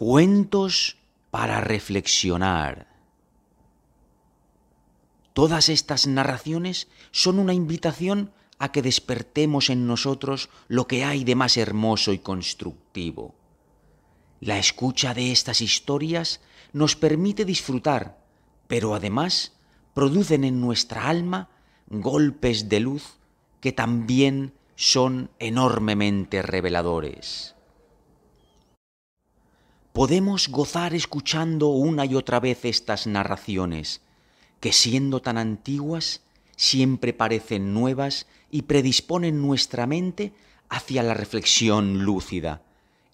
Cuentos para reflexionar. Todas estas narraciones son una invitación a que despertemos en nosotros lo que hay de más hermoso y constructivo. La escucha de estas historias nos permite disfrutar, pero además producen en nuestra alma golpes de luz que también son enormemente reveladores podemos gozar escuchando una y otra vez estas narraciones, que siendo tan antiguas, siempre parecen nuevas y predisponen nuestra mente hacia la reflexión lúcida,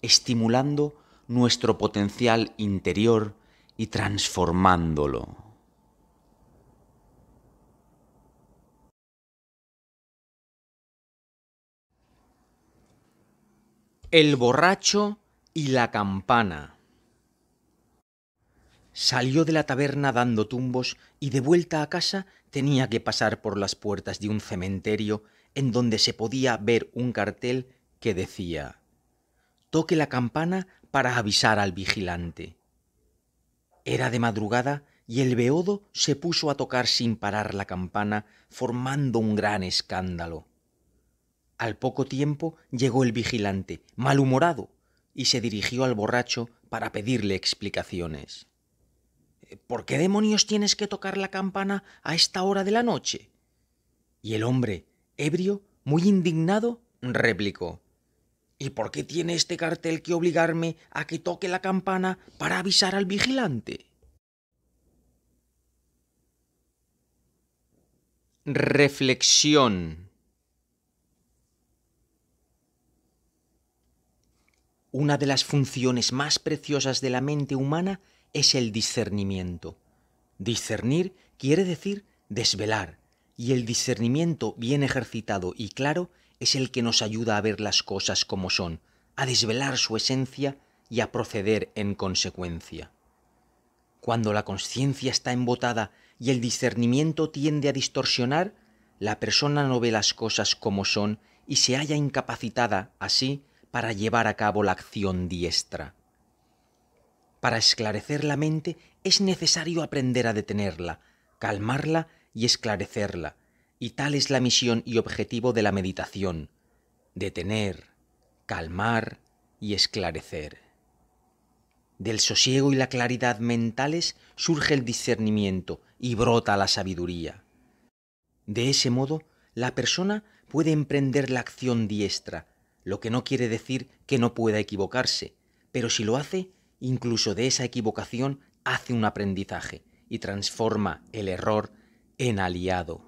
estimulando nuestro potencial interior y transformándolo. El borracho y la campana. Salió de la taberna dando tumbos y de vuelta a casa tenía que pasar por las puertas de un cementerio en donde se podía ver un cartel que decía Toque la campana para avisar al vigilante. Era de madrugada y el beodo se puso a tocar sin parar la campana, formando un gran escándalo. Al poco tiempo llegó el vigilante, malhumorado, y se dirigió al borracho para pedirle explicaciones. ¿Por qué demonios tienes que tocar la campana a esta hora de la noche? Y el hombre, ebrio, muy indignado, replicó ¿Y por qué tiene este cartel que obligarme a que toque la campana para avisar al vigilante? Reflexión. Una de las funciones más preciosas de la mente humana es el discernimiento. Discernir quiere decir desvelar, y el discernimiento bien ejercitado y claro es el que nos ayuda a ver las cosas como son, a desvelar su esencia y a proceder en consecuencia. Cuando la conciencia está embotada y el discernimiento tiende a distorsionar, la persona no ve las cosas como son y se halla incapacitada, así, para llevar a cabo la acción diestra. Para esclarecer la mente es necesario aprender a detenerla, calmarla y esclarecerla, y tal es la misión y objetivo de la meditación, detener, calmar y esclarecer. Del sosiego y la claridad mentales surge el discernimiento y brota la sabiduría. De ese modo, la persona puede emprender la acción diestra, lo que no quiere decir que no pueda equivocarse, pero si lo hace, incluso de esa equivocación hace un aprendizaje y transforma el error en aliado.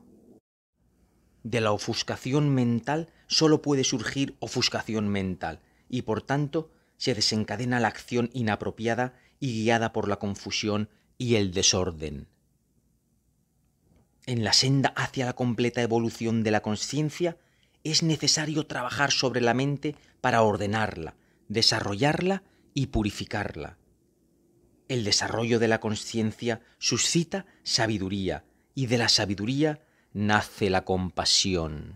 De la ofuscación mental solo puede surgir ofuscación mental, y por tanto se desencadena la acción inapropiada y guiada por la confusión y el desorden. En la senda hacia la completa evolución de la conciencia, es necesario trabajar sobre la mente para ordenarla, desarrollarla y purificarla. El desarrollo de la conciencia suscita sabiduría y de la sabiduría nace la compasión.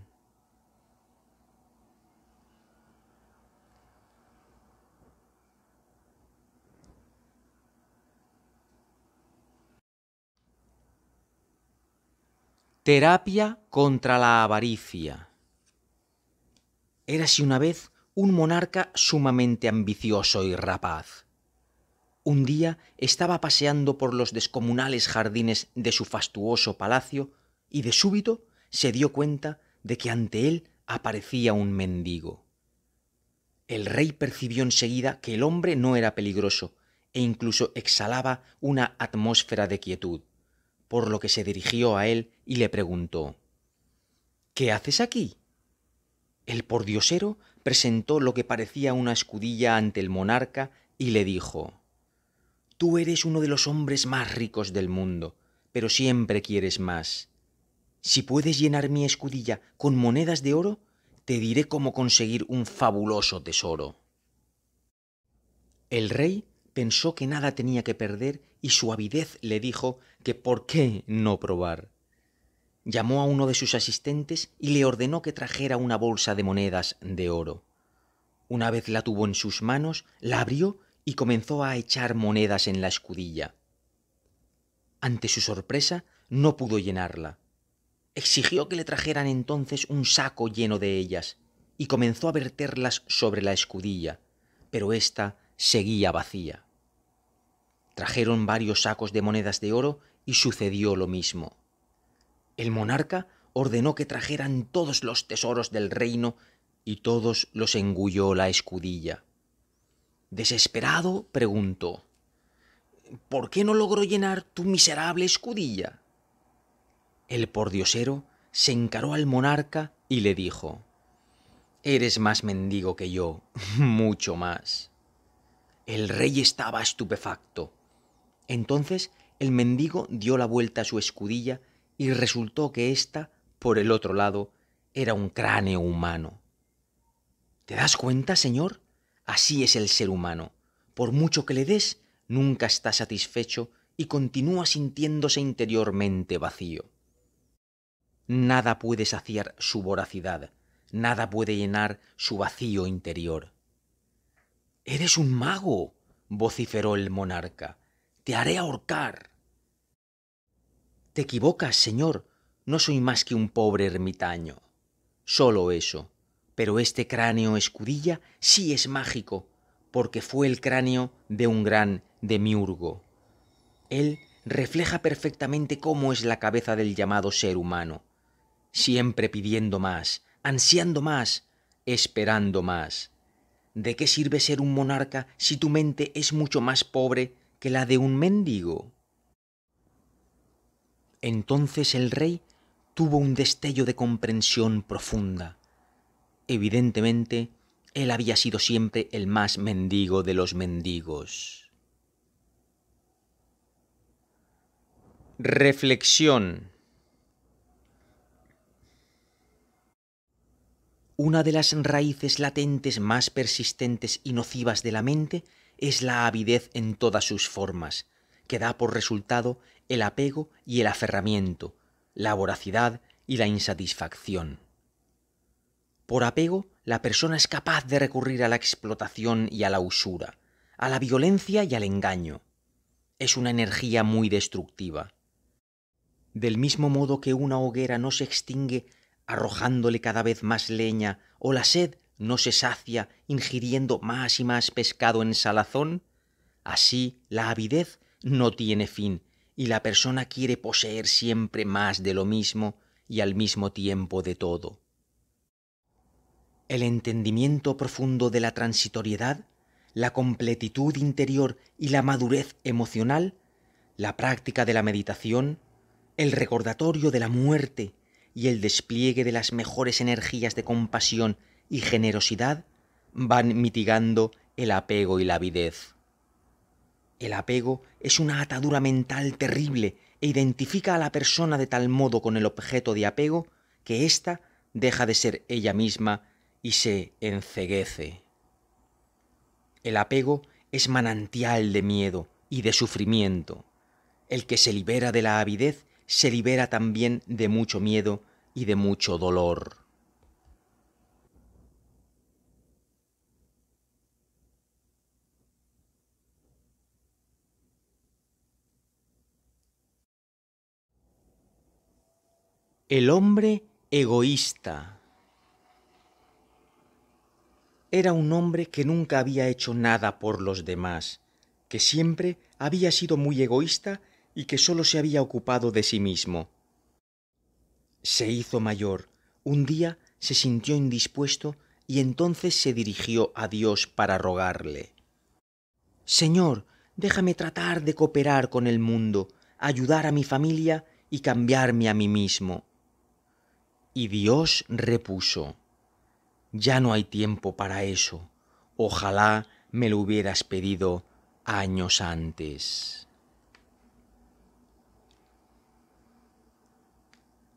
Terapia contra la avaricia si una vez un monarca sumamente ambicioso y rapaz. Un día estaba paseando por los descomunales jardines de su fastuoso palacio y de súbito se dio cuenta de que ante él aparecía un mendigo. El rey percibió enseguida que el hombre no era peligroso e incluso exhalaba una atmósfera de quietud, por lo que se dirigió a él y le preguntó ¿Qué haces aquí? El pordiosero presentó lo que parecía una escudilla ante el monarca y le dijo Tú eres uno de los hombres más ricos del mundo, pero siempre quieres más. Si puedes llenar mi escudilla con monedas de oro, te diré cómo conseguir un fabuloso tesoro. El rey pensó que nada tenía que perder y su avidez le dijo que por qué no probar llamó a uno de sus asistentes y le ordenó que trajera una bolsa de monedas de oro. Una vez la tuvo en sus manos, la abrió y comenzó a echar monedas en la escudilla. Ante su sorpresa, no pudo llenarla. Exigió que le trajeran entonces un saco lleno de ellas, y comenzó a verterlas sobre la escudilla, pero ésta seguía vacía. Trajeron varios sacos de monedas de oro y sucedió lo mismo. El monarca ordenó que trajeran todos los tesoros del reino y todos los engulló la escudilla. Desesperado, preguntó ¿Por qué no logró llenar tu miserable escudilla? El pordiosero se encaró al monarca y le dijo Eres más mendigo que yo, mucho más. El rey estaba estupefacto. Entonces el mendigo dio la vuelta a su escudilla y resultó que ésta, por el otro lado, era un cráneo humano. ¿Te das cuenta, señor? Así es el ser humano. Por mucho que le des, nunca está satisfecho y continúa sintiéndose interiormente vacío. Nada puede saciar su voracidad, nada puede llenar su vacío interior. Eres un mago, vociferó el monarca. Te haré ahorcar. Te equivocas, señor. No soy más que un pobre ermitaño. Solo eso. Pero este cráneo escudilla sí es mágico, porque fue el cráneo de un gran demiurgo. Él refleja perfectamente cómo es la cabeza del llamado ser humano, siempre pidiendo más, ansiando más, esperando más. ¿De qué sirve ser un monarca si tu mente es mucho más pobre que la de un mendigo? Entonces el rey tuvo un destello de comprensión profunda. Evidentemente, él había sido siempre el más mendigo de los mendigos. Reflexión. Una de las raíces latentes más persistentes y nocivas de la mente es la avidez en todas sus formas, que da por resultado el apego y el aferramiento, la voracidad y la insatisfacción. Por apego, la persona es capaz de recurrir a la explotación y a la usura, a la violencia y al engaño. Es una energía muy destructiva. Del mismo modo que una hoguera no se extingue arrojándole cada vez más leña, o la sed no se sacia ingiriendo más y más pescado en salazón, así la avidez no tiene fin y la persona quiere poseer siempre más de lo mismo y al mismo tiempo de todo. El entendimiento profundo de la transitoriedad, la completitud interior y la madurez emocional, la práctica de la meditación, el recordatorio de la muerte y el despliegue de las mejores energías de compasión y generosidad van mitigando el apego y la avidez. El apego es una atadura mental terrible e identifica a la persona de tal modo con el objeto de apego que ésta deja de ser ella misma y se enceguece. El apego es manantial de miedo y de sufrimiento. El que se libera de la avidez se libera también de mucho miedo y de mucho dolor. El hombre egoísta. Era un hombre que nunca había hecho nada por los demás, que siempre había sido muy egoísta y que sólo se había ocupado de sí mismo. Se hizo mayor. Un día se sintió indispuesto y entonces se dirigió a Dios para rogarle. Señor, déjame tratar de cooperar con el mundo, ayudar a mi familia y cambiarme a mí mismo. Y Dios repuso, ya no hay tiempo para eso, ojalá me lo hubieras pedido años antes.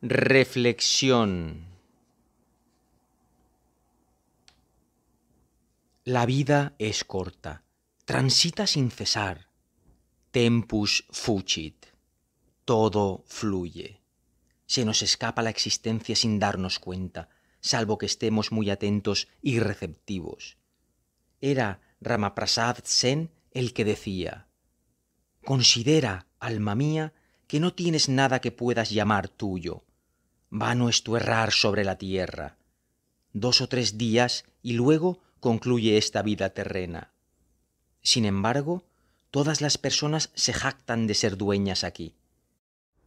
Reflexión. La vida es corta, transita sin cesar, tempus fugit, todo fluye. Se nos escapa la existencia sin darnos cuenta, salvo que estemos muy atentos y receptivos. Era Ramaprasad Sen el que decía, Considera, alma mía, que no tienes nada que puedas llamar tuyo. Vano es tu errar sobre la tierra. Dos o tres días y luego concluye esta vida terrena. Sin embargo, todas las personas se jactan de ser dueñas aquí.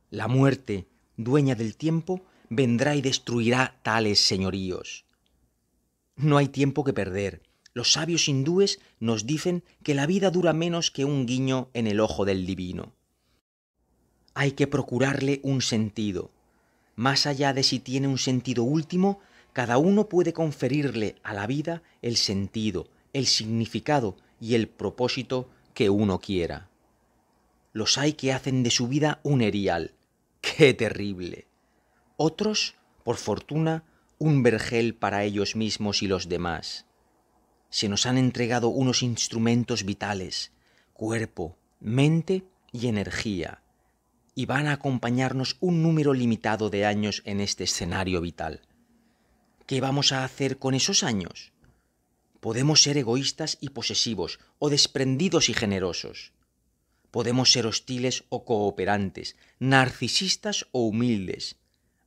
La muerte, dueña del tiempo, vendrá y destruirá tales señoríos. No hay tiempo que perder. Los sabios hindúes nos dicen que la vida dura menos que un guiño en el ojo del divino. Hay que procurarle un sentido. Más allá de si tiene un sentido último, cada uno puede conferirle a la vida el sentido, el significado y el propósito que uno quiera. Los hay que hacen de su vida un erial, ¡Qué terrible! Otros, por fortuna, un vergel para ellos mismos y los demás. Se nos han entregado unos instrumentos vitales, cuerpo, mente y energía, y van a acompañarnos un número limitado de años en este escenario vital. ¿Qué vamos a hacer con esos años? Podemos ser egoístas y posesivos, o desprendidos y generosos. Podemos ser hostiles o cooperantes, narcisistas o humildes,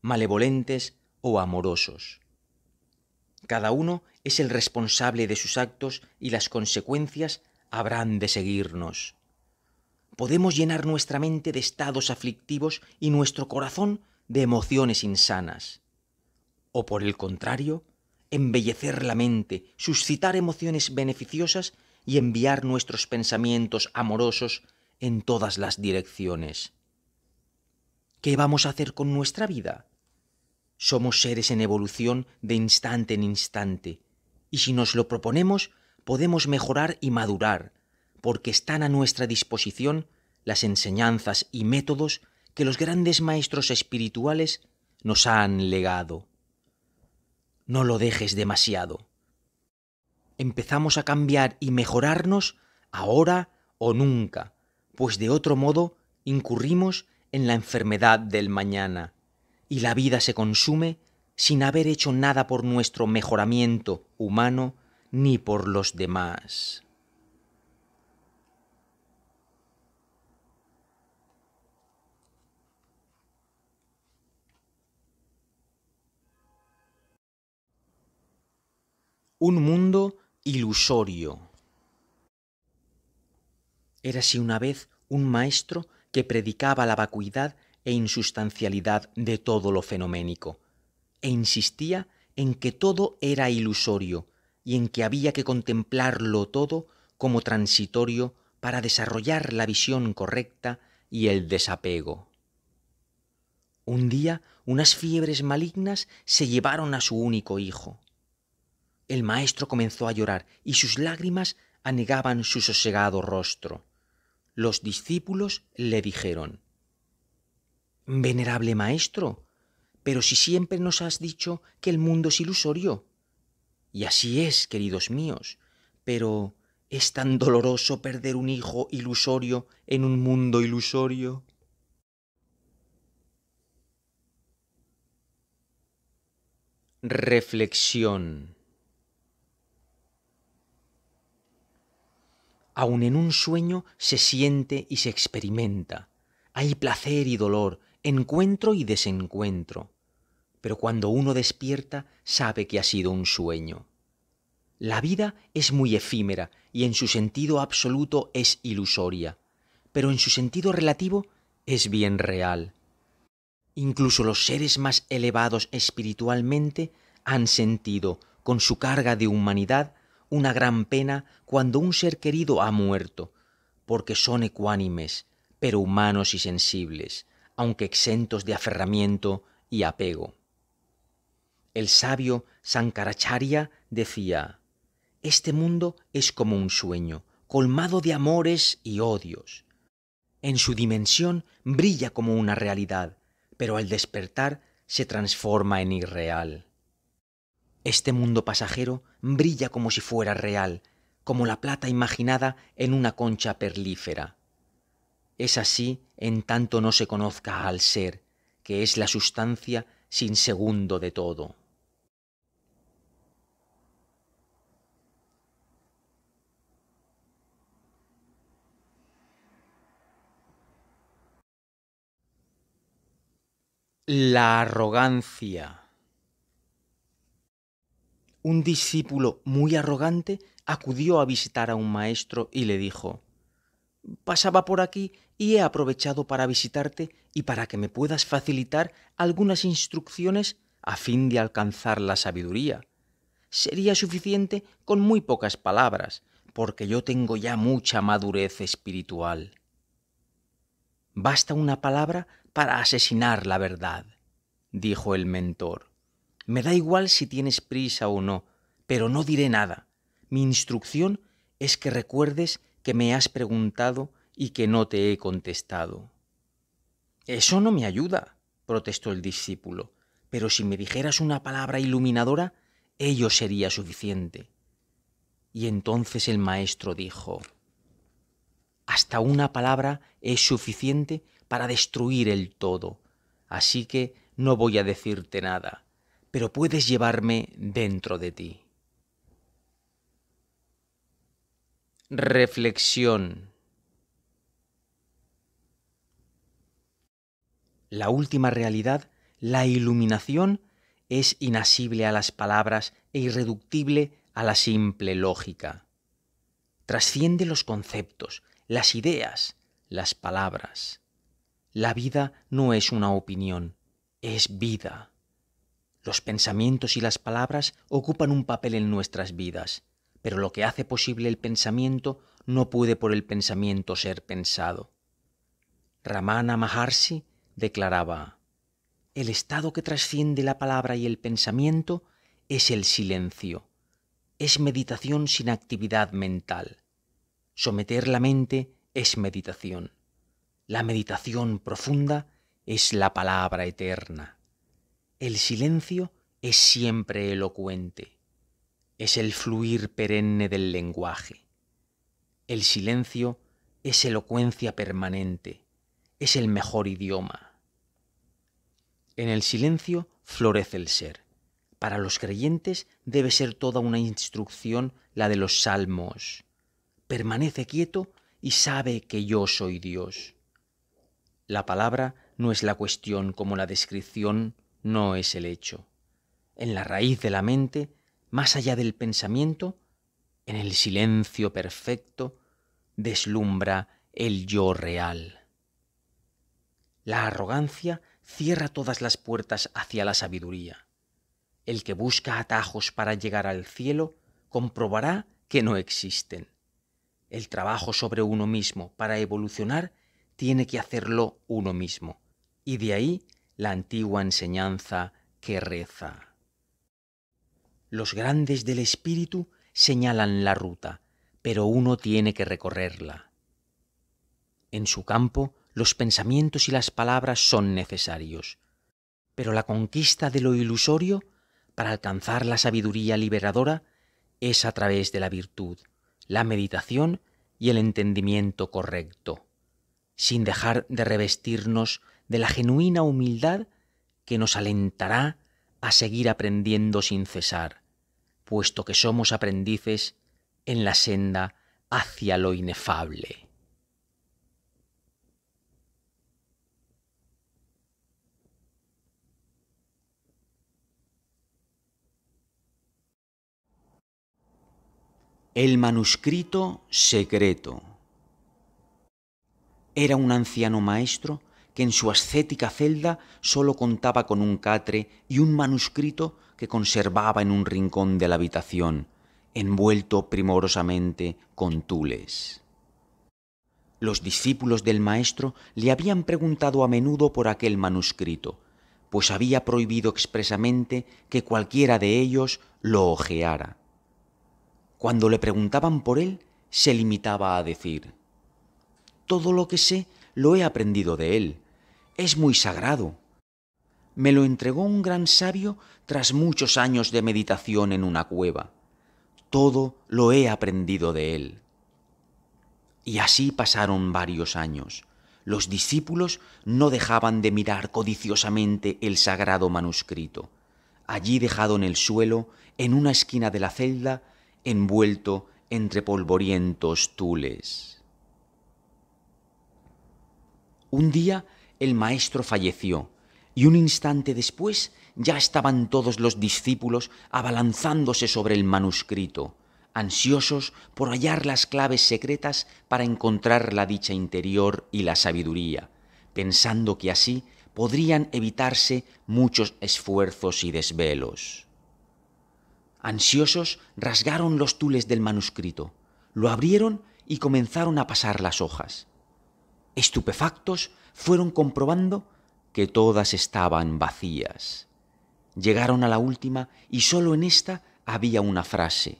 malevolentes o amorosos. Cada uno es el responsable de sus actos y las consecuencias habrán de seguirnos. Podemos llenar nuestra mente de estados aflictivos y nuestro corazón de emociones insanas. O por el contrario, embellecer la mente, suscitar emociones beneficiosas y enviar nuestros pensamientos amorosos en todas las direcciones. ¿Qué vamos a hacer con nuestra vida? Somos seres en evolución de instante en instante, y si nos lo proponemos, podemos mejorar y madurar, porque están a nuestra disposición las enseñanzas y métodos que los grandes maestros espirituales nos han legado. No lo dejes demasiado. Empezamos a cambiar y mejorarnos ahora o nunca, pues de otro modo incurrimos en la enfermedad del mañana, y la vida se consume sin haber hecho nada por nuestro mejoramiento humano ni por los demás. Un mundo ilusorio si una vez un maestro que predicaba la vacuidad e insustancialidad de todo lo fenoménico, e insistía en que todo era ilusorio y en que había que contemplarlo todo como transitorio para desarrollar la visión correcta y el desapego. Un día unas fiebres malignas se llevaron a su único hijo. El maestro comenzó a llorar y sus lágrimas anegaban su sosegado rostro los discípulos le dijeron, Venerable Maestro, pero si siempre nos has dicho que el mundo es ilusorio. Y así es, queridos míos, pero ¿es tan doloroso perder un hijo ilusorio en un mundo ilusorio? Reflexión aun en un sueño se siente y se experimenta. Hay placer y dolor, encuentro y desencuentro. Pero cuando uno despierta sabe que ha sido un sueño. La vida es muy efímera y en su sentido absoluto es ilusoria, pero en su sentido relativo es bien real. Incluso los seres más elevados espiritualmente han sentido, con su carga de humanidad, una gran pena cuando un ser querido ha muerto, porque son ecuánimes, pero humanos y sensibles, aunque exentos de aferramiento y apego. El sabio Sankaracharya decía, Este mundo es como un sueño, colmado de amores y odios. En su dimensión brilla como una realidad, pero al despertar se transforma en irreal. Este mundo pasajero brilla como si fuera real, como la plata imaginada en una concha perlífera. Es así en tanto no se conozca al ser, que es la sustancia sin segundo de todo. La arrogancia un discípulo muy arrogante acudió a visitar a un maestro y le dijo Pasaba por aquí y he aprovechado para visitarte y para que me puedas facilitar algunas instrucciones a fin de alcanzar la sabiduría. Sería suficiente con muy pocas palabras, porque yo tengo ya mucha madurez espiritual. Basta una palabra para asesinar la verdad, dijo el mentor. Me da igual si tienes prisa o no, pero no diré nada. Mi instrucción es que recuerdes que me has preguntado y que no te he contestado. Eso no me ayuda, protestó el discípulo, pero si me dijeras una palabra iluminadora, ello sería suficiente. Y entonces el maestro dijo, Hasta una palabra es suficiente para destruir el todo, así que no voy a decirte nada pero puedes llevarme dentro de ti. Reflexión. La última realidad, la iluminación, es inasible a las palabras e irreductible a la simple lógica. Trasciende los conceptos, las ideas, las palabras. La vida no es una opinión, es vida. Los pensamientos y las palabras ocupan un papel en nuestras vidas, pero lo que hace posible el pensamiento no puede por el pensamiento ser pensado. Ramana Maharshi declaraba, El estado que trasciende la palabra y el pensamiento es el silencio, es meditación sin actividad mental. Someter la mente es meditación. La meditación profunda es la palabra eterna. El silencio es siempre elocuente, es el fluir perenne del lenguaje. El silencio es elocuencia permanente, es el mejor idioma. En el silencio florece el ser. Para los creyentes debe ser toda una instrucción la de los salmos. Permanece quieto y sabe que yo soy Dios. La palabra no es la cuestión como la descripción no es el hecho. En la raíz de la mente, más allá del pensamiento, en el silencio perfecto, deslumbra el yo real. La arrogancia cierra todas las puertas hacia la sabiduría. El que busca atajos para llegar al cielo comprobará que no existen. El trabajo sobre uno mismo para evolucionar tiene que hacerlo uno mismo, y de ahí la antigua enseñanza que reza. Los grandes del espíritu señalan la ruta, pero uno tiene que recorrerla. En su campo, los pensamientos y las palabras son necesarios, pero la conquista de lo ilusorio, para alcanzar la sabiduría liberadora, es a través de la virtud, la meditación y el entendimiento correcto, sin dejar de revestirnos de la genuina humildad que nos alentará a seguir aprendiendo sin cesar, puesto que somos aprendices en la senda hacia lo inefable. El manuscrito secreto. Era un anciano maestro que en su ascética celda sólo contaba con un catre y un manuscrito que conservaba en un rincón de la habitación, envuelto primorosamente con tules. Los discípulos del maestro le habían preguntado a menudo por aquel manuscrito, pues había prohibido expresamente que cualquiera de ellos lo ojeara. Cuando le preguntaban por él, se limitaba a decir, Todo lo que sé lo he aprendido de él, es muy sagrado. Me lo entregó un gran sabio tras muchos años de meditación en una cueva. Todo lo he aprendido de él. Y así pasaron varios años. Los discípulos no dejaban de mirar codiciosamente el sagrado manuscrito, allí dejado en el suelo, en una esquina de la celda, envuelto entre polvorientos tules. Un día el maestro falleció, y un instante después ya estaban todos los discípulos abalanzándose sobre el manuscrito, ansiosos por hallar las claves secretas para encontrar la dicha interior y la sabiduría, pensando que así podrían evitarse muchos esfuerzos y desvelos. Ansiosos rasgaron los tules del manuscrito, lo abrieron y comenzaron a pasar las hojas estupefactos, fueron comprobando que todas estaban vacías. Llegaron a la última y sólo en esta había una frase.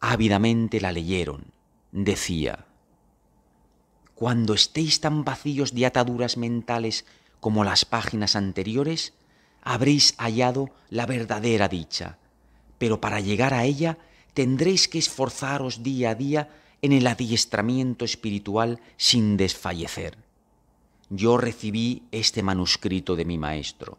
Ávidamente la leyeron. Decía, Cuando estéis tan vacíos de ataduras mentales como las páginas anteriores, habréis hallado la verdadera dicha, pero para llegar a ella tendréis que esforzaros día a día en el adiestramiento espiritual sin desfallecer. Yo recibí este manuscrito de mi maestro.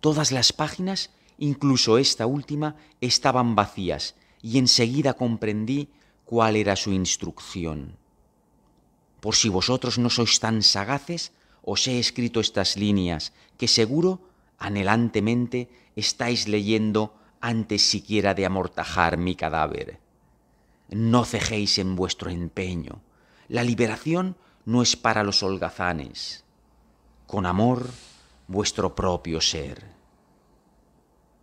Todas las páginas, incluso esta última, estaban vacías y enseguida comprendí cuál era su instrucción. Por si vosotros no sois tan sagaces, os he escrito estas líneas que seguro, anhelantemente, estáis leyendo antes siquiera de amortajar mi cadáver. No cejéis en vuestro empeño. La liberación no es para los holgazanes. Con amor, vuestro propio ser.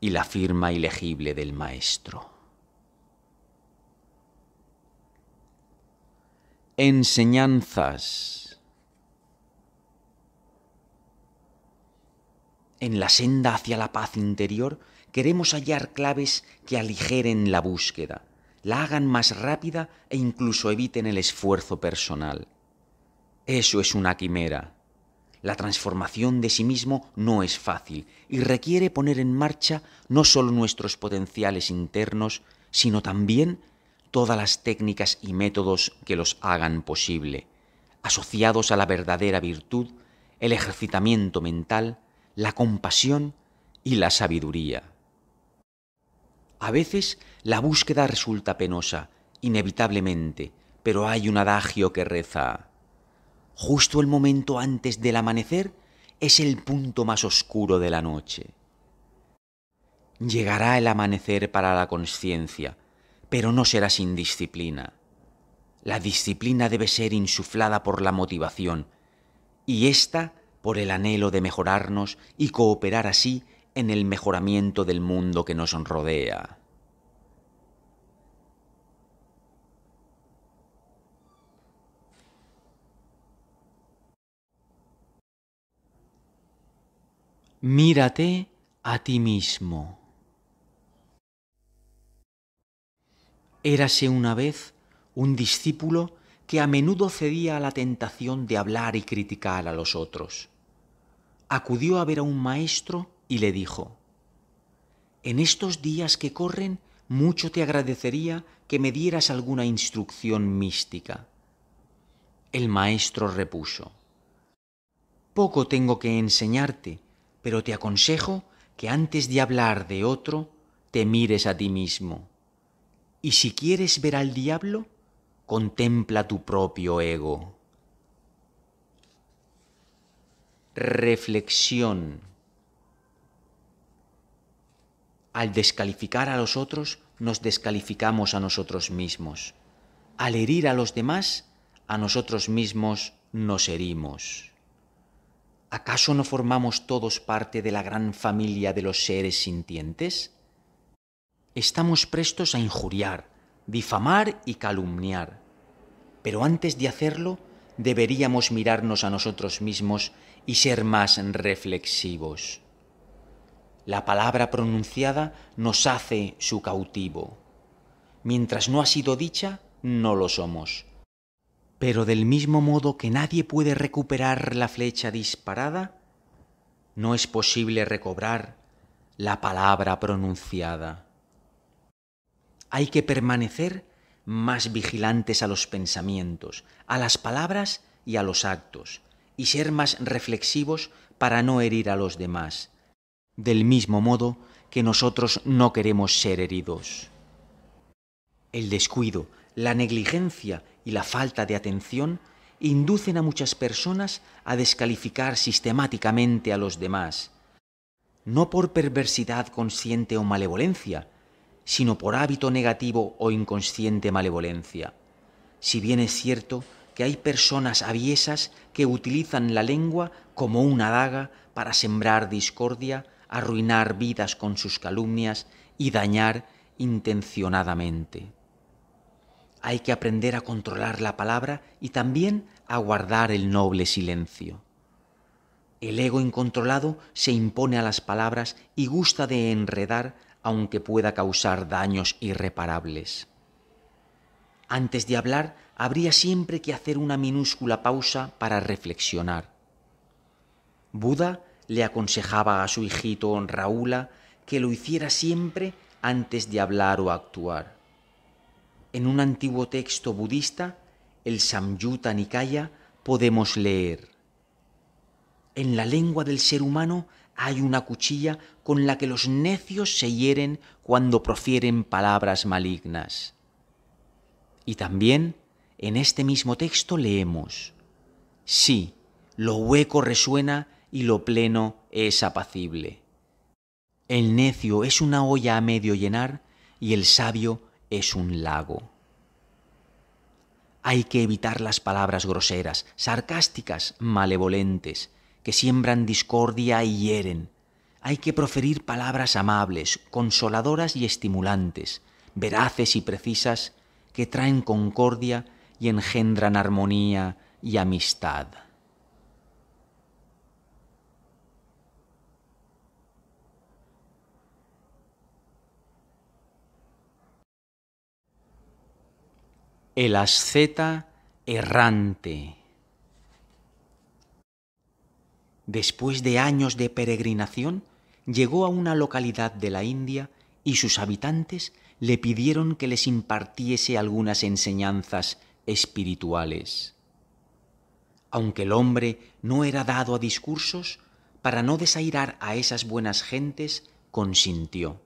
Y la firma ilegible del Maestro. Enseñanzas. En la senda hacia la paz interior queremos hallar claves que aligeren la búsqueda, la hagan más rápida e incluso eviten el esfuerzo personal. Eso es una quimera. La transformación de sí mismo no es fácil y requiere poner en marcha no solo nuestros potenciales internos, sino también todas las técnicas y métodos que los hagan posible, asociados a la verdadera virtud, el ejercitamiento mental, la compasión y la sabiduría. A veces la búsqueda resulta penosa, inevitablemente, pero hay un adagio que reza. Justo el momento antes del amanecer es el punto más oscuro de la noche. Llegará el amanecer para la conciencia, pero no será sin disciplina. La disciplina debe ser insuflada por la motivación y ésta por el anhelo de mejorarnos y cooperar así en el mejoramiento del mundo que nos rodea. Mírate a ti mismo. Érase una vez un discípulo que a menudo cedía a la tentación de hablar y criticar a los otros. Acudió a ver a un maestro y le dijo, En estos días que corren, mucho te agradecería que me dieras alguna instrucción mística. El maestro repuso, Poco tengo que enseñarte, pero te aconsejo que antes de hablar de otro, te mires a ti mismo. Y si quieres ver al diablo, contempla tu propio ego. Reflexión. Al descalificar a los otros, nos descalificamos a nosotros mismos. Al herir a los demás, a nosotros mismos nos herimos. ¿Acaso no formamos todos parte de la gran familia de los seres sintientes? Estamos prestos a injuriar, difamar y calumniar. Pero antes de hacerlo, deberíamos mirarnos a nosotros mismos y ser más reflexivos la palabra pronunciada nos hace su cautivo. Mientras no ha sido dicha, no lo somos. Pero del mismo modo que nadie puede recuperar la flecha disparada, no es posible recobrar la palabra pronunciada. Hay que permanecer más vigilantes a los pensamientos, a las palabras y a los actos, y ser más reflexivos para no herir a los demás, del mismo modo que nosotros no queremos ser heridos. El descuido, la negligencia y la falta de atención inducen a muchas personas a descalificar sistemáticamente a los demás, no por perversidad consciente o malevolencia, sino por hábito negativo o inconsciente malevolencia. Si bien es cierto que hay personas aviesas que utilizan la lengua como una daga para sembrar discordia, arruinar vidas con sus calumnias y dañar intencionadamente. Hay que aprender a controlar la palabra y también a guardar el noble silencio. El ego incontrolado se impone a las palabras y gusta de enredar aunque pueda causar daños irreparables. Antes de hablar, habría siempre que hacer una minúscula pausa para reflexionar. Buda le aconsejaba a su hijito Raúl, que lo hiciera siempre antes de hablar o actuar. En un antiguo texto budista, el Samyutta Nikaya, podemos leer: En la lengua del ser humano hay una cuchilla con la que los necios se hieren cuando profieren palabras malignas. Y también, en este mismo texto leemos: Sí, lo hueco resuena y lo pleno es apacible. El necio es una olla a medio llenar y el sabio es un lago. Hay que evitar las palabras groseras, sarcásticas, malevolentes, que siembran discordia y hieren. Hay que proferir palabras amables, consoladoras y estimulantes, veraces y precisas, que traen concordia y engendran armonía y amistad. El asceta errante. Después de años de peregrinación, llegó a una localidad de la India y sus habitantes le pidieron que les impartiese algunas enseñanzas espirituales. Aunque el hombre no era dado a discursos, para no desairar a esas buenas gentes, consintió.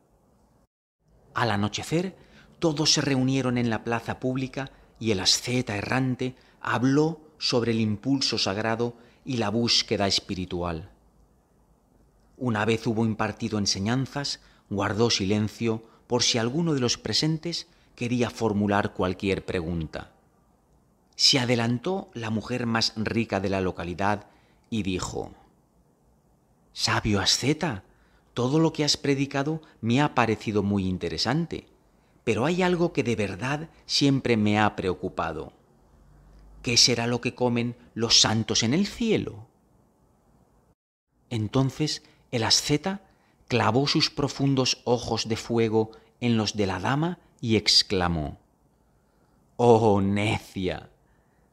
Al anochecer, todos se reunieron en la plaza pública y el asceta errante habló sobre el impulso sagrado y la búsqueda espiritual. Una vez hubo impartido enseñanzas, guardó silencio por si alguno de los presentes quería formular cualquier pregunta. Se adelantó la mujer más rica de la localidad y dijo, Sabio asceta, todo lo que has predicado me ha parecido muy interesante. Pero hay algo que de verdad siempre me ha preocupado. ¿Qué será lo que comen los santos en el cielo? Entonces el asceta clavó sus profundos ojos de fuego en los de la dama y exclamó, Oh necia,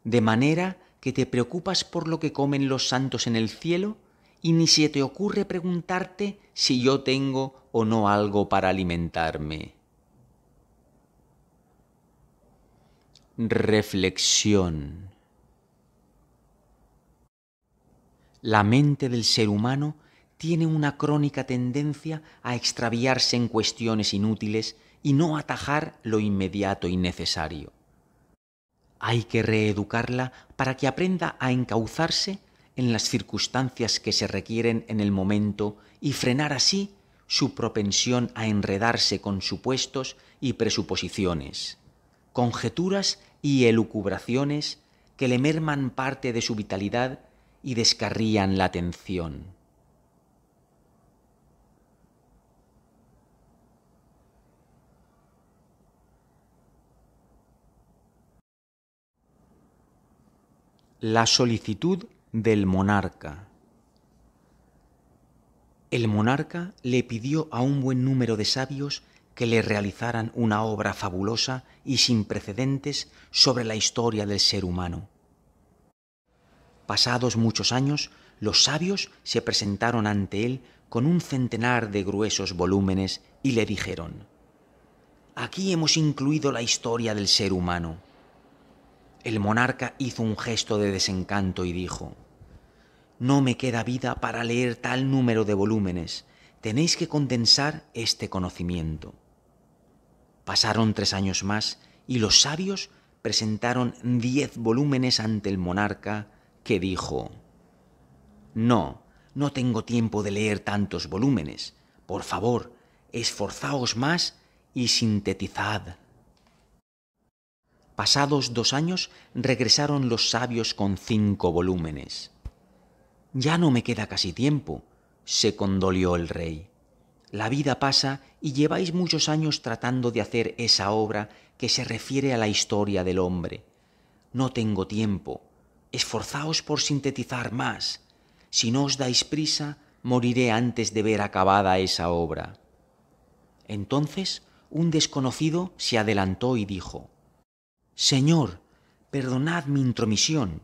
de manera que te preocupas por lo que comen los santos en el cielo y ni se te ocurre preguntarte si yo tengo o no algo para alimentarme. reflexión. La mente del ser humano tiene una crónica tendencia a extraviarse en cuestiones inútiles y no atajar lo inmediato y necesario. Hay que reeducarla para que aprenda a encauzarse en las circunstancias que se requieren en el momento y frenar así su propensión a enredarse con supuestos y presuposiciones, conjeturas y elucubraciones que le merman parte de su vitalidad y descarrían la atención. La solicitud del monarca. El monarca le pidió a un buen número de sabios que le realizaran una obra fabulosa y sin precedentes sobre la historia del ser humano. Pasados muchos años, los sabios se presentaron ante él con un centenar de gruesos volúmenes y le dijeron, Aquí hemos incluido la historia del ser humano. El monarca hizo un gesto de desencanto y dijo, No me queda vida para leer tal número de volúmenes, tenéis que condensar este conocimiento. Pasaron tres años más y los sabios presentaron diez volúmenes ante el monarca, que dijo, No, no tengo tiempo de leer tantos volúmenes. Por favor, esforzaos más y sintetizad. Pasados dos años regresaron los sabios con cinco volúmenes. Ya no me queda casi tiempo, se condolió el rey. La vida pasa y lleváis muchos años tratando de hacer esa obra que se refiere a la historia del hombre. No tengo tiempo. Esforzaos por sintetizar más. Si no os dais prisa, moriré antes de ver acabada esa obra. Entonces un desconocido se adelantó y dijo, Señor, perdonad mi intromisión.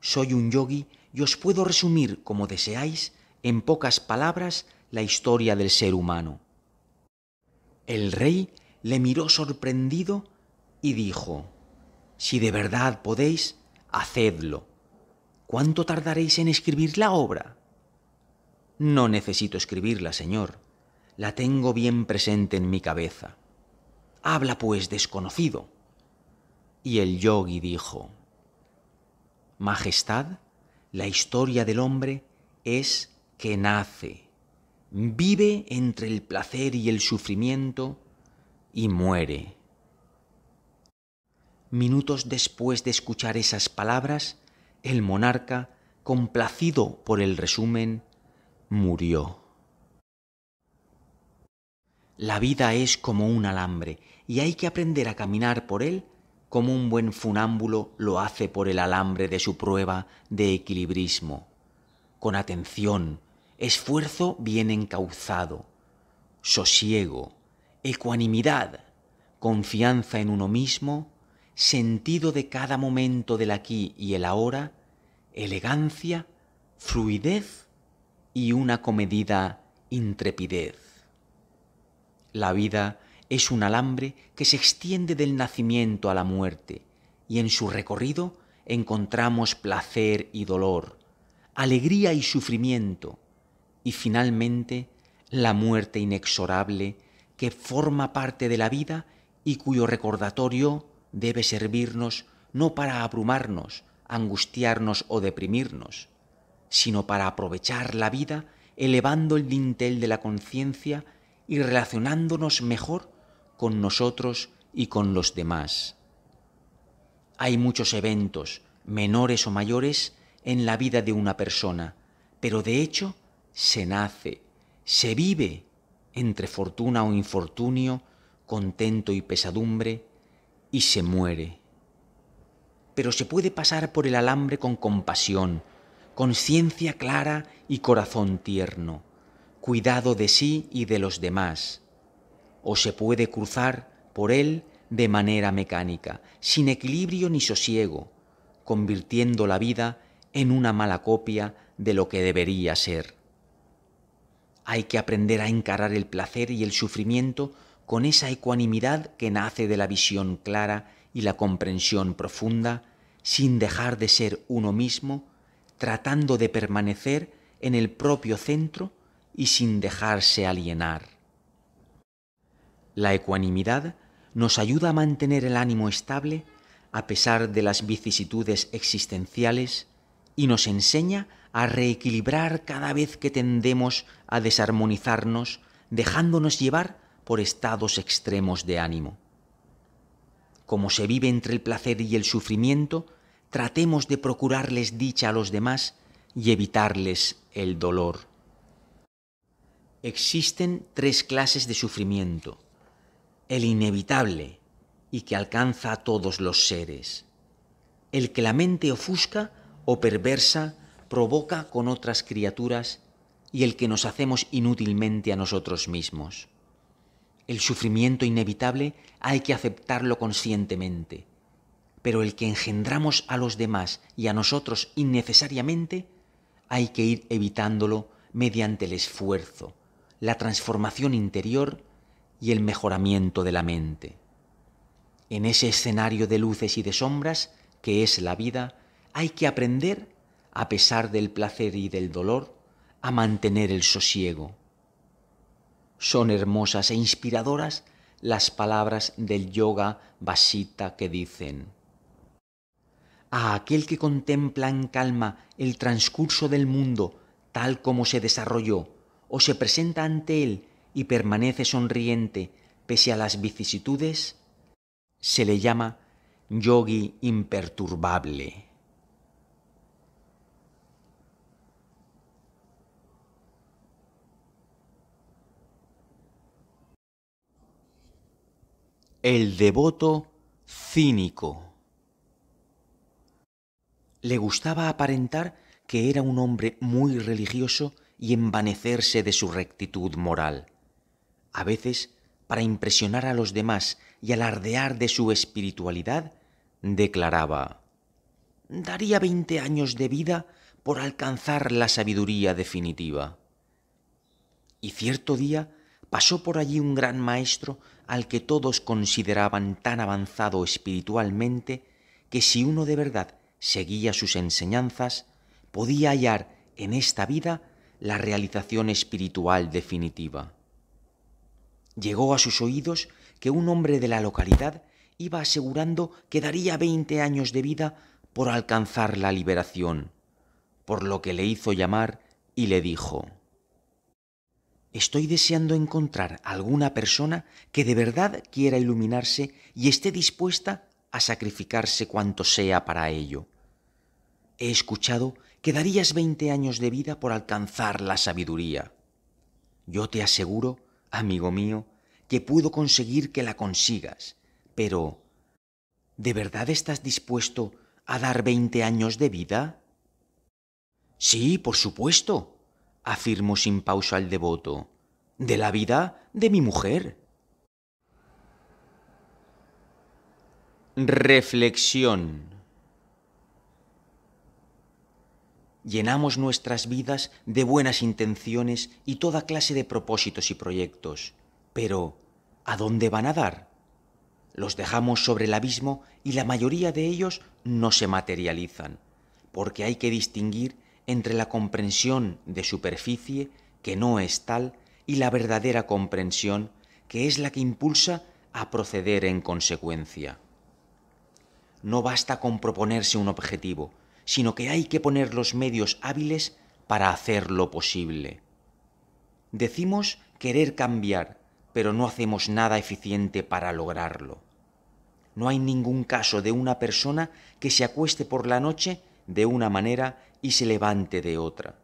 Soy un yogi y os puedo resumir, como deseáis, en pocas palabras la historia del ser humano. El rey le miró sorprendido y dijo, Si de verdad podéis, hacedlo. ¿Cuánto tardaréis en escribir la obra? No necesito escribirla, señor. La tengo bien presente en mi cabeza. Habla pues, desconocido. Y el yogi dijo, Majestad, la historia del hombre es que nace vive entre el placer y el sufrimiento y muere. Minutos después de escuchar esas palabras, el monarca, complacido por el resumen, murió. La vida es como un alambre y hay que aprender a caminar por él como un buen funámbulo lo hace por el alambre de su prueba de equilibrismo, con atención, esfuerzo bien encauzado, sosiego, ecuanimidad, confianza en uno mismo, sentido de cada momento del aquí y el ahora, elegancia, fluidez y una comedida intrepidez. La vida es un alambre que se extiende del nacimiento a la muerte, y en su recorrido encontramos placer y dolor, alegría y sufrimiento, y finalmente la muerte inexorable que forma parte de la vida y cuyo recordatorio debe servirnos no para abrumarnos, angustiarnos o deprimirnos, sino para aprovechar la vida elevando el dintel de la conciencia y relacionándonos mejor con nosotros y con los demás. Hay muchos eventos, menores o mayores, en la vida de una persona, pero de hecho se nace, se vive entre fortuna o infortunio, contento y pesadumbre, y se muere. Pero se puede pasar por el alambre con compasión, conciencia clara y corazón tierno, cuidado de sí y de los demás, o se puede cruzar por él de manera mecánica, sin equilibrio ni sosiego, convirtiendo la vida en una mala copia de lo que debería ser. Hay que aprender a encarar el placer y el sufrimiento con esa ecuanimidad que nace de la visión clara y la comprensión profunda, sin dejar de ser uno mismo, tratando de permanecer en el propio centro y sin dejarse alienar. La ecuanimidad nos ayuda a mantener el ánimo estable a pesar de las vicisitudes existenciales y nos enseña a reequilibrar cada vez que tendemos a desarmonizarnos, dejándonos llevar por estados extremos de ánimo. Como se vive entre el placer y el sufrimiento, tratemos de procurarles dicha a los demás y evitarles el dolor. Existen tres clases de sufrimiento. El inevitable y que alcanza a todos los seres. El que la mente ofusca o perversa provoca con otras criaturas y el que nos hacemos inútilmente a nosotros mismos. El sufrimiento inevitable hay que aceptarlo conscientemente, pero el que engendramos a los demás y a nosotros innecesariamente, hay que ir evitándolo mediante el esfuerzo, la transformación interior y el mejoramiento de la mente. En ese escenario de luces y de sombras que es la vida, hay que aprender, a pesar del placer y del dolor, a mantener el sosiego. Son hermosas e inspiradoras las palabras del yoga vasita que dicen, a aquel que contempla en calma el transcurso del mundo tal como se desarrolló, o se presenta ante él y permanece sonriente pese a las vicisitudes, se le llama yogi imperturbable. El devoto cínico. Le gustaba aparentar que era un hombre muy religioso y envanecerse de su rectitud moral. A veces, para impresionar a los demás y alardear de su espiritualidad, declaraba Daría veinte años de vida por alcanzar la sabiduría definitiva. Y cierto día pasó por allí un gran maestro al que todos consideraban tan avanzado espiritualmente que si uno de verdad seguía sus enseñanzas, podía hallar en esta vida la realización espiritual definitiva. Llegó a sus oídos que un hombre de la localidad iba asegurando que daría veinte años de vida por alcanzar la liberación, por lo que le hizo llamar y le dijo Estoy deseando encontrar alguna persona que de verdad quiera iluminarse y esté dispuesta a sacrificarse cuanto sea para ello. He escuchado que darías 20 años de vida por alcanzar la sabiduría. Yo te aseguro, amigo mío, que puedo conseguir que la consigas, pero ¿de verdad estás dispuesto a dar 20 años de vida? Sí, por supuesto, afirmó sin pausa al devoto, de la vida de mi mujer. Reflexión. Llenamos nuestras vidas de buenas intenciones y toda clase de propósitos y proyectos, pero ¿a dónde van a dar? Los dejamos sobre el abismo y la mayoría de ellos no se materializan, porque hay que distinguir entre la comprensión de superficie, que no es tal, y la verdadera comprensión, que es la que impulsa a proceder en consecuencia. No basta con proponerse un objetivo, sino que hay que poner los medios hábiles para hacerlo posible. Decimos querer cambiar, pero no hacemos nada eficiente para lograrlo. No hay ningún caso de una persona que se acueste por la noche de una manera y se levante de otra.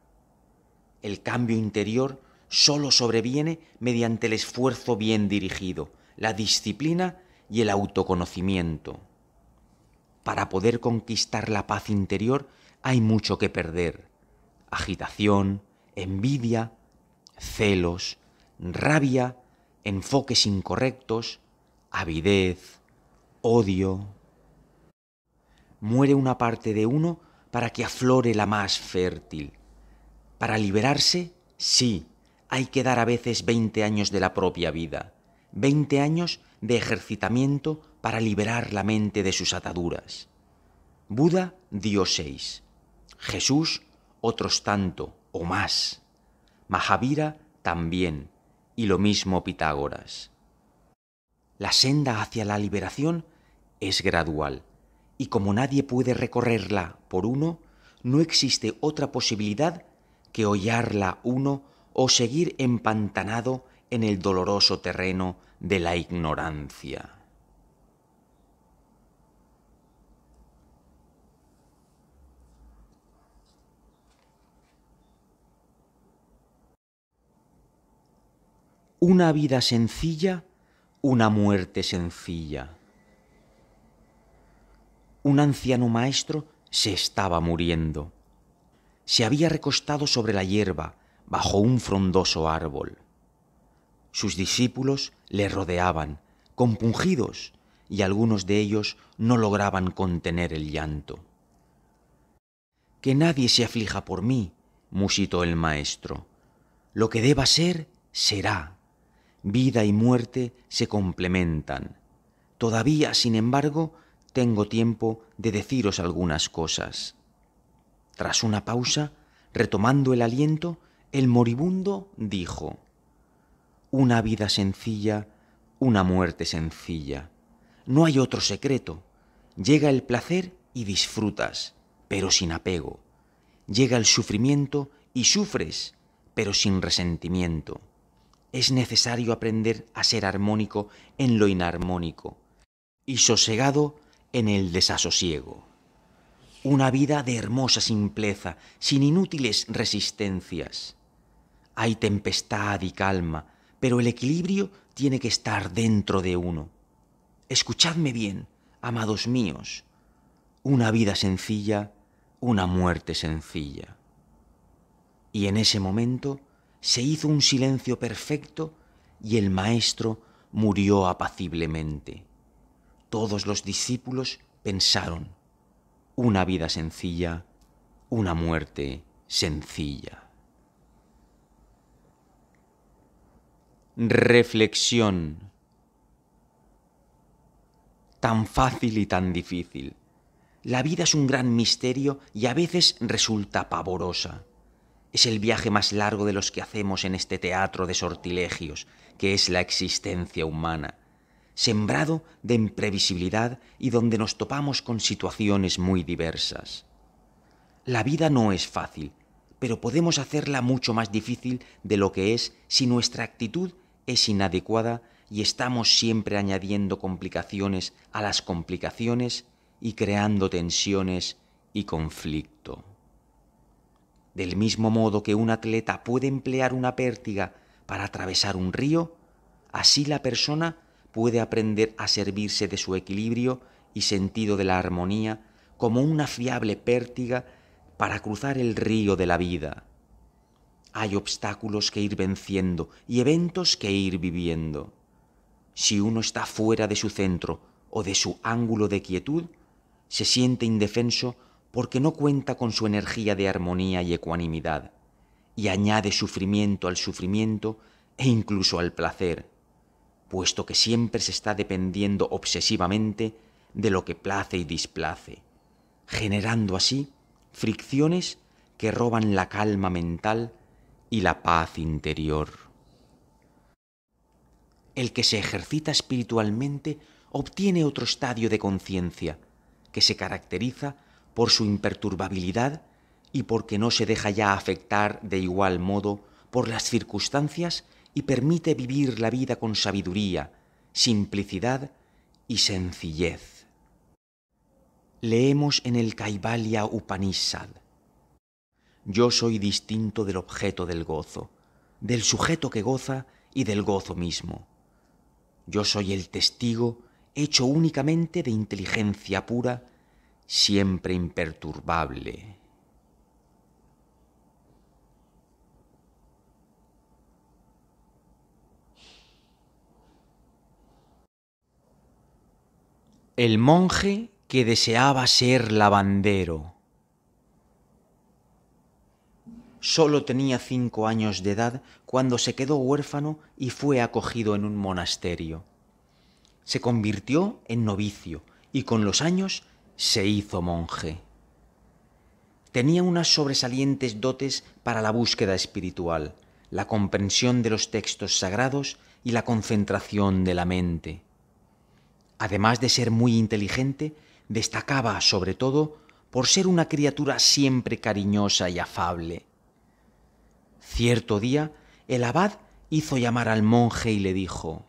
El cambio interior sólo sobreviene mediante el esfuerzo bien dirigido, la disciplina y el autoconocimiento. Para poder conquistar la paz interior hay mucho que perder. Agitación, envidia, celos, rabia, enfoques incorrectos, avidez, odio. Muere una parte de uno para que aflore la más fértil. Para liberarse, sí, hay que dar a veces 20 años de la propia vida, 20 años de ejercitamiento para liberar la mente de sus ataduras. Buda dio seis, Jesús otros tanto o más, Mahavira también, y lo mismo Pitágoras. La senda hacia la liberación es gradual, y como nadie puede recorrerla por uno, no existe otra posibilidad que hollarla uno o seguir empantanado en el doloroso terreno de la ignorancia. Una vida sencilla, una muerte sencilla un anciano maestro se estaba muriendo. Se había recostado sobre la hierba, bajo un frondoso árbol. Sus discípulos le rodeaban, compungidos, y algunos de ellos no lograban contener el llanto. Que nadie se aflija por mí, musitó el maestro. Lo que deba ser, será. Vida y muerte se complementan. Todavía, sin embargo, tengo tiempo de deciros algunas cosas. Tras una pausa, retomando el aliento, el moribundo dijo, Una vida sencilla, una muerte sencilla. No hay otro secreto. Llega el placer y disfrutas, pero sin apego. Llega el sufrimiento y sufres, pero sin resentimiento. Es necesario aprender a ser armónico en lo inarmónico y sosegado en el desasosiego. Una vida de hermosa simpleza, sin inútiles resistencias. Hay tempestad y calma, pero el equilibrio tiene que estar dentro de uno. Escuchadme bien, amados míos. Una vida sencilla, una muerte sencilla. Y en ese momento se hizo un silencio perfecto y el maestro murió apaciblemente todos los discípulos pensaron, una vida sencilla, una muerte sencilla. Reflexión. Tan fácil y tan difícil. La vida es un gran misterio y a veces resulta pavorosa. Es el viaje más largo de los que hacemos en este teatro de sortilegios, que es la existencia humana sembrado de imprevisibilidad y donde nos topamos con situaciones muy diversas. La vida no es fácil, pero podemos hacerla mucho más difícil de lo que es si nuestra actitud es inadecuada y estamos siempre añadiendo complicaciones a las complicaciones y creando tensiones y conflicto. Del mismo modo que un atleta puede emplear una pértiga para atravesar un río, así la persona puede aprender a servirse de su equilibrio y sentido de la armonía como una fiable pértiga para cruzar el río de la vida. Hay obstáculos que ir venciendo y eventos que ir viviendo. Si uno está fuera de su centro o de su ángulo de quietud, se siente indefenso porque no cuenta con su energía de armonía y ecuanimidad, y añade sufrimiento al sufrimiento e incluso al placer puesto que siempre se está dependiendo obsesivamente de lo que place y displace, generando así fricciones que roban la calma mental y la paz interior. El que se ejercita espiritualmente obtiene otro estadio de conciencia, que se caracteriza por su imperturbabilidad y porque no se deja ya afectar de igual modo por las circunstancias y permite vivir la vida con sabiduría, simplicidad y sencillez. Leemos en el Kaivalya Upanishad. Yo soy distinto del objeto del gozo, del sujeto que goza y del gozo mismo. Yo soy el testigo hecho únicamente de inteligencia pura, siempre imperturbable. El monje que deseaba ser lavandero. Solo tenía cinco años de edad cuando se quedó huérfano y fue acogido en un monasterio. Se convirtió en novicio y con los años se hizo monje. Tenía unas sobresalientes dotes para la búsqueda espiritual, la comprensión de los textos sagrados y la concentración de la mente. Además de ser muy inteligente, destacaba sobre todo por ser una criatura siempre cariñosa y afable. Cierto día, el abad hizo llamar al monje y le dijo,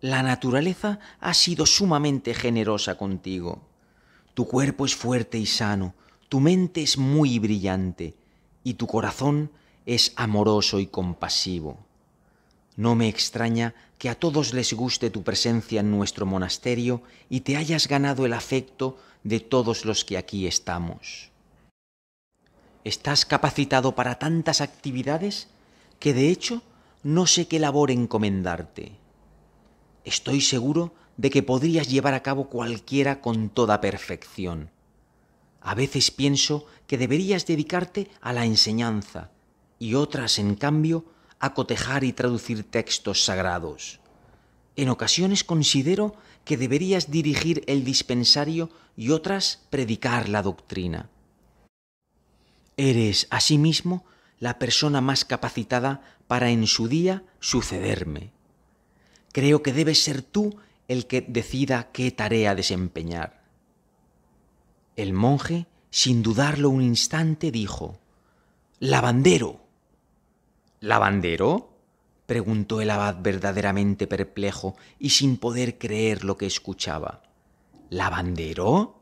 La naturaleza ha sido sumamente generosa contigo. Tu cuerpo es fuerte y sano, tu mente es muy brillante, y tu corazón es amoroso y compasivo. No me extraña que a todos les guste tu presencia en nuestro monasterio y te hayas ganado el afecto de todos los que aquí estamos. Estás capacitado para tantas actividades que de hecho no sé qué labor encomendarte. Estoy seguro de que podrías llevar a cabo cualquiera con toda perfección. A veces pienso que deberías dedicarte a la enseñanza y otras, en cambio, a cotejar y traducir textos sagrados. En ocasiones considero que deberías dirigir el dispensario y otras predicar la doctrina. Eres, asimismo, la persona más capacitada para en su día sucederme. Creo que debes ser tú el que decida qué tarea desempeñar. El monje, sin dudarlo un instante, dijo, Lavandero. ¿Lavandero? preguntó el abad verdaderamente perplejo y sin poder creer lo que escuchaba. ¿Lavandero?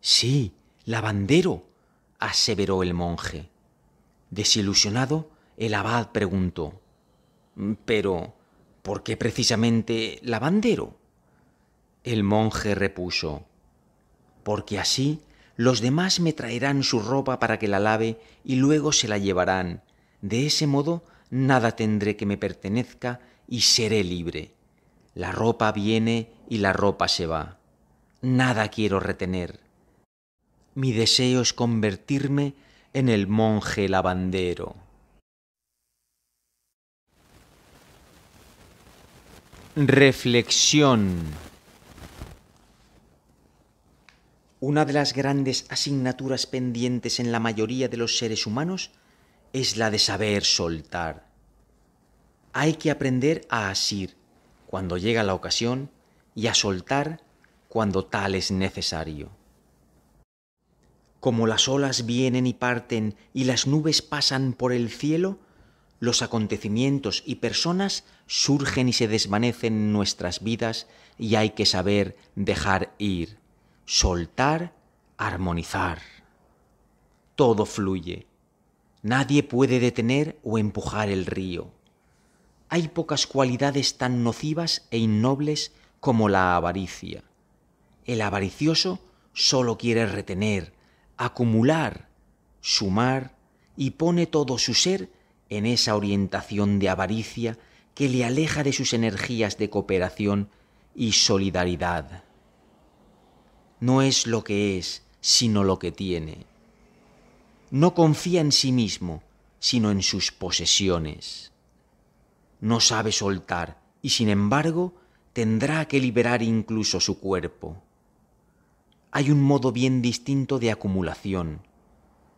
Sí, lavandero, aseveró el monje. Desilusionado, el abad preguntó. Pero, ¿por qué precisamente lavandero? El monje repuso. Porque así los demás me traerán su ropa para que la lave y luego se la llevarán de ese modo, nada tendré que me pertenezca y seré libre. La ropa viene y la ropa se va. Nada quiero retener. Mi deseo es convertirme en el monje lavandero. Reflexión. Una de las grandes asignaturas pendientes en la mayoría de los seres humanos es la de saber soltar. Hay que aprender a asir cuando llega la ocasión y a soltar cuando tal es necesario. Como las olas vienen y parten y las nubes pasan por el cielo, los acontecimientos y personas surgen y se desvanecen en nuestras vidas y hay que saber dejar ir, soltar, armonizar. Todo fluye, Nadie puede detener o empujar el río. Hay pocas cualidades tan nocivas e innobles como la avaricia. El avaricioso solo quiere retener, acumular, sumar y pone todo su ser en esa orientación de avaricia que le aleja de sus energías de cooperación y solidaridad. No es lo que es, sino lo que tiene no confía en sí mismo, sino en sus posesiones. No sabe soltar y sin embargo tendrá que liberar incluso su cuerpo. Hay un modo bien distinto de acumulación.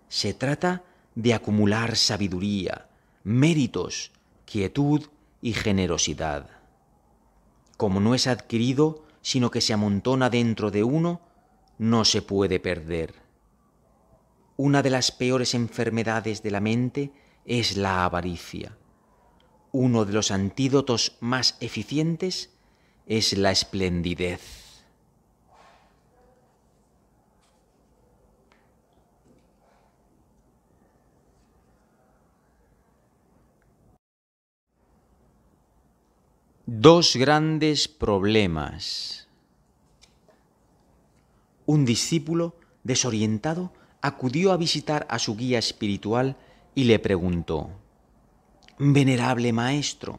Se trata de acumular sabiduría, méritos, quietud y generosidad. Como no es adquirido, sino que se amontona dentro de uno, no se puede perder. Una de las peores enfermedades de la mente es la avaricia. Uno de los antídotos más eficientes es la esplendidez. Dos grandes problemas. Un discípulo desorientado acudió a visitar a su guía espiritual y le preguntó, Venerable Maestro,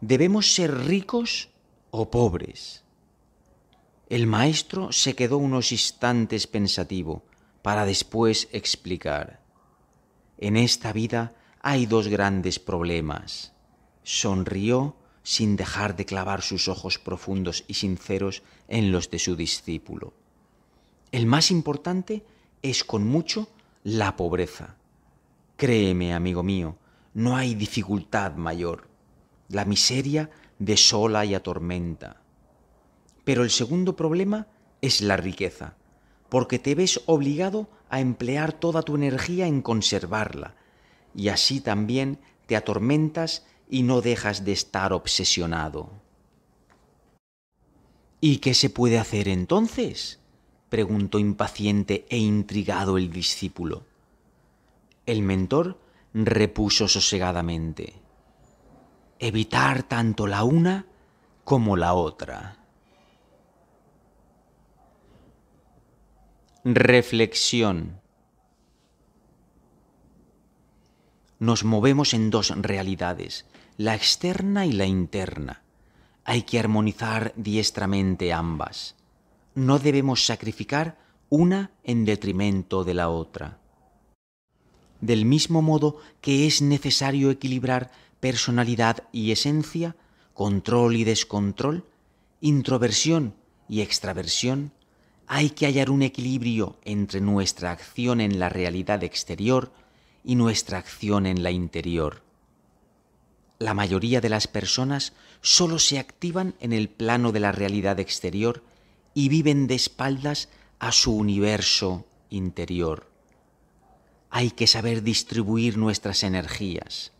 ¿debemos ser ricos o pobres? El Maestro se quedó unos instantes pensativo para después explicar, En esta vida hay dos grandes problemas. Sonrió sin dejar de clavar sus ojos profundos y sinceros en los de su discípulo. El más importante es con mucho la pobreza. Créeme, amigo mío, no hay dificultad mayor. La miseria desola y atormenta. Pero el segundo problema es la riqueza, porque te ves obligado a emplear toda tu energía en conservarla, y así también te atormentas y no dejas de estar obsesionado. ¿Y qué se puede hacer entonces? preguntó impaciente e intrigado el discípulo. El mentor repuso sosegadamente. Evitar tanto la una como la otra. Reflexión. Nos movemos en dos realidades, la externa y la interna. Hay que armonizar diestramente ambas no debemos sacrificar una en detrimento de la otra. Del mismo modo que es necesario equilibrar personalidad y esencia, control y descontrol, introversión y extraversión, hay que hallar un equilibrio entre nuestra acción en la realidad exterior y nuestra acción en la interior. La mayoría de las personas solo se activan en el plano de la realidad exterior y viven de espaldas a su universo interior. Hay que saber distribuir nuestras energías.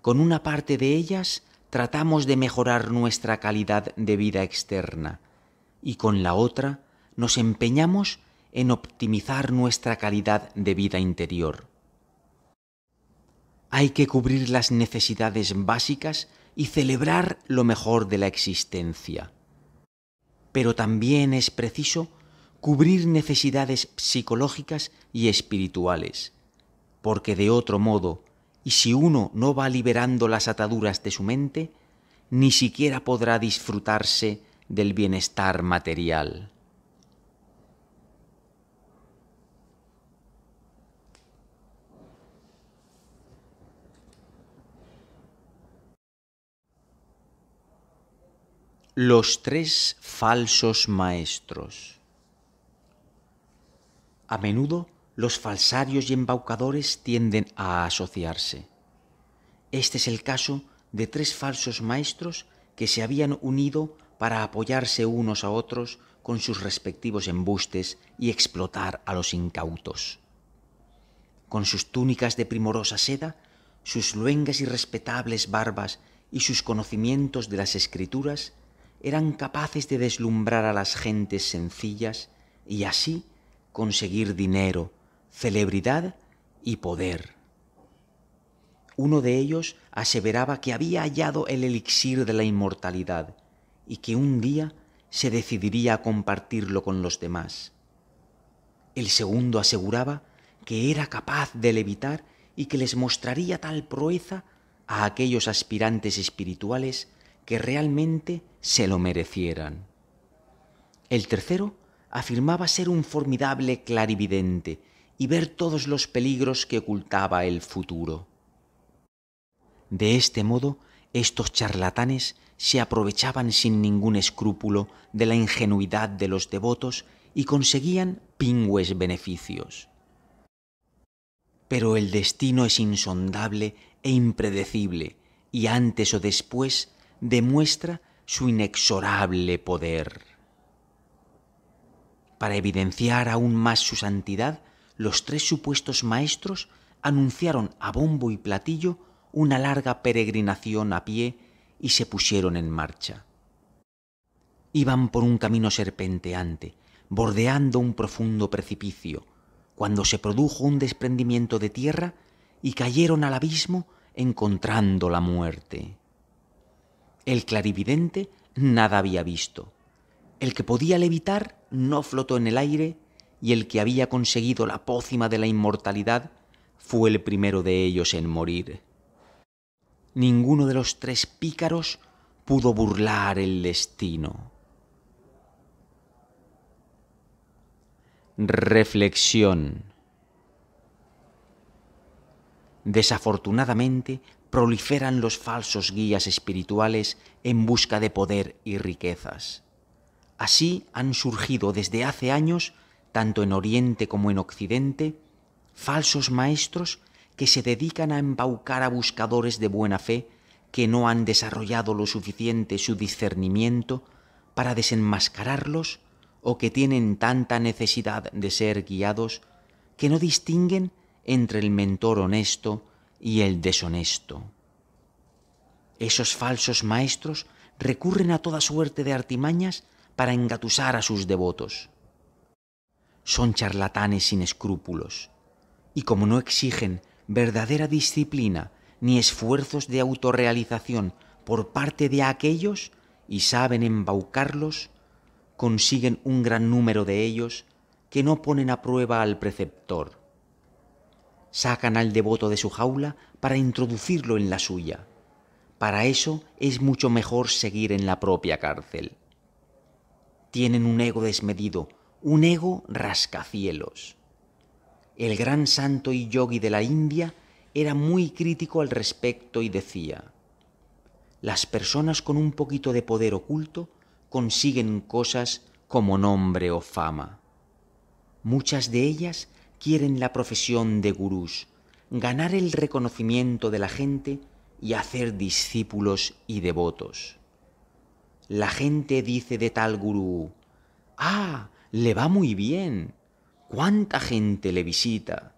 Con una parte de ellas tratamos de mejorar nuestra calidad de vida externa y con la otra nos empeñamos en optimizar nuestra calidad de vida interior. Hay que cubrir las necesidades básicas y celebrar lo mejor de la existencia pero también es preciso cubrir necesidades psicológicas y espirituales, porque de otro modo, y si uno no va liberando las ataduras de su mente, ni siquiera podrá disfrutarse del bienestar material. Los tres falsos maestros. A menudo los falsarios y embaucadores tienden a asociarse. Este es el caso de tres falsos maestros que se habían unido para apoyarse unos a otros con sus respectivos embustes y explotar a los incautos. Con sus túnicas de primorosa seda, sus luengas y respetables barbas y sus conocimientos de las escrituras, eran capaces de deslumbrar a las gentes sencillas y así conseguir dinero, celebridad y poder. Uno de ellos aseveraba que había hallado el elixir de la inmortalidad y que un día se decidiría a compartirlo con los demás. El segundo aseguraba que era capaz de levitar y que les mostraría tal proeza a aquellos aspirantes espirituales que realmente se lo merecieran. El tercero afirmaba ser un formidable clarividente y ver todos los peligros que ocultaba el futuro. De este modo, estos charlatanes se aprovechaban sin ningún escrúpulo de la ingenuidad de los devotos y conseguían pingües beneficios. Pero el destino es insondable e impredecible, y antes o después demuestra su inexorable poder. Para evidenciar aún más su santidad, los tres supuestos maestros anunciaron a bombo y platillo una larga peregrinación a pie y se pusieron en marcha. Iban por un camino serpenteante, bordeando un profundo precipicio, cuando se produjo un desprendimiento de tierra y cayeron al abismo encontrando la muerte. El clarividente nada había visto. El que podía levitar no flotó en el aire y el que había conseguido la pócima de la inmortalidad fue el primero de ellos en morir. Ninguno de los tres pícaros pudo burlar el destino. Reflexión. Desafortunadamente, proliferan los falsos guías espirituales en busca de poder y riquezas. Así han surgido desde hace años, tanto en Oriente como en Occidente, falsos maestros que se dedican a embaucar a buscadores de buena fe que no han desarrollado lo suficiente su discernimiento para desenmascararlos o que tienen tanta necesidad de ser guiados que no distinguen entre el mentor honesto y el deshonesto. Esos falsos maestros recurren a toda suerte de artimañas para engatusar a sus devotos. Son charlatanes sin escrúpulos, y como no exigen verdadera disciplina ni esfuerzos de autorrealización por parte de aquellos y saben embaucarlos, consiguen un gran número de ellos que no ponen a prueba al preceptor Sacan al devoto de su jaula para introducirlo en la suya. Para eso es mucho mejor seguir en la propia cárcel. Tienen un ego desmedido, un ego rascacielos. El gran santo y yogi de la India era muy crítico al respecto y decía, las personas con un poquito de poder oculto consiguen cosas como nombre o fama. Muchas de ellas quieren la profesión de gurús, ganar el reconocimiento de la gente y hacer discípulos y devotos. La gente dice de tal gurú, ah, le va muy bien, cuánta gente le visita,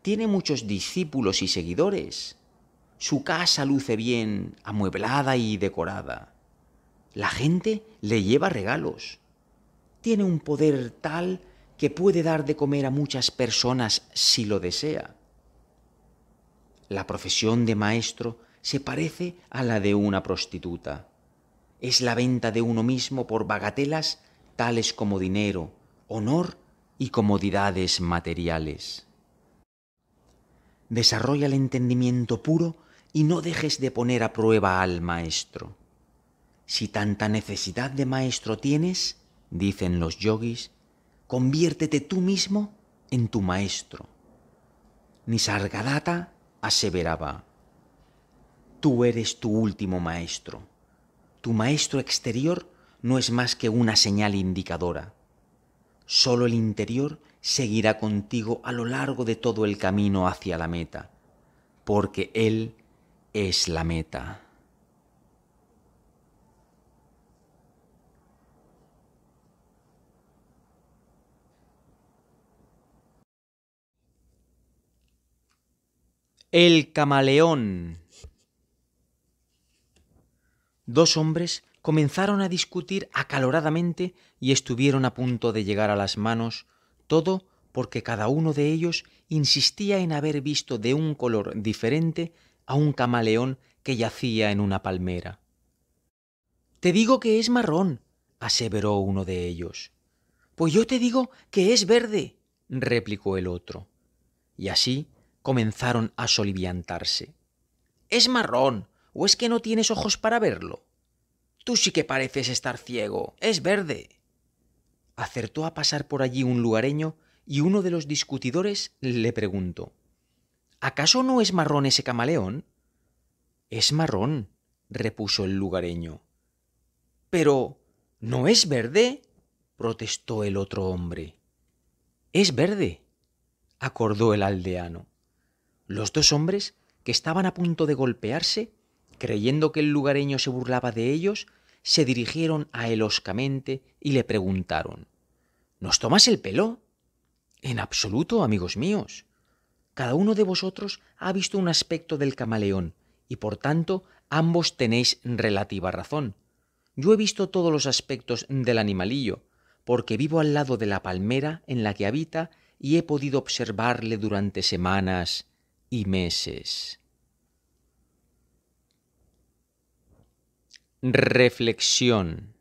tiene muchos discípulos y seguidores, su casa luce bien, amueblada y decorada, la gente le lleva regalos, tiene un poder tal que puede dar de comer a muchas personas si lo desea. La profesión de maestro se parece a la de una prostituta. Es la venta de uno mismo por bagatelas tales como dinero, honor y comodidades materiales. Desarrolla el entendimiento puro y no dejes de poner a prueba al maestro. Si tanta necesidad de maestro tienes, dicen los yogis, Conviértete tú mismo en tu maestro. Nisargadatta aseveraba, tú eres tu último maestro. Tu maestro exterior no es más que una señal indicadora. Solo el interior seguirá contigo a lo largo de todo el camino hacia la meta, porque Él es la meta. El camaleón. Dos hombres comenzaron a discutir acaloradamente y estuvieron a punto de llegar a las manos, todo porque cada uno de ellos insistía en haber visto de un color diferente a un camaleón que yacía en una palmera. Te digo que es marrón, aseveró uno de ellos. Pues yo te digo que es verde, replicó el otro. Y así comenzaron a soliviantarse. ¿Es marrón? ¿O es que no tienes ojos para verlo? Tú sí que pareces estar ciego. Es verde. Acertó a pasar por allí un lugareño y uno de los discutidores le preguntó ¿Acaso no es marrón ese camaleón? Es marrón, repuso el lugareño. Pero ¿no es verde? protestó el otro hombre. Es verde, acordó el aldeano. Los dos hombres, que estaban a punto de golpearse, creyendo que el lugareño se burlaba de ellos, se dirigieron a él y le preguntaron ¿Nos tomas el pelo? En absoluto, amigos míos. Cada uno de vosotros ha visto un aspecto del camaleón, y por tanto ambos tenéis relativa razón. Yo he visto todos los aspectos del animalillo, porque vivo al lado de la palmera en la que habita y he podido observarle durante semanas y meses. Reflexión.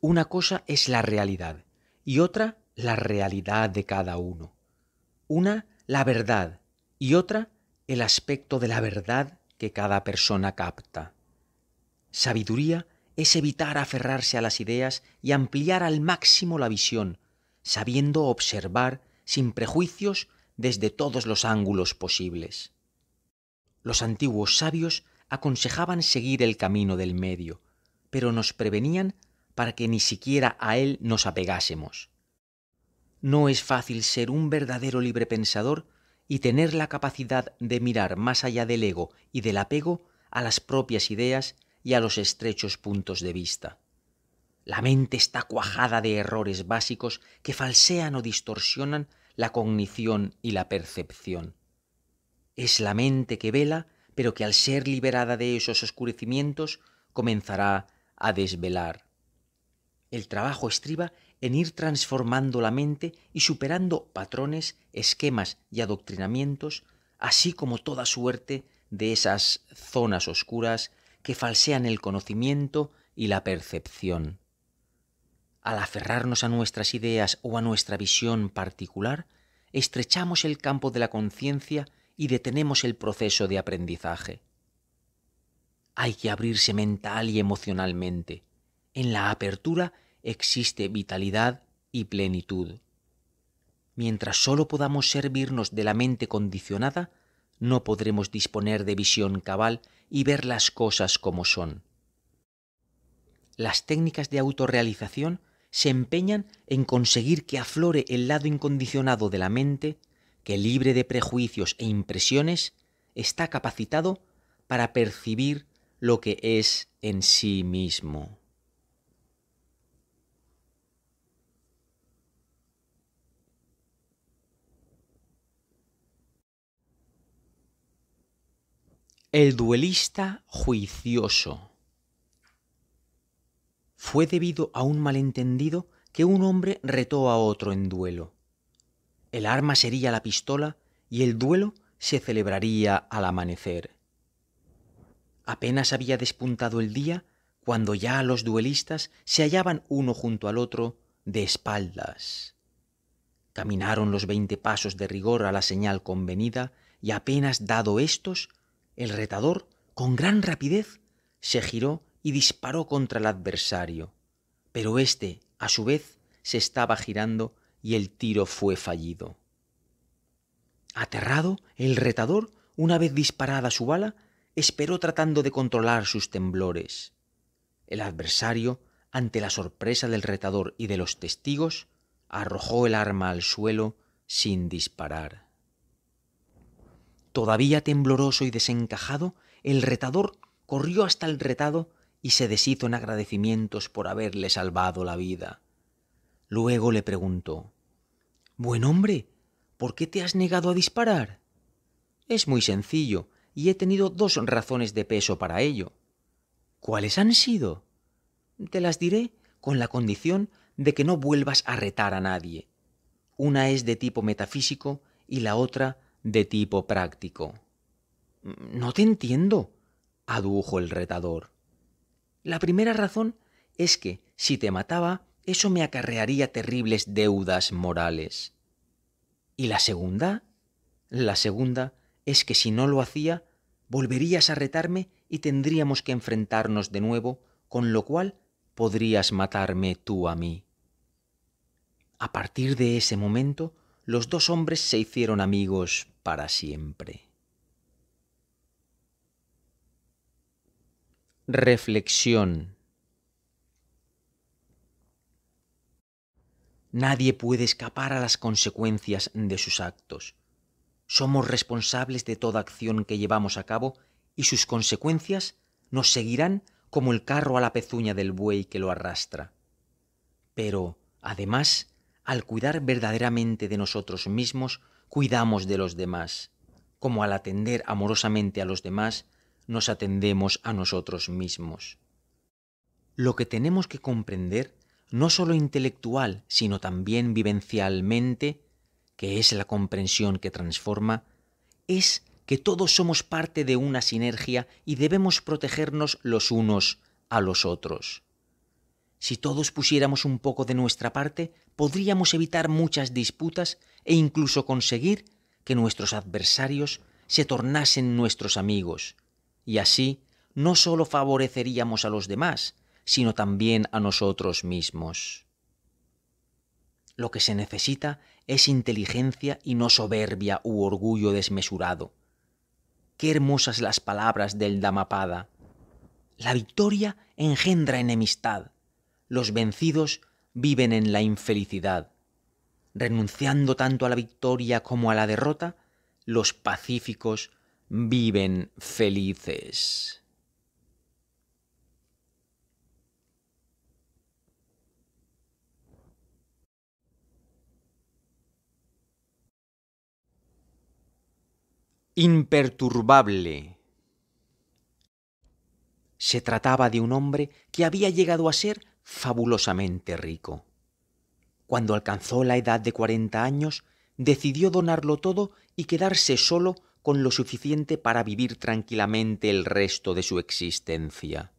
Una cosa es la realidad y otra la realidad de cada uno. Una la verdad y otra el aspecto de la verdad que cada persona capta. Sabiduría es evitar aferrarse a las ideas y ampliar al máximo la visión, sabiendo observar sin prejuicios desde todos los ángulos posibles. Los antiguos sabios aconsejaban seguir el camino del medio, pero nos prevenían para que ni siquiera a él nos apegásemos. No es fácil ser un verdadero libre pensador y tener la capacidad de mirar más allá del ego y del apego a las propias ideas y a los estrechos puntos de vista. La mente está cuajada de errores básicos que falsean o distorsionan la cognición y la percepción. Es la mente que vela, pero que al ser liberada de esos oscurecimientos comenzará a desvelar. El trabajo estriba en ir transformando la mente y superando patrones, esquemas y adoctrinamientos, así como toda suerte de esas zonas oscuras que falsean el conocimiento y la percepción. Al aferrarnos a nuestras ideas o a nuestra visión particular, estrechamos el campo de la conciencia y detenemos el proceso de aprendizaje. Hay que abrirse mental y emocionalmente. En la apertura existe vitalidad y plenitud. Mientras solo podamos servirnos de la mente condicionada, no podremos disponer de visión cabal y ver las cosas como son. Las técnicas de autorrealización se empeñan en conseguir que aflore el lado incondicionado de la mente, que libre de prejuicios e impresiones, está capacitado para percibir lo que es en sí mismo. El duelista juicioso fue debido a un malentendido que un hombre retó a otro en duelo. El arma sería la pistola y el duelo se celebraría al amanecer. Apenas había despuntado el día cuando ya los duelistas se hallaban uno junto al otro de espaldas. Caminaron los veinte pasos de rigor a la señal convenida y apenas dado éstos, el retador, con gran rapidez, se giró y disparó contra el adversario. Pero éste, a su vez, se estaba girando y el tiro fue fallido. Aterrado, el retador, una vez disparada su bala, esperó tratando de controlar sus temblores. El adversario, ante la sorpresa del retador y de los testigos, arrojó el arma al suelo sin disparar. Todavía tembloroso y desencajado, el retador corrió hasta el retado y se deshizo en agradecimientos por haberle salvado la vida. Luego le preguntó Buen hombre, ¿por qué te has negado a disparar? Es muy sencillo, y he tenido dos razones de peso para ello. ¿Cuáles han sido? Te las diré con la condición de que no vuelvas a retar a nadie. Una es de tipo metafísico y la otra de tipo práctico. No te entiendo, adujo el retador. La primera razón es que si te mataba, eso me acarrearía terribles deudas morales. ¿Y la segunda? La segunda es que si no lo hacía, volverías a retarme y tendríamos que enfrentarnos de nuevo, con lo cual podrías matarme tú a mí. A partir de ese momento, los dos hombres se hicieron amigos para siempre. reflexión. Nadie puede escapar a las consecuencias de sus actos. Somos responsables de toda acción que llevamos a cabo y sus consecuencias nos seguirán como el carro a la pezuña del buey que lo arrastra. Pero, además, al cuidar verdaderamente de nosotros mismos, cuidamos de los demás, como al atender amorosamente a los demás, nos atendemos a nosotros mismos. Lo que tenemos que comprender, no solo intelectual, sino también vivencialmente, que es la comprensión que transforma, es que todos somos parte de una sinergia y debemos protegernos los unos a los otros. Si todos pusiéramos un poco de nuestra parte, podríamos evitar muchas disputas e incluso conseguir que nuestros adversarios se tornasen nuestros amigos, y así no solo favoreceríamos a los demás, sino también a nosotros mismos. Lo que se necesita es inteligencia y no soberbia u orgullo desmesurado. Qué hermosas las palabras del Damapada. La victoria engendra enemistad. Los vencidos viven en la infelicidad. Renunciando tanto a la victoria como a la derrota, los pacíficos viven felices. imperturbable. Se trataba de un hombre que había llegado a ser fabulosamente rico. Cuando alcanzó la edad de 40 años, decidió donarlo todo y quedarse solo con lo suficiente para vivir tranquilamente el resto de su existencia.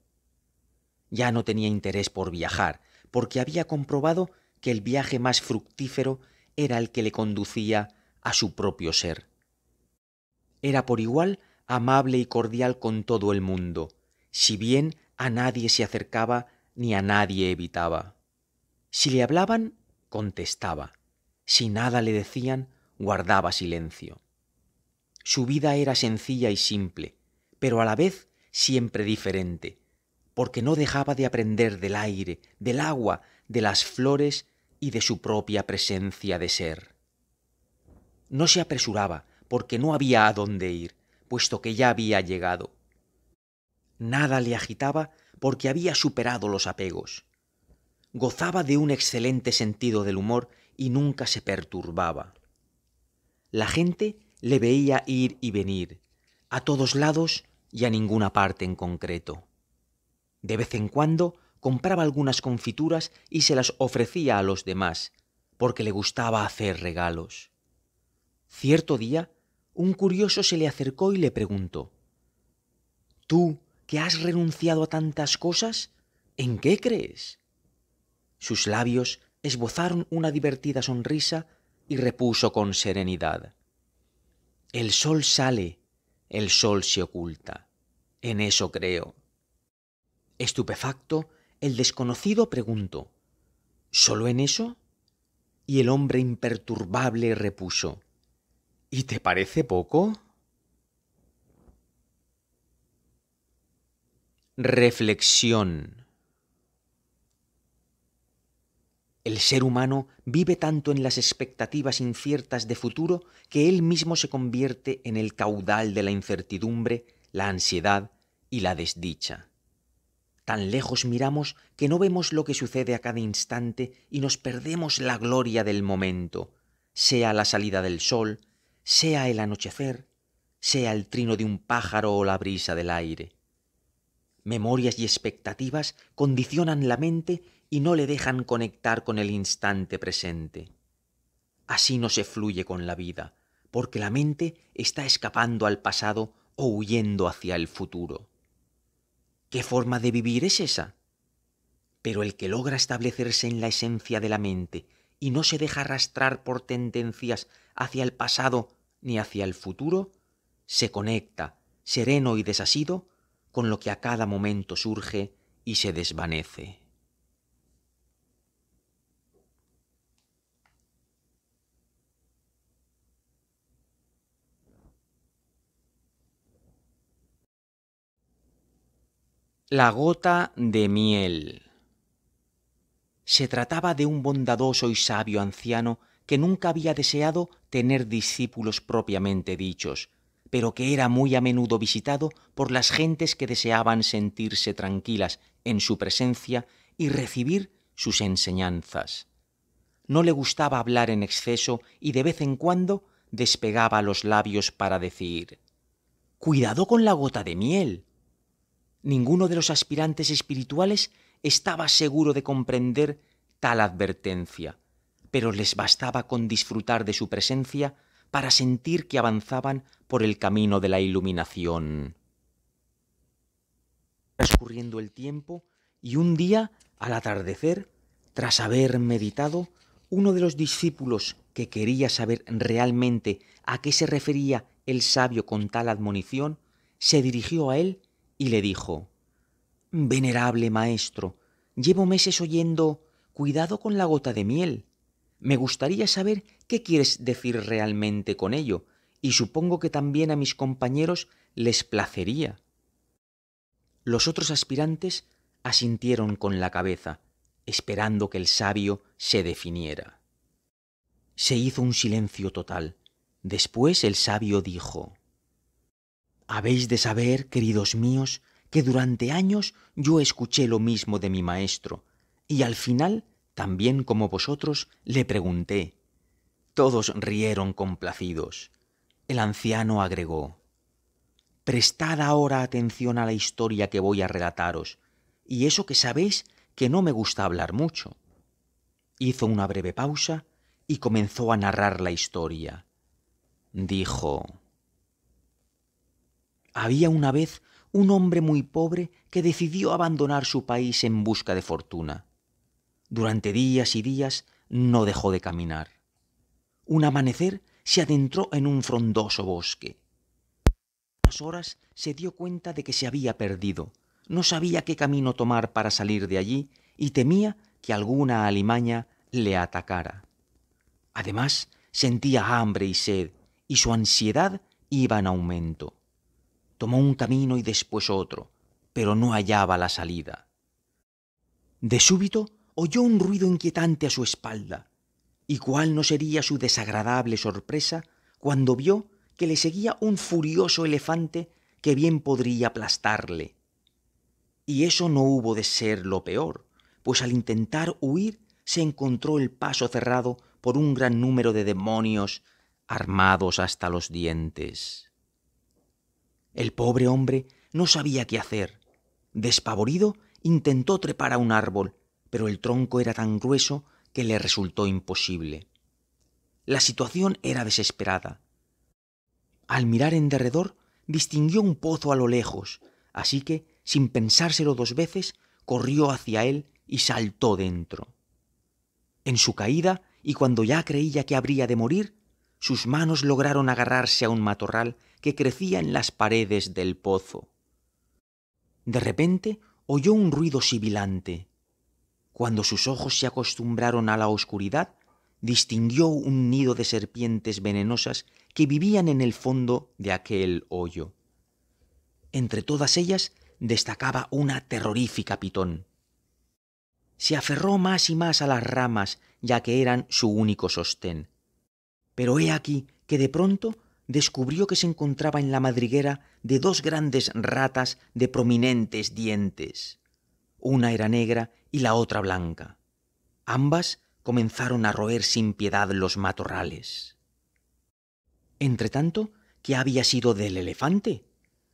Ya no tenía interés por viajar, porque había comprobado que el viaje más fructífero era el que le conducía a su propio ser. Era por igual amable y cordial con todo el mundo, si bien a nadie se acercaba ni a nadie evitaba. Si le hablaban, contestaba. Si nada le decían, guardaba silencio. Su vida era sencilla y simple, pero a la vez siempre diferente, porque no dejaba de aprender del aire, del agua, de las flores y de su propia presencia de ser. No se apresuraba, porque no había a dónde ir, puesto que ya había llegado. Nada le agitaba, porque había superado los apegos. Gozaba de un excelente sentido del humor y nunca se perturbaba. La gente le veía ir y venir, a todos lados y a ninguna parte en concreto. De vez en cuando compraba algunas confituras y se las ofrecía a los demás, porque le gustaba hacer regalos. Cierto día, un curioso se le acercó y le preguntó Tú, que has renunciado a tantas cosas, ¿en qué crees? Sus labios esbozaron una divertida sonrisa y repuso con serenidad el sol sale, el sol se oculta. En eso creo. Estupefacto, el desconocido preguntó, ¿Solo en eso? Y el hombre imperturbable repuso, ¿Y te parece poco? Reflexión. El ser humano vive tanto en las expectativas inciertas de futuro que él mismo se convierte en el caudal de la incertidumbre, la ansiedad y la desdicha. Tan lejos miramos que no vemos lo que sucede a cada instante y nos perdemos la gloria del momento, sea la salida del sol, sea el anochecer, sea el trino de un pájaro o la brisa del aire. Memorias y expectativas condicionan la mente y no le dejan conectar con el instante presente. Así no se fluye con la vida, porque la mente está escapando al pasado o huyendo hacia el futuro. ¿Qué forma de vivir es esa? Pero el que logra establecerse en la esencia de la mente y no se deja arrastrar por tendencias hacia el pasado ni hacia el futuro, se conecta, sereno y desasido, con lo que a cada momento surge y se desvanece. La gota de miel. Se trataba de un bondadoso y sabio anciano que nunca había deseado tener discípulos propiamente dichos, pero que era muy a menudo visitado por las gentes que deseaban sentirse tranquilas en su presencia y recibir sus enseñanzas. No le gustaba hablar en exceso y de vez en cuando despegaba los labios para decir Cuidado con la gota de miel Ninguno de los aspirantes espirituales estaba seguro de comprender tal advertencia, pero les bastaba con disfrutar de su presencia para sentir que avanzaban por el camino de la iluminación. Transcurriendo el tiempo, y un día, al atardecer, tras haber meditado, uno de los discípulos que quería saber realmente a qué se refería el sabio con tal admonición, se dirigió a él y le dijo, Venerable maestro, llevo meses oyendo, cuidado con la gota de miel. Me gustaría saber qué quieres decir realmente con ello, y supongo que también a mis compañeros les placería. Los otros aspirantes asintieron con la cabeza, esperando que el sabio se definiera. Se hizo un silencio total. Después el sabio dijo habéis de saber, queridos míos, que durante años yo escuché lo mismo de mi maestro, y al final, también como vosotros, le pregunté. Todos rieron complacidos. El anciano agregó Prestad ahora atención a la historia que voy a relataros, y eso que sabéis que no me gusta hablar mucho. Hizo una breve pausa y comenzó a narrar la historia. Dijo había una vez un hombre muy pobre que decidió abandonar su país en busca de fortuna. Durante días y días no dejó de caminar. Un amanecer se adentró en un frondoso bosque. A las horas se dio cuenta de que se había perdido. No sabía qué camino tomar para salir de allí y temía que alguna alimaña le atacara. Además, sentía hambre y sed, y su ansiedad iba en aumento tomó un camino y después otro, pero no hallaba la salida. De súbito oyó un ruido inquietante a su espalda, y cuál no sería su desagradable sorpresa cuando vio que le seguía un furioso elefante que bien podría aplastarle. Y eso no hubo de ser lo peor, pues al intentar huir se encontró el paso cerrado por un gran número de demonios armados hasta los dientes. El pobre hombre no sabía qué hacer. Despavorido, intentó trepar a un árbol, pero el tronco era tan grueso que le resultó imposible. La situación era desesperada. Al mirar en derredor, distinguió un pozo a lo lejos, así que, sin pensárselo dos veces, corrió hacia él y saltó dentro. En su caída, y cuando ya creía que habría de morir, sus manos lograron agarrarse a un matorral que crecía en las paredes del pozo. De repente oyó un ruido sibilante. Cuando sus ojos se acostumbraron a la oscuridad, distinguió un nido de serpientes venenosas que vivían en el fondo de aquel hoyo. Entre todas ellas destacaba una terrorífica pitón. Se aferró más y más a las ramas, ya que eran su único sostén. Pero he aquí que de pronto descubrió que se encontraba en la madriguera de dos grandes ratas de prominentes dientes. Una era negra y la otra blanca. Ambas comenzaron a roer sin piedad los matorrales. Entretanto, ¿qué había sido del elefante?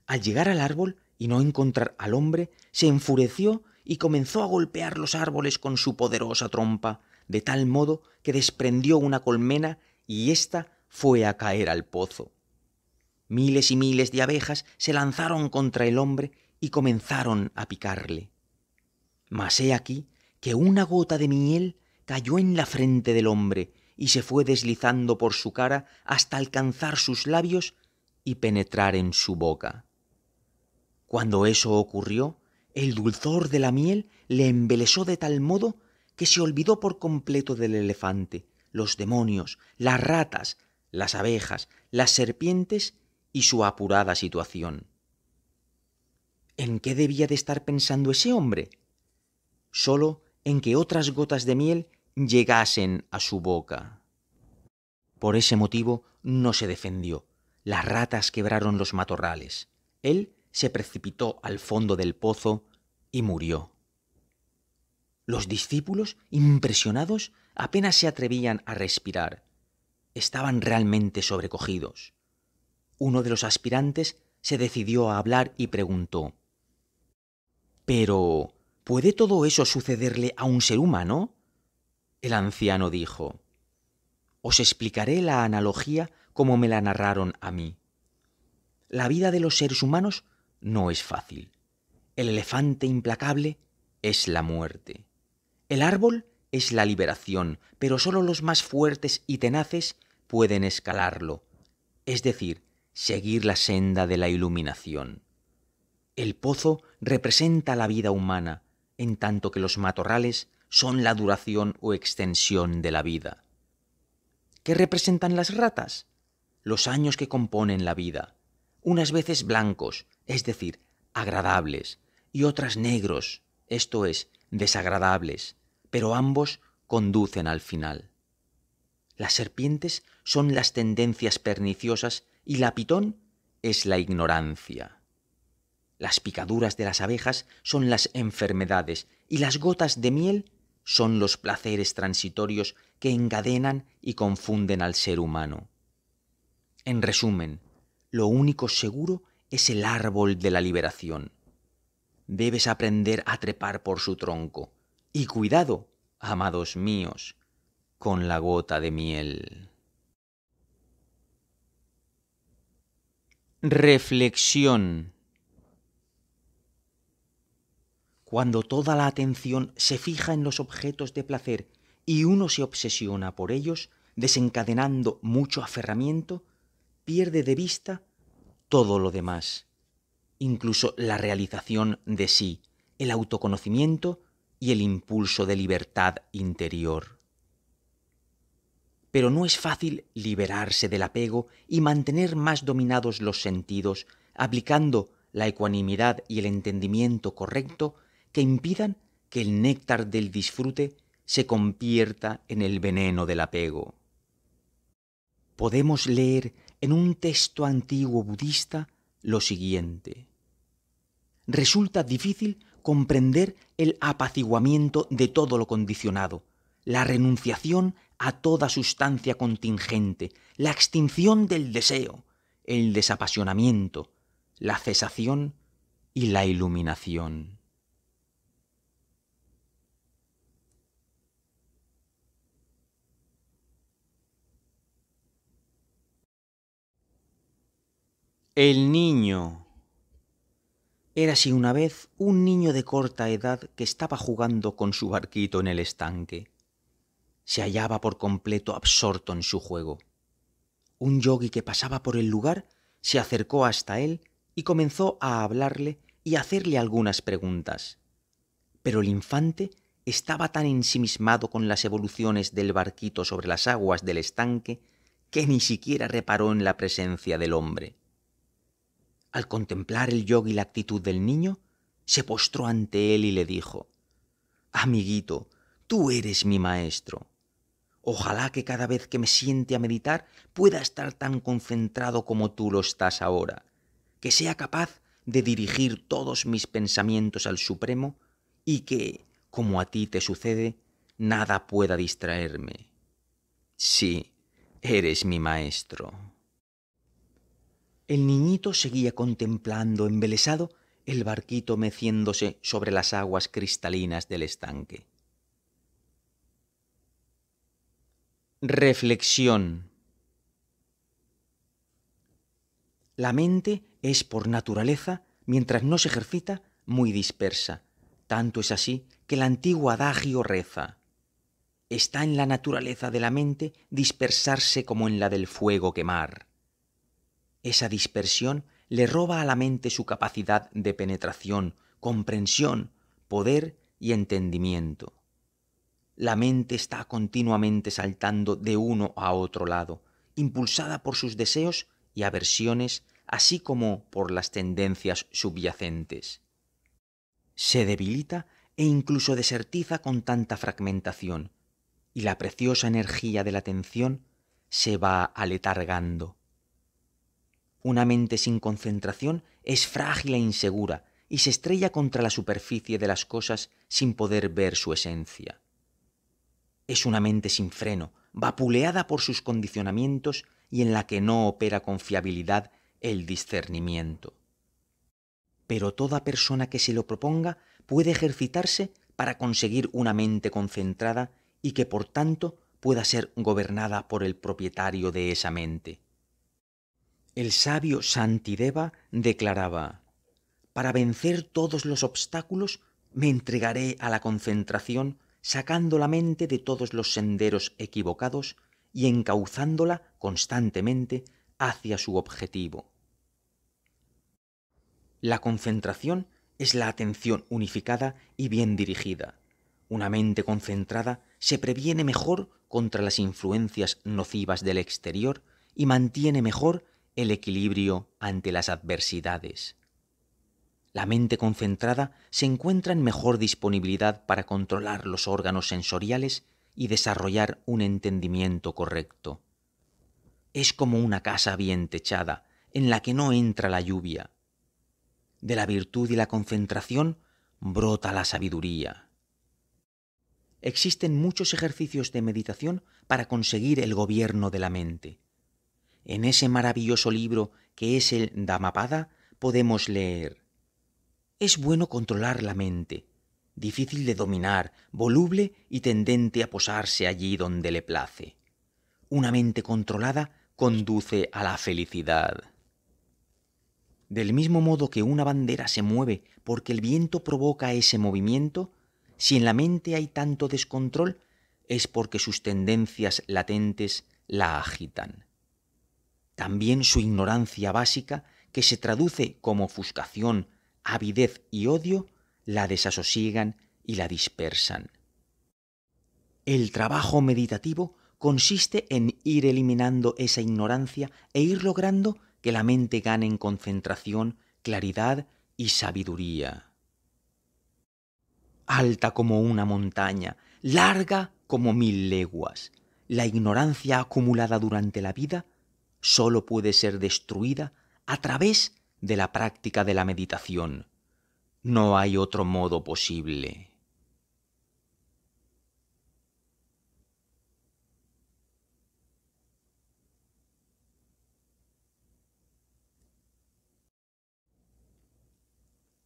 Al llegar al árbol y no encontrar al hombre, se enfureció y comenzó a golpear los árboles con su poderosa trompa, de tal modo que desprendió una colmena y ésta fue a caer al pozo. Miles y miles de abejas se lanzaron contra el hombre y comenzaron a picarle. Mas he aquí que una gota de miel cayó en la frente del hombre y se fue deslizando por su cara hasta alcanzar sus labios y penetrar en su boca. Cuando eso ocurrió, el dulzor de la miel le embelesó de tal modo que se olvidó por completo del elefante, los demonios, las ratas, las abejas, las serpientes y su apurada situación. ¿En qué debía de estar pensando ese hombre? Solo en que otras gotas de miel llegasen a su boca. Por ese motivo no se defendió. Las ratas quebraron los matorrales. Él se precipitó al fondo del pozo y murió. Los discípulos, impresionados, apenas se atrevían a respirar estaban realmente sobrecogidos. Uno de los aspirantes se decidió a hablar y preguntó Pero, ¿puede todo eso sucederle a un ser humano? El anciano dijo Os explicaré la analogía como me la narraron a mí. La vida de los seres humanos no es fácil. El elefante implacable es la muerte. El árbol es la liberación, pero solo los más fuertes y tenaces pueden escalarlo, es decir, seguir la senda de la iluminación. El pozo representa la vida humana, en tanto que los matorrales son la duración o extensión de la vida. ¿Qué representan las ratas? Los años que componen la vida, unas veces blancos, es decir, agradables, y otras negros, esto es, desagradables, pero ambos conducen al final. Las serpientes son las tendencias perniciosas y la pitón es la ignorancia. Las picaduras de las abejas son las enfermedades y las gotas de miel son los placeres transitorios que encadenan y confunden al ser humano. En resumen, lo único seguro es el árbol de la liberación. Debes aprender a trepar por su tronco, y cuidado, amados míos, con la gota de miel. Reflexión. Cuando toda la atención se fija en los objetos de placer y uno se obsesiona por ellos, desencadenando mucho aferramiento, pierde de vista todo lo demás, incluso la realización de sí, el autoconocimiento y el impulso de libertad interior. Pero no es fácil liberarse del apego y mantener más dominados los sentidos, aplicando la ecuanimidad y el entendimiento correcto que impidan que el néctar del disfrute se convierta en el veneno del apego. Podemos leer en un texto antiguo budista lo siguiente. Resulta difícil comprender el apaciguamiento de todo lo condicionado, la renunciación a toda sustancia contingente, la extinción del deseo, el desapasionamiento, la cesación y la iluminación. El niño era si una vez un niño de corta edad que estaba jugando con su barquito en el estanque. Se hallaba por completo absorto en su juego. Un yogui que pasaba por el lugar se acercó hasta él y comenzó a hablarle y hacerle algunas preguntas. Pero el infante estaba tan ensimismado con las evoluciones del barquito sobre las aguas del estanque que ni siquiera reparó en la presencia del hombre. Al contemplar el y la actitud del niño, se postró ante él y le dijo, Amiguito, tú eres mi maestro. Ojalá que cada vez que me siente a meditar pueda estar tan concentrado como tú lo estás ahora, que sea capaz de dirigir todos mis pensamientos al Supremo y que, como a ti te sucede, nada pueda distraerme. Sí, eres mi maestro. El niñito seguía contemplando, embelesado, el barquito meciéndose sobre las aguas cristalinas del estanque. Reflexión. La mente es por naturaleza, mientras no se ejercita, muy dispersa. Tanto es así que el antiguo adagio reza. Está en la naturaleza de la mente dispersarse como en la del fuego quemar. Esa dispersión le roba a la mente su capacidad de penetración, comprensión, poder y entendimiento. La mente está continuamente saltando de uno a otro lado, impulsada por sus deseos y aversiones, así como por las tendencias subyacentes. Se debilita e incluso desertiza con tanta fragmentación, y la preciosa energía de la atención se va aletargando. Una mente sin concentración es frágil e insegura y se estrella contra la superficie de las cosas sin poder ver su esencia. Es una mente sin freno, vapuleada por sus condicionamientos y en la que no opera con fiabilidad el discernimiento. Pero toda persona que se lo proponga puede ejercitarse para conseguir una mente concentrada y que por tanto pueda ser gobernada por el propietario de esa mente. El sabio Santideva declaraba, Para vencer todos los obstáculos me entregaré a la concentración sacando la mente de todos los senderos equivocados y encauzándola constantemente hacia su objetivo. La concentración es la atención unificada y bien dirigida. Una mente concentrada se previene mejor contra las influencias nocivas del exterior y mantiene mejor el equilibrio ante las adversidades. La mente concentrada se encuentra en mejor disponibilidad para controlar los órganos sensoriales y desarrollar un entendimiento correcto. Es como una casa bien techada, en la que no entra la lluvia. De la virtud y la concentración brota la sabiduría. Existen muchos ejercicios de meditación para conseguir el gobierno de la mente. En ese maravilloso libro que es el Dhammapada podemos leer Es bueno controlar la mente, difícil de dominar, voluble y tendente a posarse allí donde le place. Una mente controlada conduce a la felicidad. Del mismo modo que una bandera se mueve porque el viento provoca ese movimiento, si en la mente hay tanto descontrol, es porque sus tendencias latentes la agitan también su ignorancia básica, que se traduce como ofuscación, avidez y odio, la desasosiegan y la dispersan. El trabajo meditativo consiste en ir eliminando esa ignorancia e ir logrando que la mente gane en concentración, claridad y sabiduría. Alta como una montaña, larga como mil leguas, la ignorancia acumulada durante la vida sólo puede ser destruida a través de la práctica de la meditación. No hay otro modo posible.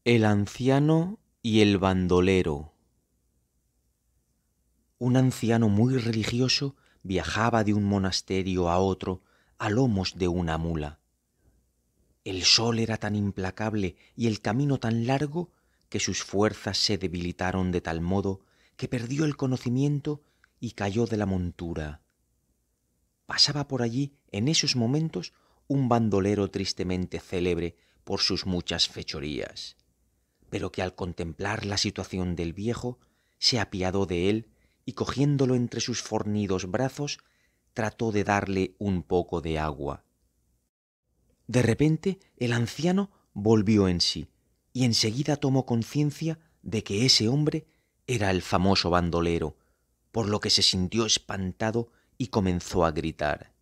El anciano y el bandolero. Un anciano muy religioso viajaba de un monasterio a otro a lomos de una mula. El sol era tan implacable y el camino tan largo que sus fuerzas se debilitaron de tal modo que perdió el conocimiento y cayó de la montura. Pasaba por allí en esos momentos un bandolero tristemente célebre por sus muchas fechorías, pero que al contemplar la situación del viejo se apiadó de él y cogiéndolo entre sus fornidos brazos trató de darle un poco de agua. De repente el anciano volvió en sí y enseguida tomó conciencia de que ese hombre era el famoso bandolero, por lo que se sintió espantado y comenzó a gritar.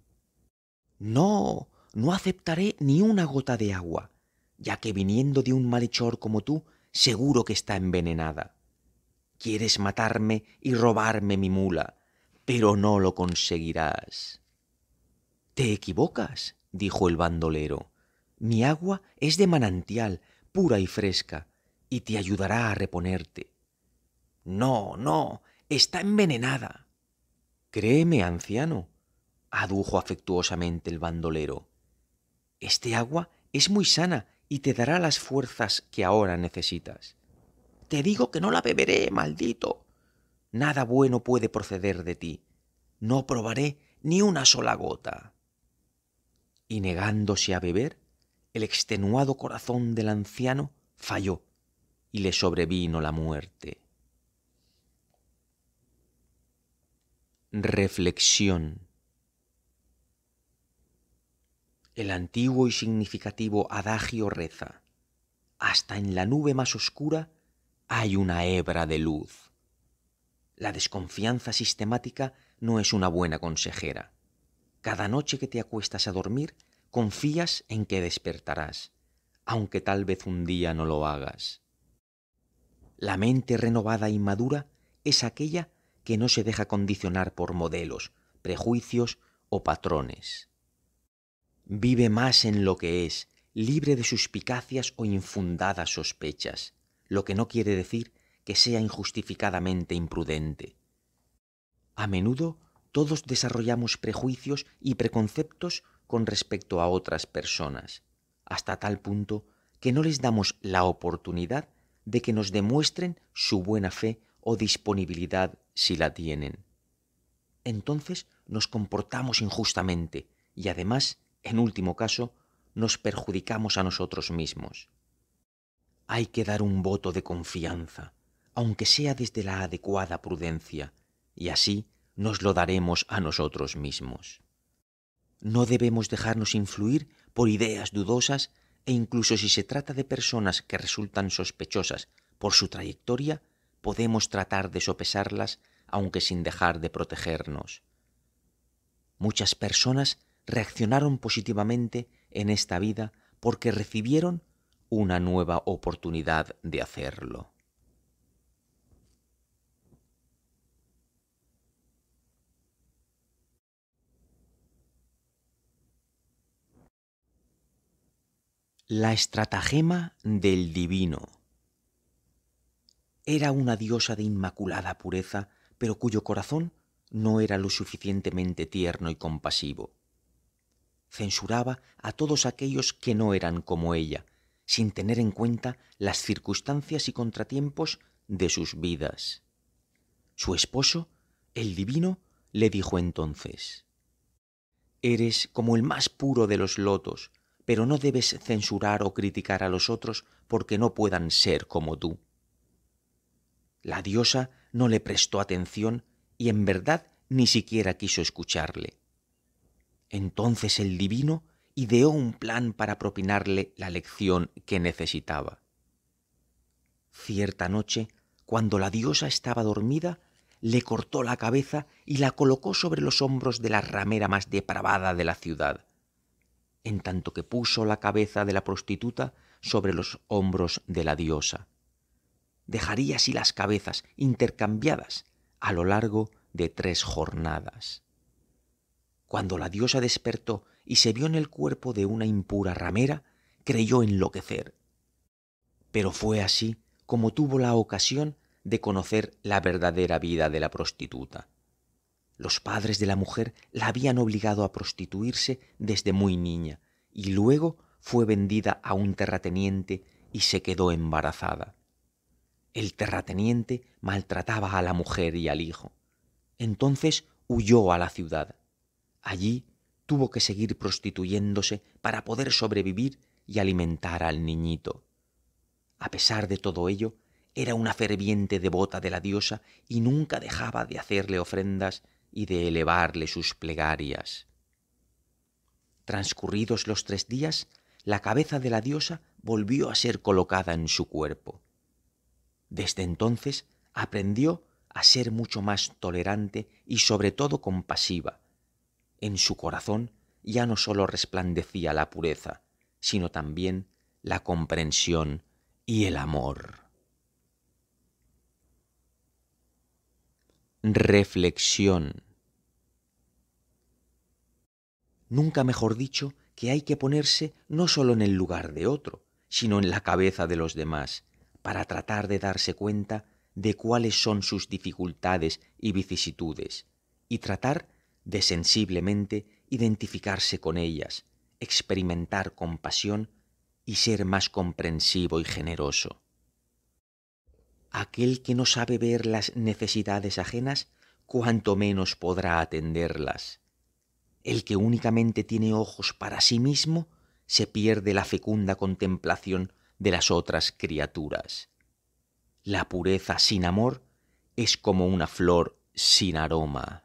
No, no aceptaré ni una gota de agua, ya que viniendo de un malhechor como tú, seguro que está envenenada. Quieres matarme y robarme mi mula, pero no lo conseguirás. Te equivocas, dijo el bandolero. Mi agua es de manantial, pura y fresca, y te ayudará a reponerte. No, no, está envenenada. Créeme, anciano, adujo afectuosamente el bandolero. Este agua es muy sana y te dará las fuerzas que ahora necesitas. Te digo que no la beberé, maldito, Nada bueno puede proceder de ti. No probaré ni una sola gota. Y negándose a beber, el extenuado corazón del anciano falló y le sobrevino la muerte. Reflexión. El antiguo y significativo adagio reza, hasta en la nube más oscura hay una hebra de luz. La desconfianza sistemática no es una buena consejera. Cada noche que te acuestas a dormir, confías en que despertarás, aunque tal vez un día no lo hagas. La mente renovada y madura es aquella que no se deja condicionar por modelos, prejuicios o patrones. Vive más en lo que es, libre de suspicacias o infundadas sospechas, lo que no quiere decir que sea injustificadamente imprudente. A menudo todos desarrollamos prejuicios y preconceptos con respecto a otras personas, hasta tal punto que no les damos la oportunidad de que nos demuestren su buena fe o disponibilidad si la tienen. Entonces nos comportamos injustamente y además, en último caso, nos perjudicamos a nosotros mismos. Hay que dar un voto de confianza, aunque sea desde la adecuada prudencia, y así nos lo daremos a nosotros mismos. No debemos dejarnos influir por ideas dudosas e incluso si se trata de personas que resultan sospechosas por su trayectoria, podemos tratar de sopesarlas aunque sin dejar de protegernos. Muchas personas reaccionaron positivamente en esta vida porque recibieron una nueva oportunidad de hacerlo. La estratagema del divino. Era una diosa de inmaculada pureza, pero cuyo corazón no era lo suficientemente tierno y compasivo. Censuraba a todos aquellos que no eran como ella, sin tener en cuenta las circunstancias y contratiempos de sus vidas. Su esposo, el divino, le dijo entonces, Eres como el más puro de los lotos, pero no debes censurar o criticar a los otros porque no puedan ser como tú. La diosa no le prestó atención y en verdad ni siquiera quiso escucharle. Entonces el divino ideó un plan para propinarle la lección que necesitaba. Cierta noche, cuando la diosa estaba dormida, le cortó la cabeza y la colocó sobre los hombros de la ramera más depravada de la ciudad en tanto que puso la cabeza de la prostituta sobre los hombros de la diosa. Dejaría así las cabezas intercambiadas a lo largo de tres jornadas. Cuando la diosa despertó y se vio en el cuerpo de una impura ramera, creyó enloquecer. Pero fue así como tuvo la ocasión de conocer la verdadera vida de la prostituta. Los padres de la mujer la habían obligado a prostituirse desde muy niña, y luego fue vendida a un terrateniente y se quedó embarazada. El terrateniente maltrataba a la mujer y al hijo. Entonces huyó a la ciudad. Allí tuvo que seguir prostituyéndose para poder sobrevivir y alimentar al niñito. A pesar de todo ello, era una ferviente devota de la diosa y nunca dejaba de hacerle ofrendas y de elevarle sus plegarias. Transcurridos los tres días, la cabeza de la diosa volvió a ser colocada en su cuerpo. Desde entonces aprendió a ser mucho más tolerante y sobre todo compasiva. En su corazón ya no sólo resplandecía la pureza, sino también la comprensión y el amor. reflexión. Nunca mejor dicho que hay que ponerse no solo en el lugar de otro, sino en la cabeza de los demás, para tratar de darse cuenta de cuáles son sus dificultades y vicisitudes, y tratar de sensiblemente identificarse con ellas, experimentar compasión y ser más comprensivo y generoso aquel que no sabe ver las necesidades ajenas, cuanto menos podrá atenderlas. El que únicamente tiene ojos para sí mismo, se pierde la fecunda contemplación de las otras criaturas. La pureza sin amor es como una flor sin aroma.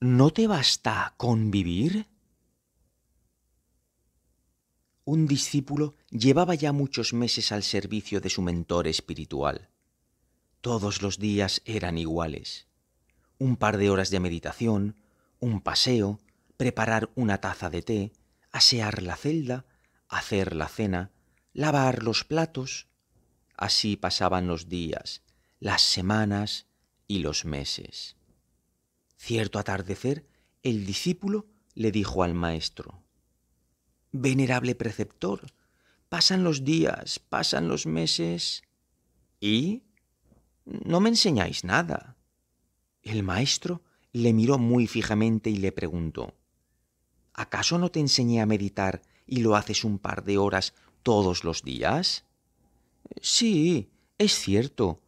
¿No te basta convivir? Un discípulo llevaba ya muchos meses al servicio de su mentor espiritual. Todos los días eran iguales. Un par de horas de meditación, un paseo, preparar una taza de té, asear la celda, hacer la cena, lavar los platos. Así pasaban los días, las semanas y los meses. Cierto atardecer, el discípulo le dijo al maestro, Venerable preceptor, pasan los días, pasan los meses, y... no me enseñáis nada. El maestro le miró muy fijamente y le preguntó, ¿acaso no te enseñé a meditar y lo haces un par de horas todos los días? Sí, es cierto,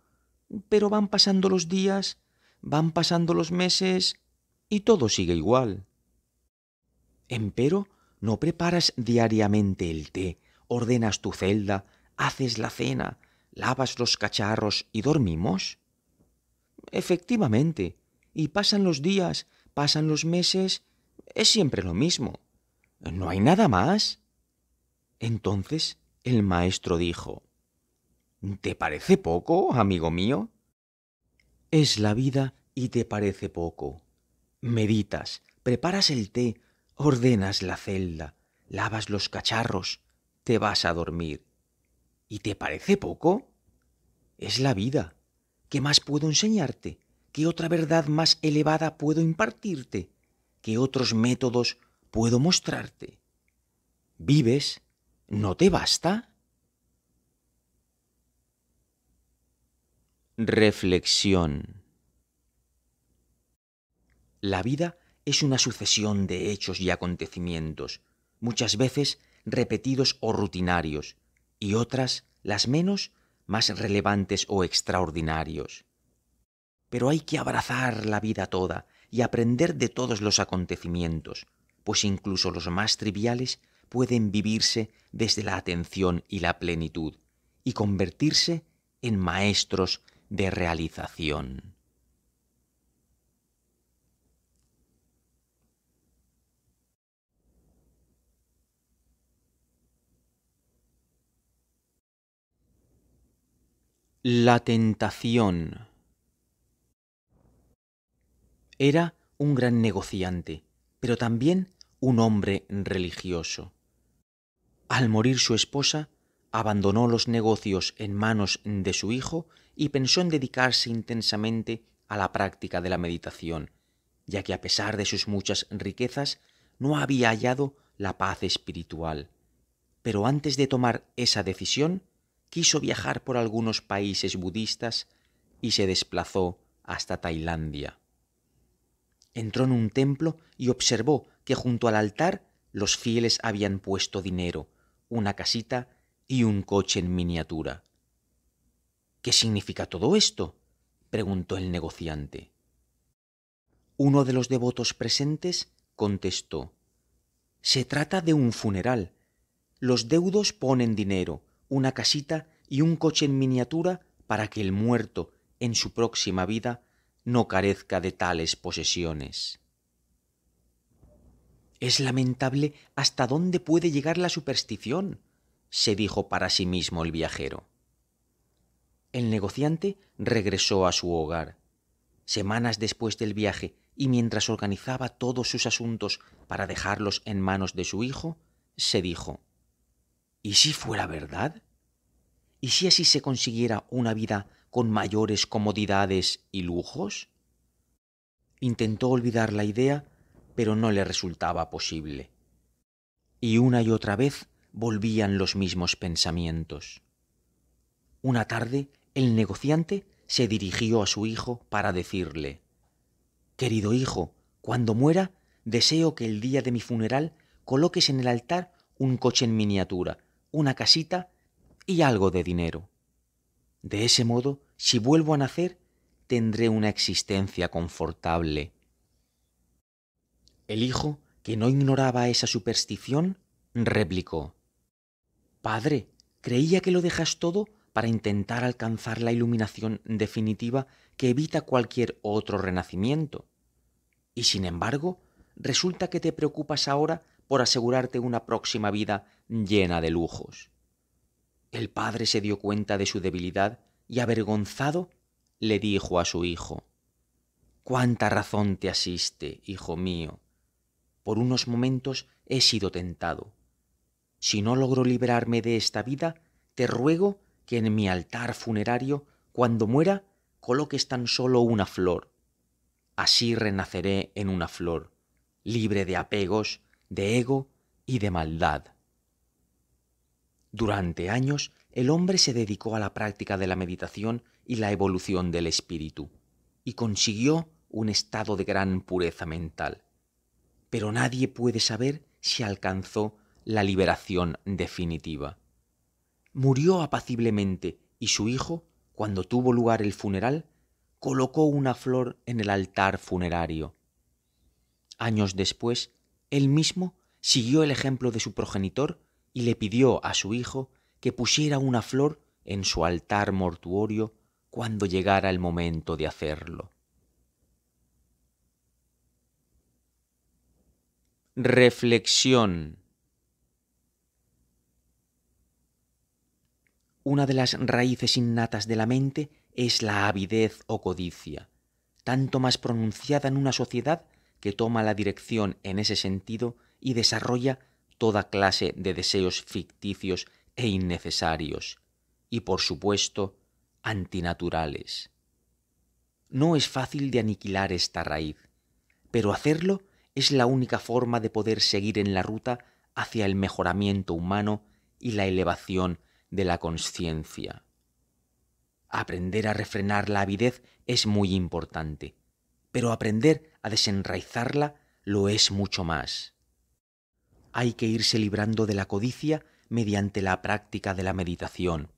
pero van pasando los días van pasando los meses y todo sigue igual. Empero, no preparas diariamente el té, ordenas tu celda, haces la cena, lavas los cacharros y dormimos. Efectivamente, y pasan los días, pasan los meses, es siempre lo mismo. No hay nada más. Entonces el maestro dijo, ¿Te parece poco, amigo mío? Es la vida y te parece poco. Meditas, preparas el té, ordenas la celda, lavas los cacharros, te vas a dormir. ¿Y te parece poco? Es la vida. ¿Qué más puedo enseñarte? ¿Qué otra verdad más elevada puedo impartirte? ¿Qué otros métodos puedo mostrarte? ¿Vives? ¿No te basta? Reflexión. La vida es una sucesión de hechos y acontecimientos, muchas veces repetidos o rutinarios, y otras, las menos, más relevantes o extraordinarios. Pero hay que abrazar la vida toda y aprender de todos los acontecimientos, pues incluso los más triviales pueden vivirse desde la atención y la plenitud, y convertirse en maestros de realización. La tentación. Era un gran negociante, pero también un hombre religioso. Al morir su esposa, abandonó los negocios en manos de su hijo y pensó en dedicarse intensamente a la práctica de la meditación, ya que a pesar de sus muchas riquezas no había hallado la paz espiritual. Pero antes de tomar esa decisión, quiso viajar por algunos países budistas y se desplazó hasta Tailandia. Entró en un templo y observó que junto al altar los fieles habían puesto dinero, una casita y un coche en miniatura. ¿Qué significa todo esto? preguntó el negociante. Uno de los devotos presentes contestó Se trata de un funeral. Los deudos ponen dinero, una casita y un coche en miniatura para que el muerto, en su próxima vida, no carezca de tales posesiones. Es lamentable hasta dónde puede llegar la superstición, se dijo para sí mismo el viajero el negociante regresó a su hogar. Semanas después del viaje y mientras organizaba todos sus asuntos para dejarlos en manos de su hijo, se dijo, ¿Y si fuera verdad? ¿Y si así se consiguiera una vida con mayores comodidades y lujos? Intentó olvidar la idea, pero no le resultaba posible. Y una y otra vez volvían los mismos pensamientos. Una tarde el negociante se dirigió a su hijo para decirle Querido hijo, cuando muera, deseo que el día de mi funeral coloques en el altar un coche en miniatura, una casita y algo de dinero. De ese modo, si vuelvo a nacer, tendré una existencia confortable. El hijo, que no ignoraba esa superstición, replicó Padre, creía que lo dejas todo para intentar alcanzar la iluminación definitiva que evita cualquier otro renacimiento. Y sin embargo, resulta que te preocupas ahora por asegurarte una próxima vida llena de lujos. El padre se dio cuenta de su debilidad y avergonzado le dijo a su hijo, Cuánta razón te asiste, hijo mío. Por unos momentos he sido tentado. Si no logro liberarme de esta vida, te ruego que en mi altar funerario, cuando muera, coloques tan solo una flor. Así renaceré en una flor, libre de apegos, de ego y de maldad. Durante años, el hombre se dedicó a la práctica de la meditación y la evolución del espíritu, y consiguió un estado de gran pureza mental. Pero nadie puede saber si alcanzó la liberación definitiva murió apaciblemente y su hijo, cuando tuvo lugar el funeral, colocó una flor en el altar funerario. Años después, él mismo siguió el ejemplo de su progenitor y le pidió a su hijo que pusiera una flor en su altar mortuorio cuando llegara el momento de hacerlo. Reflexión Una de las raíces innatas de la mente es la avidez o codicia, tanto más pronunciada en una sociedad que toma la dirección en ese sentido y desarrolla toda clase de deseos ficticios e innecesarios, y por supuesto, antinaturales. No es fácil de aniquilar esta raíz, pero hacerlo es la única forma de poder seguir en la ruta hacia el mejoramiento humano y la elevación de la conciencia. Aprender a refrenar la avidez es muy importante, pero aprender a desenraizarla lo es mucho más. Hay que irse librando de la codicia mediante la práctica de la meditación,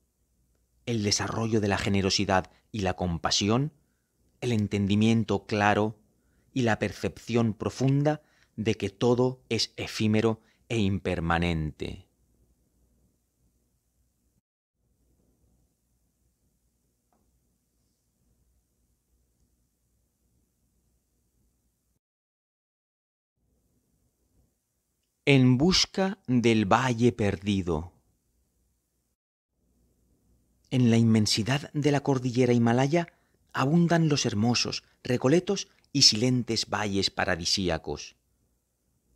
el desarrollo de la generosidad y la compasión, el entendimiento claro y la percepción profunda de que todo es efímero e impermanente. En busca del valle perdido. En la inmensidad de la cordillera himalaya abundan los hermosos, recoletos y silentes valles paradisíacos.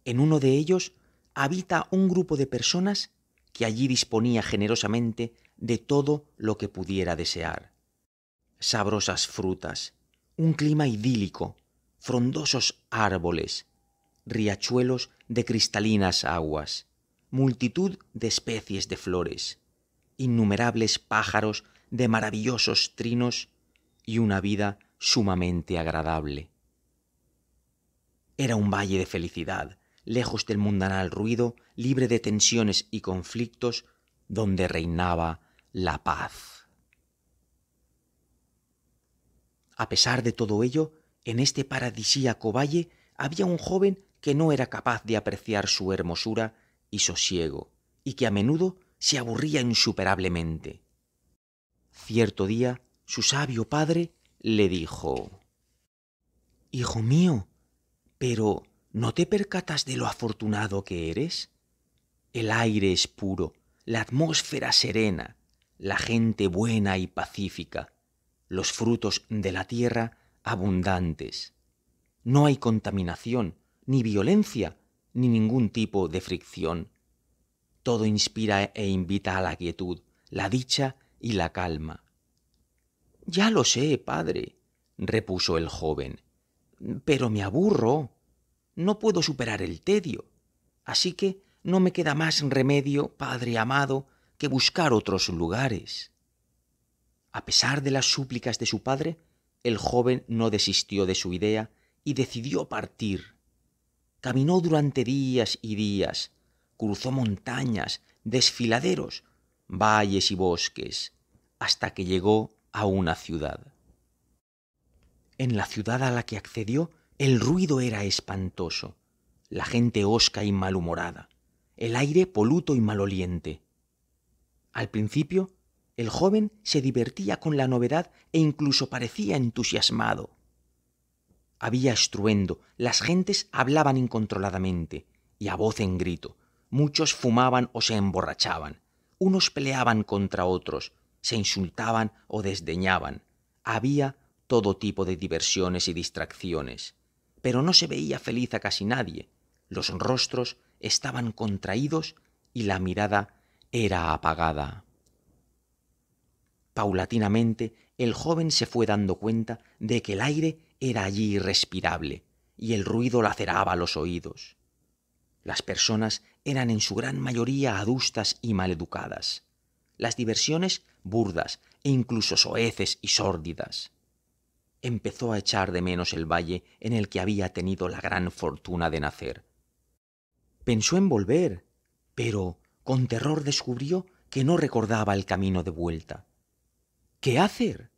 En uno de ellos habita un grupo de personas que allí disponía generosamente de todo lo que pudiera desear. Sabrosas frutas, un clima idílico, frondosos árboles, riachuelos de cristalinas aguas, multitud de especies de flores, innumerables pájaros de maravillosos trinos y una vida sumamente agradable. Era un valle de felicidad, lejos del mundanal ruido, libre de tensiones y conflictos, donde reinaba la paz. A pesar de todo ello, en este paradisíaco valle había un joven que no era capaz de apreciar su hermosura y sosiego, y que a menudo se aburría insuperablemente. Cierto día, su sabio padre le dijo Hijo mío, pero ¿no te percatas de lo afortunado que eres? El aire es puro, la atmósfera serena, la gente buena y pacífica, los frutos de la tierra abundantes. No hay contaminación, ni violencia, ni ningún tipo de fricción. Todo inspira e invita a la quietud, la dicha y la calma. Ya lo sé, padre, repuso el joven, pero me aburro. No puedo superar el tedio. Así que no me queda más remedio, padre amado, que buscar otros lugares. A pesar de las súplicas de su padre, el joven no desistió de su idea y decidió partir. Caminó durante días y días, cruzó montañas, desfiladeros, valles y bosques, hasta que llegó a una ciudad. En la ciudad a la que accedió, el ruido era espantoso, la gente hosca y malhumorada, el aire poluto y maloliente. Al principio, el joven se divertía con la novedad e incluso parecía entusiasmado. Había estruendo, las gentes hablaban incontroladamente, y a voz en grito. Muchos fumaban o se emborrachaban. Unos peleaban contra otros, se insultaban o desdeñaban. Había todo tipo de diversiones y distracciones. Pero no se veía feliz a casi nadie. Los rostros estaban contraídos y la mirada era apagada. Paulatinamente, el joven se fue dando cuenta de que el aire era allí irrespirable y el ruido laceraba los oídos. Las personas eran en su gran mayoría adustas y maleducadas, las diversiones burdas e incluso soeces y sórdidas. Empezó a echar de menos el valle en el que había tenido la gran fortuna de nacer. Pensó en volver, pero con terror descubrió que no recordaba el camino de vuelta. ¿Qué hacer?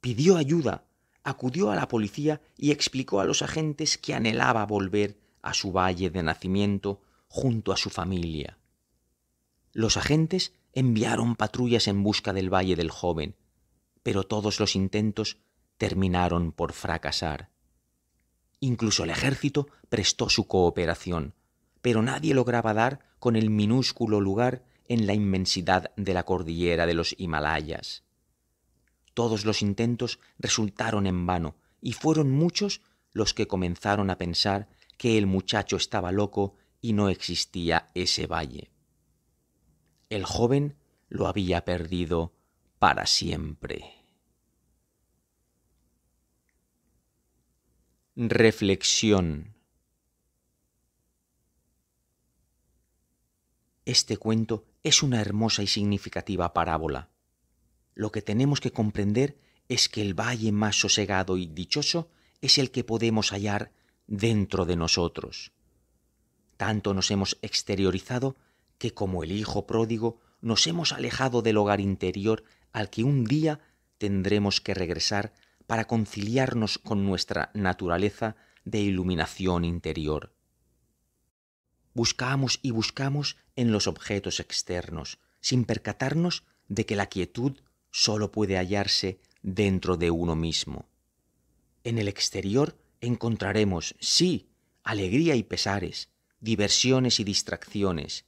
Pidió ayuda, acudió a la policía y explicó a los agentes que anhelaba volver a su valle de nacimiento junto a su familia. Los agentes enviaron patrullas en busca del valle del joven, pero todos los intentos terminaron por fracasar. Incluso el ejército prestó su cooperación, pero nadie lograba dar con el minúsculo lugar en la inmensidad de la cordillera de los Himalayas. Todos los intentos resultaron en vano, y fueron muchos los que comenzaron a pensar que el muchacho estaba loco y no existía ese valle. El joven lo había perdido para siempre. Reflexión. Este cuento es una hermosa y significativa parábola lo que tenemos que comprender es que el valle más sosegado y dichoso es el que podemos hallar dentro de nosotros. Tanto nos hemos exteriorizado que como el Hijo pródigo nos hemos alejado del hogar interior al que un día tendremos que regresar para conciliarnos con nuestra naturaleza de iluminación interior. Buscamos y buscamos en los objetos externos, sin percatarnos de que la quietud solo puede hallarse dentro de uno mismo. En el exterior encontraremos, sí, alegría y pesares, diversiones y distracciones,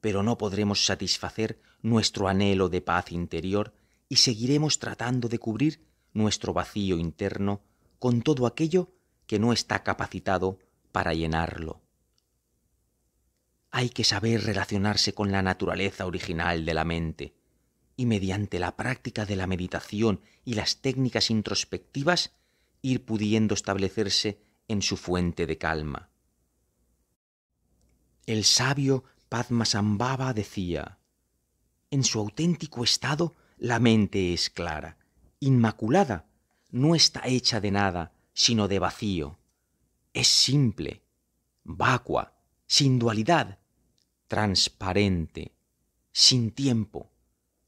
pero no podremos satisfacer nuestro anhelo de paz interior y seguiremos tratando de cubrir nuestro vacío interno con todo aquello que no está capacitado para llenarlo. Hay que saber relacionarse con la naturaleza original de la mente, y mediante la práctica de la meditación y las técnicas introspectivas ir pudiendo establecerse en su fuente de calma. El sabio Padmasambhava decía, en su auténtico estado la mente es clara, inmaculada, no está hecha de nada, sino de vacío. Es simple, vacua, sin dualidad, transparente, sin tiempo,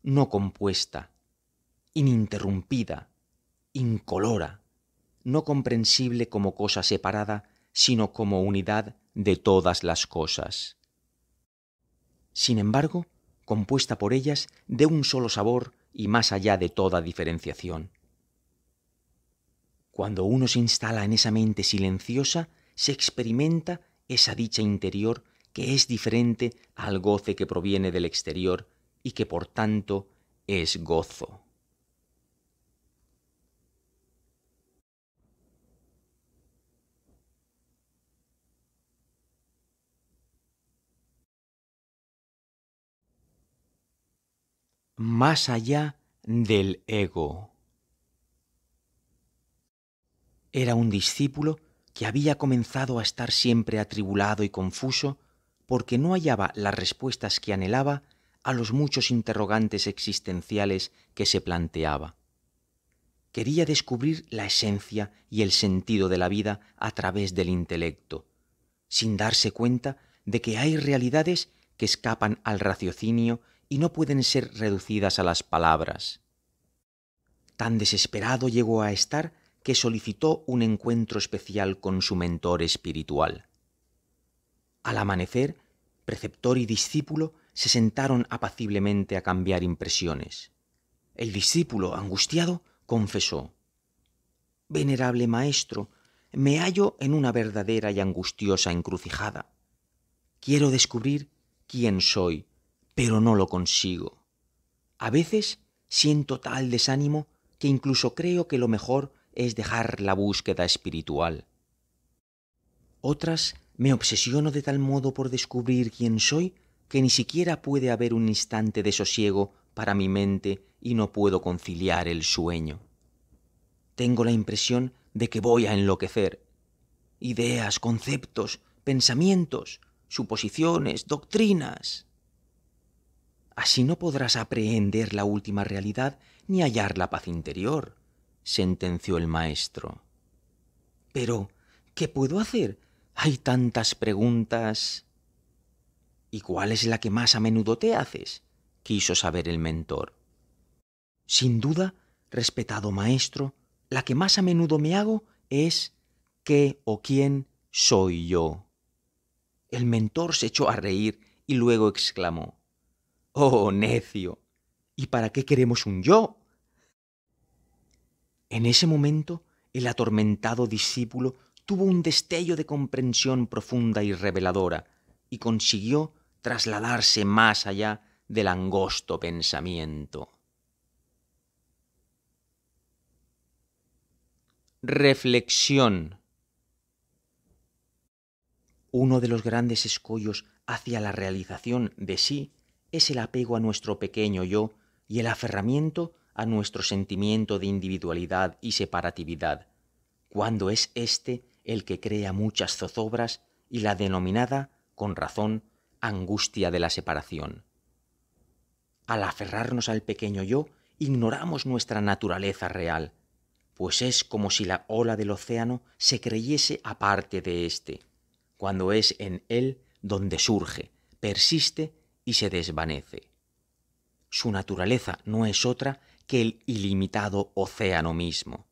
no compuesta, ininterrumpida, incolora, no comprensible como cosa separada, sino como unidad de todas las cosas. Sin embargo, compuesta por ellas de un solo sabor y más allá de toda diferenciación. Cuando uno se instala en esa mente silenciosa, se experimenta esa dicha interior que es diferente al goce que proviene del exterior y que por tanto es gozo. Más allá del ego. Era un discípulo que había comenzado a estar siempre atribulado y confuso porque no hallaba las respuestas que anhelaba a los muchos interrogantes existenciales que se planteaba. Quería descubrir la esencia y el sentido de la vida a través del intelecto, sin darse cuenta de que hay realidades que escapan al raciocinio y no pueden ser reducidas a las palabras. Tan desesperado llegó a estar que solicitó un encuentro especial con su mentor espiritual. Al amanecer, preceptor y discípulo se sentaron apaciblemente a cambiar impresiones. El discípulo, angustiado, confesó Venerable Maestro, me hallo en una verdadera y angustiosa encrucijada. Quiero descubrir quién soy, pero no lo consigo. A veces siento tal desánimo que incluso creo que lo mejor es dejar la búsqueda espiritual. Otras me obsesiono de tal modo por descubrir quién soy que ni siquiera puede haber un instante de sosiego para mi mente y no puedo conciliar el sueño. Tengo la impresión de que voy a enloquecer. Ideas, conceptos, pensamientos, suposiciones, doctrinas. Así no podrás aprehender la última realidad ni hallar la paz interior, sentenció el maestro. Pero, ¿qué puedo hacer? Hay tantas preguntas. ¿Y cuál es la que más a menudo te haces? quiso saber el mentor. Sin duda, respetado maestro, la que más a menudo me hago es ¿qué o quién soy yo? El mentor se echó a reír y luego exclamó Oh, necio. ¿Y para qué queremos un yo? En ese momento, el atormentado discípulo tuvo un destello de comprensión profunda y reveladora, y consiguió trasladarse más allá del angosto pensamiento. Reflexión. Uno de los grandes escollos hacia la realización de sí es el apego a nuestro pequeño yo y el aferramiento a nuestro sentimiento de individualidad y separatividad, cuando es éste el que crea muchas zozobras y la denominada, con razón, angustia de la separación. Al aferrarnos al pequeño yo, ignoramos nuestra naturaleza real, pues es como si la ola del océano se creyese aparte de éste, cuando es en él donde surge, persiste y se desvanece. Su naturaleza no es otra que el ilimitado océano mismo.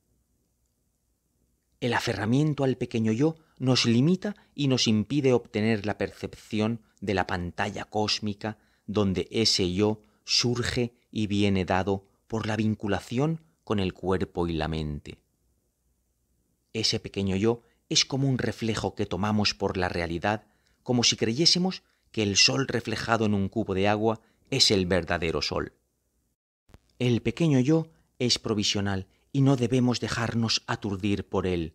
El aferramiento al pequeño yo nos limita y nos impide obtener la percepción de la pantalla cósmica donde ese yo surge y viene dado por la vinculación con el cuerpo y la mente. Ese pequeño yo es como un reflejo que tomamos por la realidad, como si creyésemos que el sol reflejado en un cubo de agua es el verdadero sol. El pequeño yo es provisional y no debemos dejarnos aturdir por él.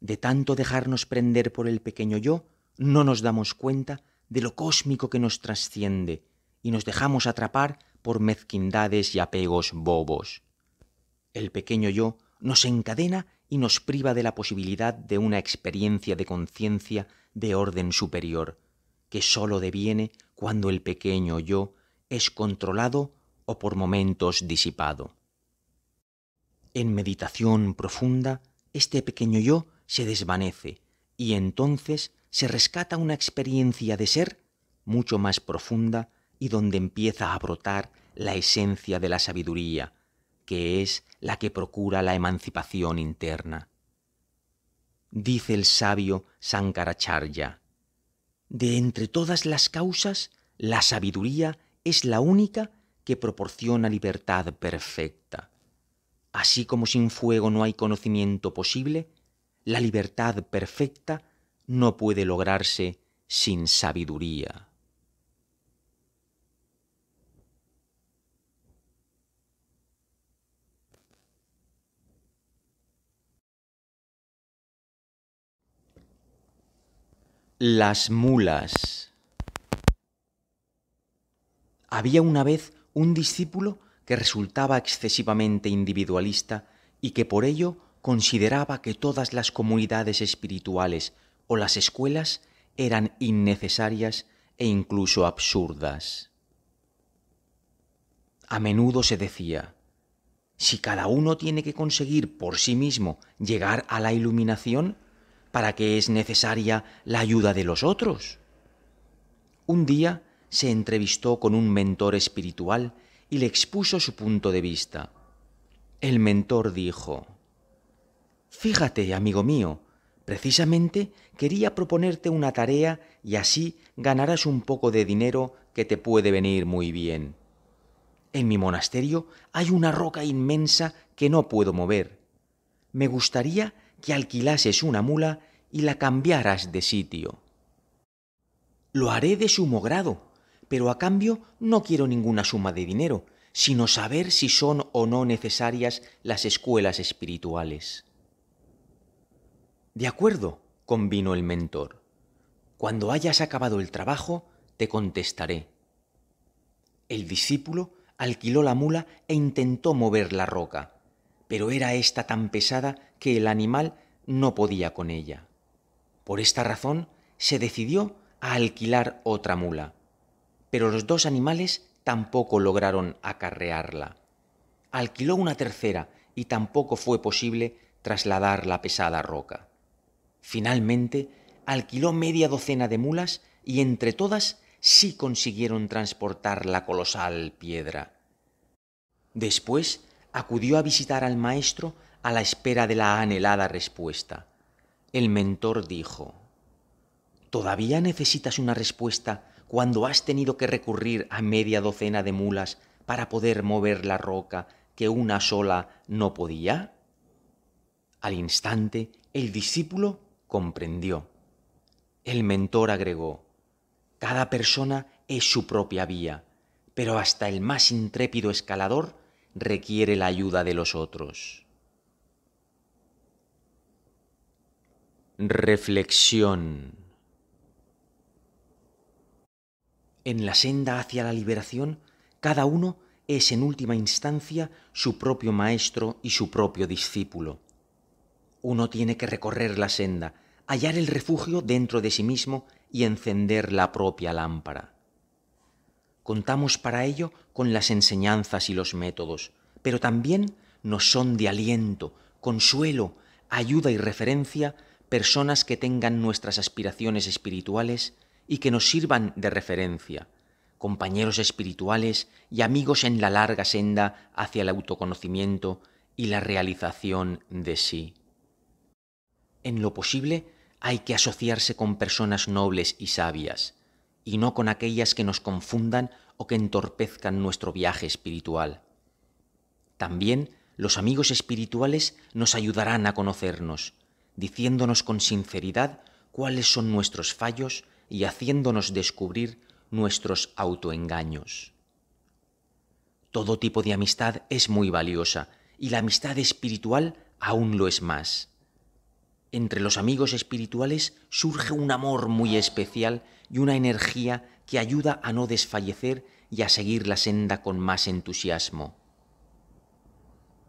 De tanto dejarnos prender por el pequeño yo, no nos damos cuenta de lo cósmico que nos trasciende y nos dejamos atrapar por mezquindades y apegos bobos. El pequeño yo nos encadena y nos priva de la posibilidad de una experiencia de conciencia de orden superior, que sólo deviene cuando el pequeño yo es controlado o por momentos disipado. En meditación profunda, este pequeño yo se desvanece y entonces se rescata una experiencia de ser mucho más profunda y donde empieza a brotar la esencia de la sabiduría, que es la que procura la emancipación interna. Dice el sabio Sankaracharya, de entre todas las causas, la sabiduría es la única que proporciona libertad perfecta. Así como sin fuego no hay conocimiento posible, la libertad perfecta no puede lograrse sin sabiduría. Las mulas. Había una vez un discípulo que resultaba excesivamente individualista y que por ello consideraba que todas las comunidades espirituales o las escuelas eran innecesarias e incluso absurdas. A menudo se decía, si cada uno tiene que conseguir por sí mismo llegar a la iluminación, ¿para qué es necesaria la ayuda de los otros? Un día se entrevistó con un mentor espiritual y le expuso su punto de vista. El mentor dijo, Fíjate, amigo mío, Precisamente quería proponerte una tarea y así ganarás un poco de dinero que te puede venir muy bien. En mi monasterio hay una roca inmensa que no puedo mover. Me gustaría que alquilases una mula y la cambiaras de sitio. Lo haré de sumo grado, pero a cambio no quiero ninguna suma de dinero, sino saber si son o no necesarias las escuelas espirituales. De acuerdo, convino el mentor. Cuando hayas acabado el trabajo, te contestaré. El discípulo alquiló la mula e intentó mover la roca, pero era esta tan pesada que el animal no podía con ella. Por esta razón, se decidió a alquilar otra mula, pero los dos animales tampoco lograron acarrearla. Alquiló una tercera y tampoco fue posible trasladar la pesada roca. Finalmente, alquiló media docena de mulas y entre todas sí consiguieron transportar la colosal piedra. Después acudió a visitar al maestro a la espera de la anhelada respuesta. El mentor dijo, ¿Todavía necesitas una respuesta cuando has tenido que recurrir a media docena de mulas para poder mover la roca que una sola no podía? Al instante, el discípulo comprendió. El mentor agregó, cada persona es su propia vía, pero hasta el más intrépido escalador requiere la ayuda de los otros. Reflexión. En la senda hacia la liberación, cada uno es en última instancia su propio maestro y su propio discípulo. Uno tiene que recorrer la senda, hallar el refugio dentro de sí mismo y encender la propia lámpara. Contamos para ello con las enseñanzas y los métodos, pero también nos son de aliento, consuelo, ayuda y referencia personas que tengan nuestras aspiraciones espirituales y que nos sirvan de referencia, compañeros espirituales y amigos en la larga senda hacia el autoconocimiento y la realización de sí en lo posible, hay que asociarse con personas nobles y sabias, y no con aquellas que nos confundan o que entorpezcan nuestro viaje espiritual. También los amigos espirituales nos ayudarán a conocernos, diciéndonos con sinceridad cuáles son nuestros fallos y haciéndonos descubrir nuestros autoengaños. Todo tipo de amistad es muy valiosa, y la amistad espiritual aún lo es más. Entre los amigos espirituales surge un amor muy especial y una energía que ayuda a no desfallecer y a seguir la senda con más entusiasmo.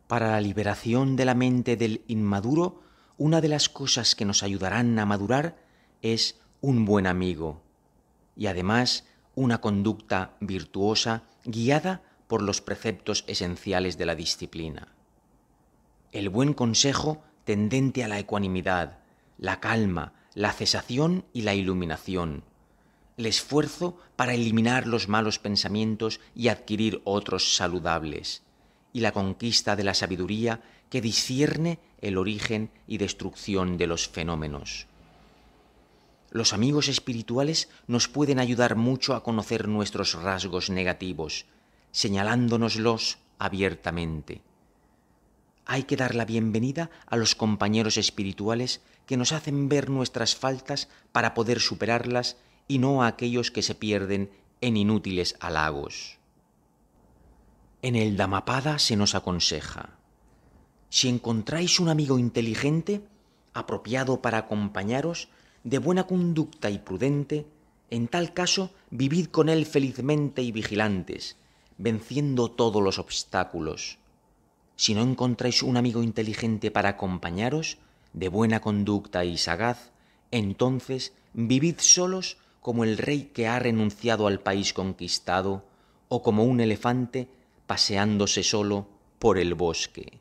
Para la liberación de la mente del inmaduro, una de las cosas que nos ayudarán a madurar es un buen amigo y además una conducta virtuosa guiada por los preceptos esenciales de la disciplina. El buen consejo tendente a la ecuanimidad, la calma, la cesación y la iluminación, el esfuerzo para eliminar los malos pensamientos y adquirir otros saludables, y la conquista de la sabiduría que discierne el origen y destrucción de los fenómenos. Los amigos espirituales nos pueden ayudar mucho a conocer nuestros rasgos negativos, señalándonoslos abiertamente hay que dar la bienvenida a los compañeros espirituales que nos hacen ver nuestras faltas para poder superarlas y no a aquellos que se pierden en inútiles halagos. En el damapada se nos aconseja, si encontráis un amigo inteligente, apropiado para acompañaros, de buena conducta y prudente, en tal caso vivid con él felizmente y vigilantes, venciendo todos los obstáculos si no encontráis un amigo inteligente para acompañaros, de buena conducta y sagaz, entonces vivid solos como el rey que ha renunciado al país conquistado, o como un elefante paseándose solo por el bosque.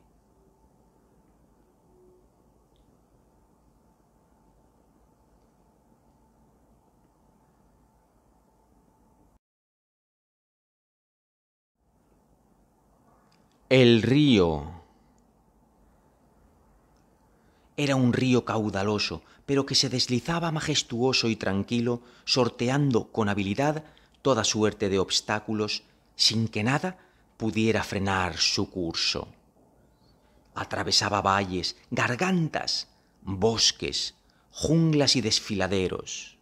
El río. Era un río caudaloso, pero que se deslizaba majestuoso y tranquilo, sorteando con habilidad toda suerte de obstáculos, sin que nada pudiera frenar su curso. Atravesaba valles, gargantas, bosques, junglas y desfiladeros.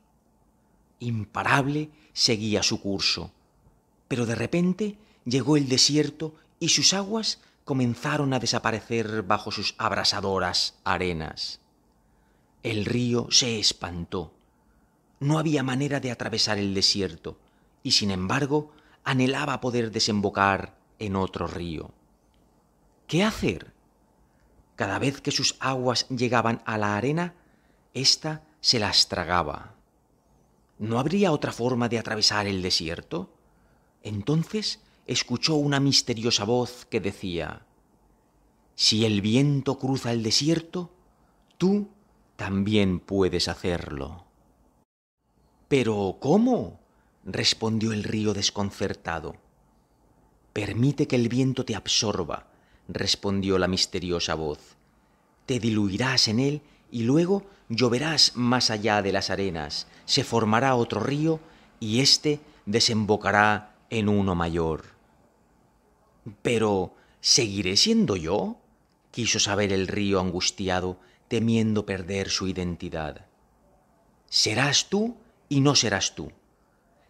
Imparable seguía su curso, pero de repente llegó el desierto y sus aguas comenzaron a desaparecer bajo sus abrasadoras arenas. El río se espantó. No había manera de atravesar el desierto, y sin embargo anhelaba poder desembocar en otro río. ¿Qué hacer? Cada vez que sus aguas llegaban a la arena, ésta se las tragaba. ¿No habría otra forma de atravesar el desierto? Entonces escuchó una misteriosa voz que decía, Si el viento cruza el desierto, tú también puedes hacerlo. Pero ¿cómo? respondió el río desconcertado. Permite que el viento te absorba, respondió la misteriosa voz. Te diluirás en él y luego lloverás más allá de las arenas, se formará otro río y éste desembocará en uno mayor. Pero ¿seguiré siendo yo? quiso saber el río angustiado, temiendo perder su identidad. Serás tú y no serás tú.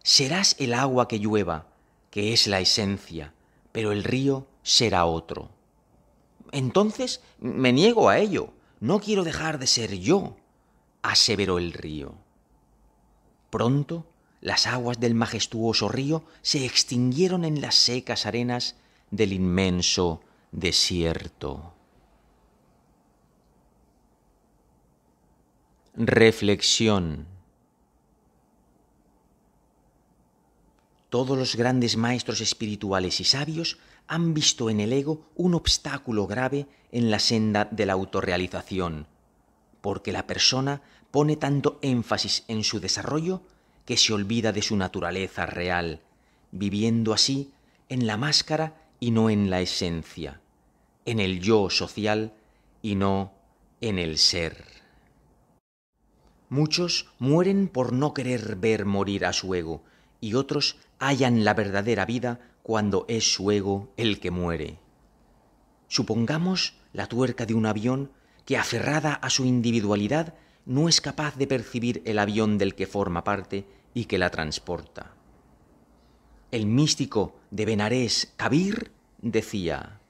Serás el agua que llueva, que es la esencia, pero el río será otro. Entonces me niego a ello. No quiero dejar de ser yo, aseveró el río. Pronto las aguas del majestuoso río se extinguieron en las secas arenas del inmenso desierto. Reflexión. Todos los grandes maestros espirituales y sabios han visto en el ego un obstáculo grave en la senda de la autorrealización, porque la persona pone tanto énfasis en su desarrollo que se olvida de su naturaleza real, viviendo así en la máscara y no en la esencia, en el yo social y no en el ser. Muchos mueren por no querer ver morir a su ego y otros hallan la verdadera vida cuando es su ego el que muere. Supongamos la tuerca de un avión que aferrada a su individualidad no es capaz de percibir el avión del que forma parte y que la transporta. El místico de Benarés Kabir decía,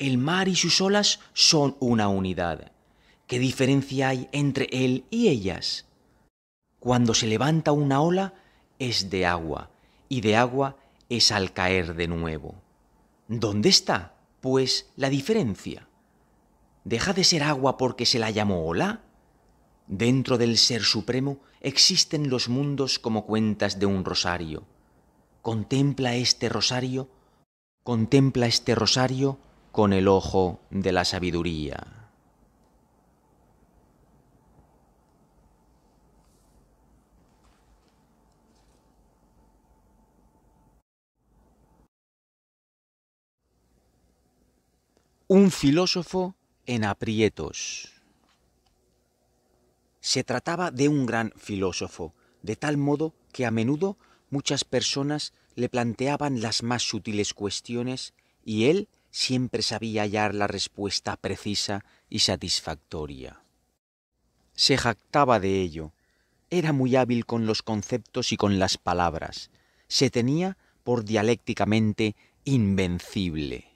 el mar y sus olas son una unidad. ¿Qué diferencia hay entre él y ellas? Cuando se levanta una ola es de agua, y de agua es al caer de nuevo. ¿Dónde está, pues, la diferencia? ¿Deja de ser agua porque se la llamó ola? Dentro del Ser Supremo existen los mundos como cuentas de un rosario, contempla este rosario, contempla este rosario con el ojo de la sabiduría. Un filósofo en aprietos. Se trataba de un gran filósofo, de tal modo que a menudo muchas personas le planteaban las más sutiles cuestiones y él siempre sabía hallar la respuesta precisa y satisfactoria. Se jactaba de ello. Era muy hábil con los conceptos y con las palabras. Se tenía por dialécticamente invencible.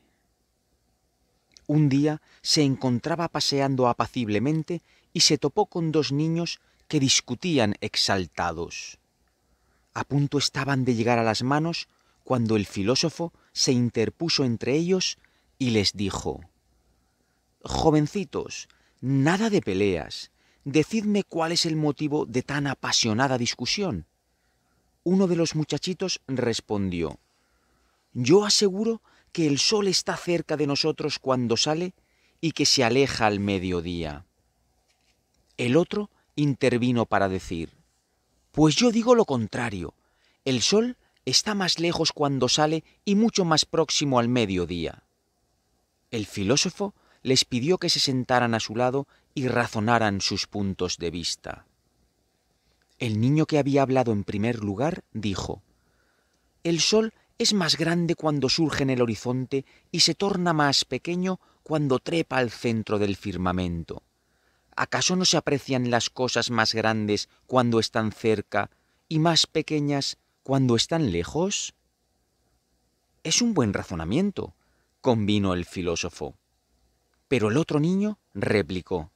Un día se encontraba paseando apaciblemente y se topó con dos niños que discutían exaltados. A punto estaban de llegar a las manos cuando el filósofo se interpuso entre ellos y les dijo, Jovencitos, nada de peleas, decidme cuál es el motivo de tan apasionada discusión. Uno de los muchachitos respondió, Yo aseguro que el sol está cerca de nosotros cuando sale y que se aleja al mediodía. El otro intervino para decir, pues yo digo lo contrario. El sol está más lejos cuando sale y mucho más próximo al mediodía. El filósofo les pidió que se sentaran a su lado y razonaran sus puntos de vista. El niño que había hablado en primer lugar dijo, El sol es más grande cuando surge en el horizonte y se torna más pequeño cuando trepa al centro del firmamento. ¿Acaso no se aprecian las cosas más grandes cuando están cerca y más pequeñas cuando están lejos? Es un buen razonamiento, convino el filósofo. Pero el otro niño replicó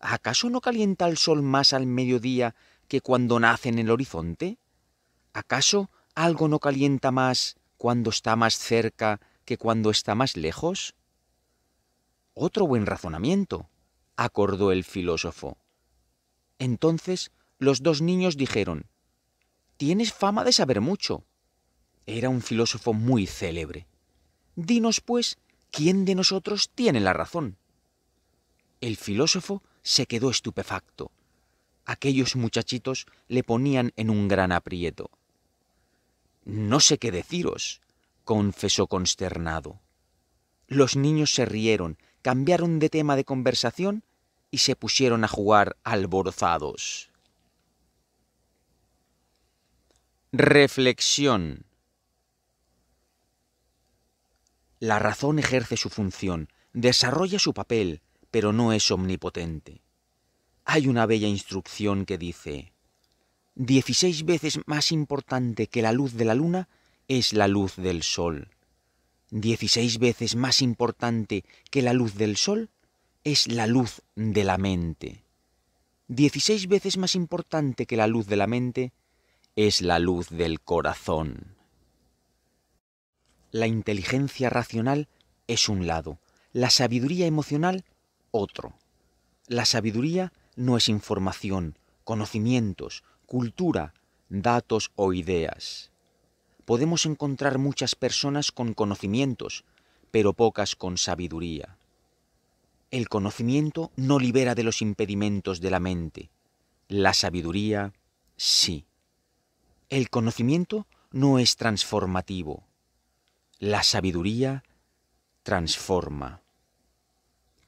¿Acaso no calienta el sol más al mediodía que cuando nace en el horizonte? ¿Acaso algo no calienta más cuando está más cerca que cuando está más lejos? Otro buen razonamiento, acordó el filósofo. Entonces los dos niños dijeron, Tienes fama de saber mucho. Era un filósofo muy célebre. Dinos, pues, ¿quién de nosotros tiene la razón? El filósofo se quedó estupefacto. Aquellos muchachitos le ponían en un gran aprieto. No sé qué deciros, confesó consternado. Los niños se rieron, cambiaron de tema de conversación y se pusieron a jugar alborozados. Reflexión. La razón ejerce su función, desarrolla su papel, pero no es omnipotente. Hay una bella instrucción que dice, dieciséis veces más importante que la luz de la luna es la luz del sol. Dieciséis veces más importante que la luz del sol es la luz de la mente. Dieciséis veces más importante que la luz de la mente es la luz del corazón. La inteligencia racional es un lado, la sabiduría emocional otro. La sabiduría no es información, conocimientos, cultura, datos o ideas. Podemos encontrar muchas personas con conocimientos, pero pocas con sabiduría. El conocimiento no libera de los impedimentos de la mente. La sabiduría sí. El conocimiento no es transformativo. La sabiduría transforma.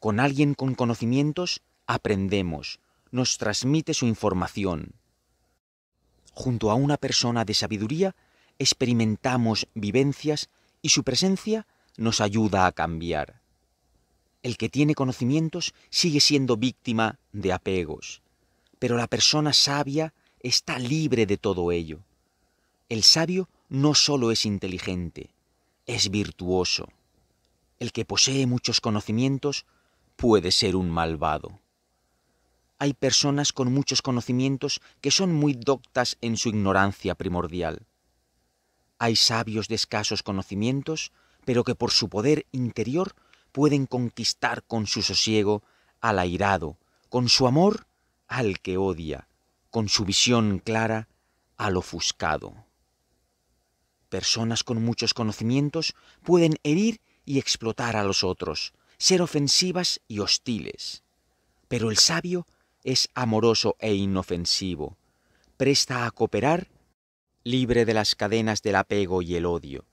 Con alguien con conocimientos aprendemos, nos transmite su información. Junto a una persona de sabiduría experimentamos vivencias y su presencia nos ayuda a cambiar. El que tiene conocimientos sigue siendo víctima de apegos, pero la persona sabia está libre de todo ello. El sabio no solo es inteligente, es virtuoso. El que posee muchos conocimientos puede ser un malvado. Hay personas con muchos conocimientos que son muy doctas en su ignorancia primordial. Hay sabios de escasos conocimientos, pero que por su poder interior pueden conquistar con su sosiego al airado, con su amor al que odia, con su visión clara al ofuscado. Personas con muchos conocimientos pueden herir y explotar a los otros, ser ofensivas y hostiles. Pero el sabio es amoroso e inofensivo, presta a cooperar, libre de las cadenas del apego y el odio.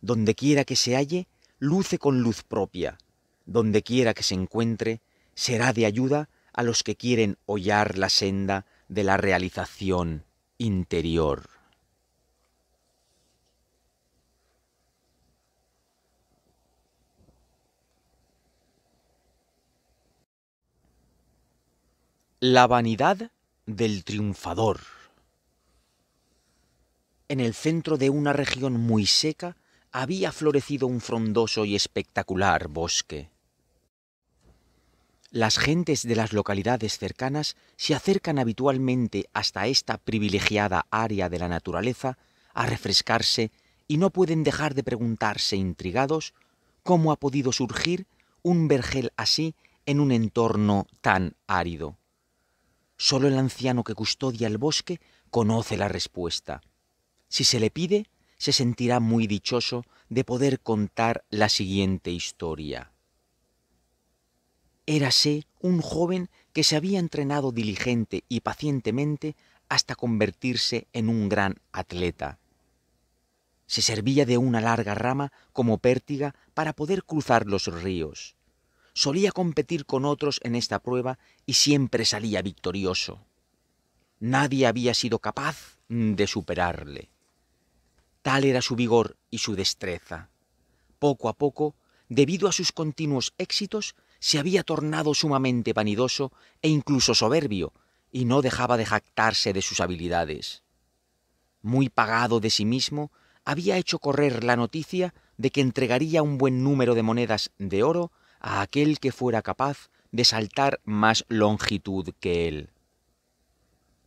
Donde quiera que se halle, luce con luz propia. Donde quiera que se encuentre, será de ayuda a los que quieren hollar la senda de la realización interior. La vanidad del triunfador. En el centro de una región muy seca había florecido un frondoso y espectacular bosque. Las gentes de las localidades cercanas se acercan habitualmente hasta esta privilegiada área de la naturaleza a refrescarse y no pueden dejar de preguntarse intrigados cómo ha podido surgir un vergel así en un entorno tan árido. Solo el anciano que custodia el bosque conoce la respuesta. Si se le pide, se sentirá muy dichoso de poder contar la siguiente historia. Érase un joven que se había entrenado diligente y pacientemente hasta convertirse en un gran atleta. Se servía de una larga rama como pértiga para poder cruzar los ríos. Solía competir con otros en esta prueba y siempre salía victorioso. Nadie había sido capaz de superarle. Tal era su vigor y su destreza. Poco a poco, debido a sus continuos éxitos, se había tornado sumamente vanidoso e incluso soberbio, y no dejaba de jactarse de sus habilidades. Muy pagado de sí mismo, había hecho correr la noticia de que entregaría un buen número de monedas de oro a aquel que fuera capaz de saltar más longitud que él.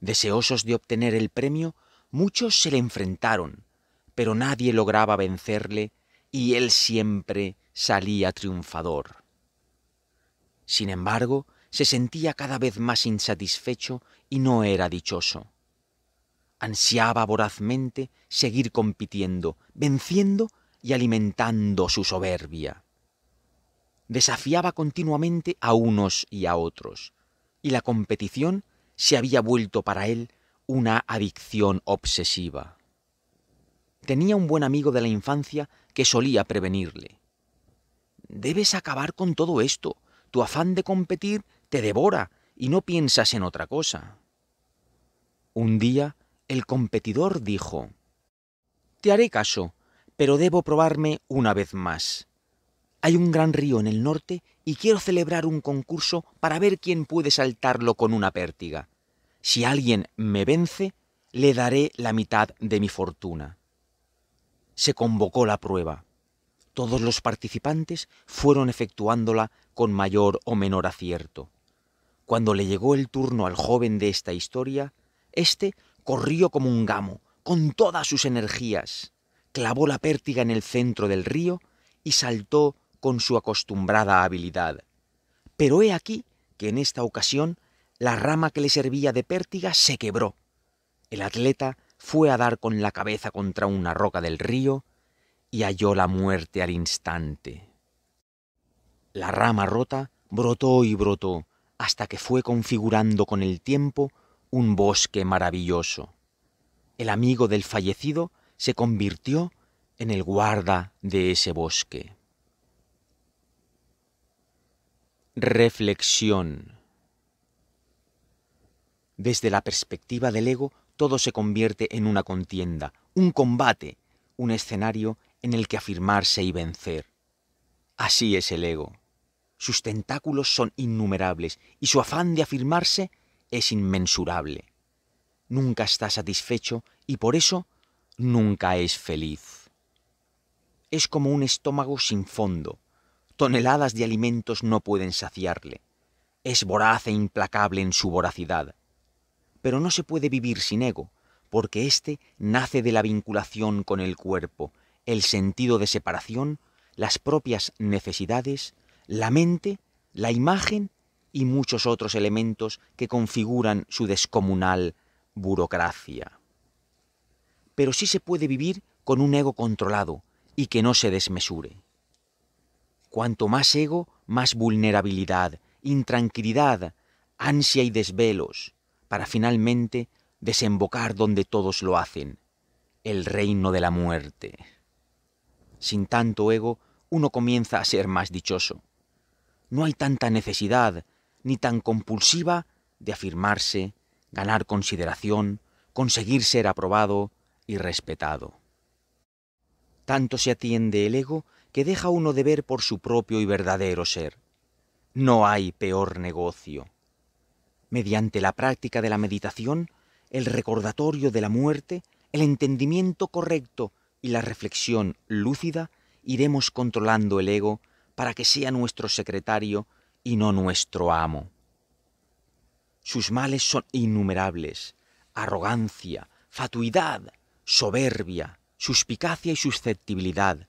Deseosos de obtener el premio, muchos se le enfrentaron, pero nadie lograba vencerle y él siempre salía triunfador. Sin embargo, se sentía cada vez más insatisfecho y no era dichoso. Ansiaba vorazmente seguir compitiendo, venciendo y alimentando su soberbia. Desafiaba continuamente a unos y a otros, y la competición se había vuelto para él una adicción obsesiva. Tenía un buen amigo de la infancia que solía prevenirle. Debes acabar con todo esto. Tu afán de competir te devora y no piensas en otra cosa. Un día el competidor dijo, Te haré caso, pero debo probarme una vez más. Hay un gran río en el norte y quiero celebrar un concurso para ver quién puede saltarlo con una pértiga. Si alguien me vence, le daré la mitad de mi fortuna se convocó la prueba. Todos los participantes fueron efectuándola con mayor o menor acierto. Cuando le llegó el turno al joven de esta historia, éste corrió como un gamo, con todas sus energías, clavó la pértiga en el centro del río y saltó con su acostumbrada habilidad. Pero he aquí que en esta ocasión la rama que le servía de pértiga se quebró. El atleta fue a dar con la cabeza contra una roca del río y halló la muerte al instante. La rama rota brotó y brotó hasta que fue configurando con el tiempo un bosque maravilloso. El amigo del fallecido se convirtió en el guarda de ese bosque. Reflexión. Desde la perspectiva del ego todo se convierte en una contienda, un combate, un escenario en el que afirmarse y vencer. Así es el ego. Sus tentáculos son innumerables y su afán de afirmarse es inmensurable. Nunca está satisfecho y por eso nunca es feliz. Es como un estómago sin fondo. Toneladas de alimentos no pueden saciarle. Es voraz e implacable en su voracidad pero no se puede vivir sin ego, porque éste nace de la vinculación con el cuerpo, el sentido de separación, las propias necesidades, la mente, la imagen y muchos otros elementos que configuran su descomunal burocracia. Pero sí se puede vivir con un ego controlado y que no se desmesure. Cuanto más ego, más vulnerabilidad, intranquilidad, ansia y desvelos, para finalmente desembocar donde todos lo hacen, el reino de la muerte. Sin tanto ego, uno comienza a ser más dichoso. No hay tanta necesidad, ni tan compulsiva, de afirmarse, ganar consideración, conseguir ser aprobado y respetado. Tanto se atiende el ego que deja uno de ver por su propio y verdadero ser. No hay peor negocio mediante la práctica de la meditación, el recordatorio de la muerte, el entendimiento correcto y la reflexión lúcida, iremos controlando el ego para que sea nuestro secretario y no nuestro amo. Sus males son innumerables, arrogancia, fatuidad, soberbia, suspicacia y susceptibilidad,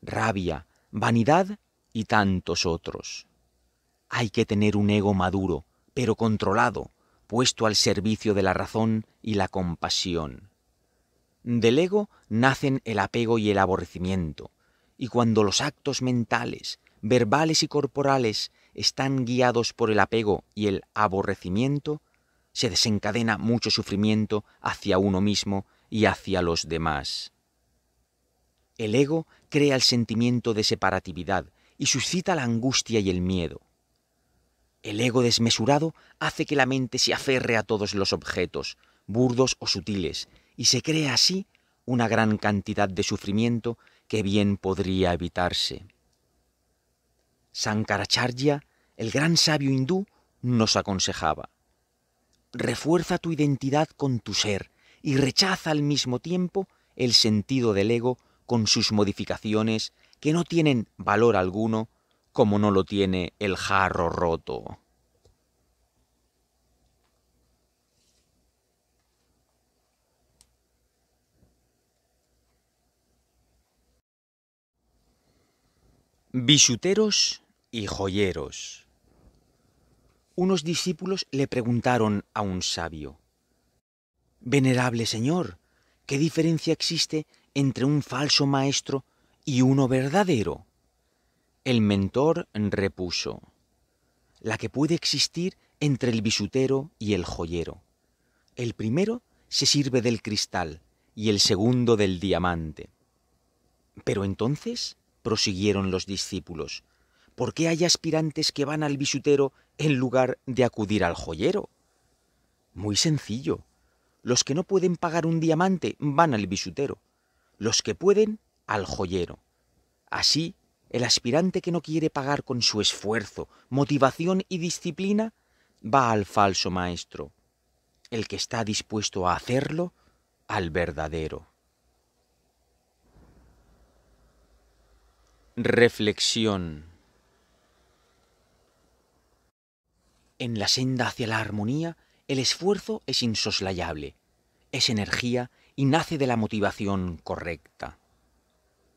rabia, vanidad y tantos otros. Hay que tener un ego maduro, pero controlado, puesto al servicio de la razón y la compasión. Del ego nacen el apego y el aborrecimiento, y cuando los actos mentales, verbales y corporales están guiados por el apego y el aborrecimiento, se desencadena mucho sufrimiento hacia uno mismo y hacia los demás. El ego crea el sentimiento de separatividad y suscita la angustia y el miedo. El ego desmesurado hace que la mente se aferre a todos los objetos, burdos o sutiles, y se crea así una gran cantidad de sufrimiento que bien podría evitarse. Sankaracharya, el gran sabio hindú, nos aconsejaba, refuerza tu identidad con tu ser y rechaza al mismo tiempo el sentido del ego con sus modificaciones que no tienen valor alguno como no lo tiene el jarro roto. Bisuteros y joyeros. Unos discípulos le preguntaron a un sabio, Venerable Señor, ¿qué diferencia existe entre un falso maestro y uno verdadero? El mentor repuso, la que puede existir entre el bisutero y el joyero. El primero se sirve del cristal y el segundo del diamante. Pero entonces, prosiguieron los discípulos, ¿por qué hay aspirantes que van al bisutero en lugar de acudir al joyero? Muy sencillo. Los que no pueden pagar un diamante van al bisutero, los que pueden al joyero. Así el aspirante que no quiere pagar con su esfuerzo, motivación y disciplina va al falso maestro. El que está dispuesto a hacerlo, al verdadero. Reflexión. En la senda hacia la armonía, el esfuerzo es insoslayable, es energía y nace de la motivación correcta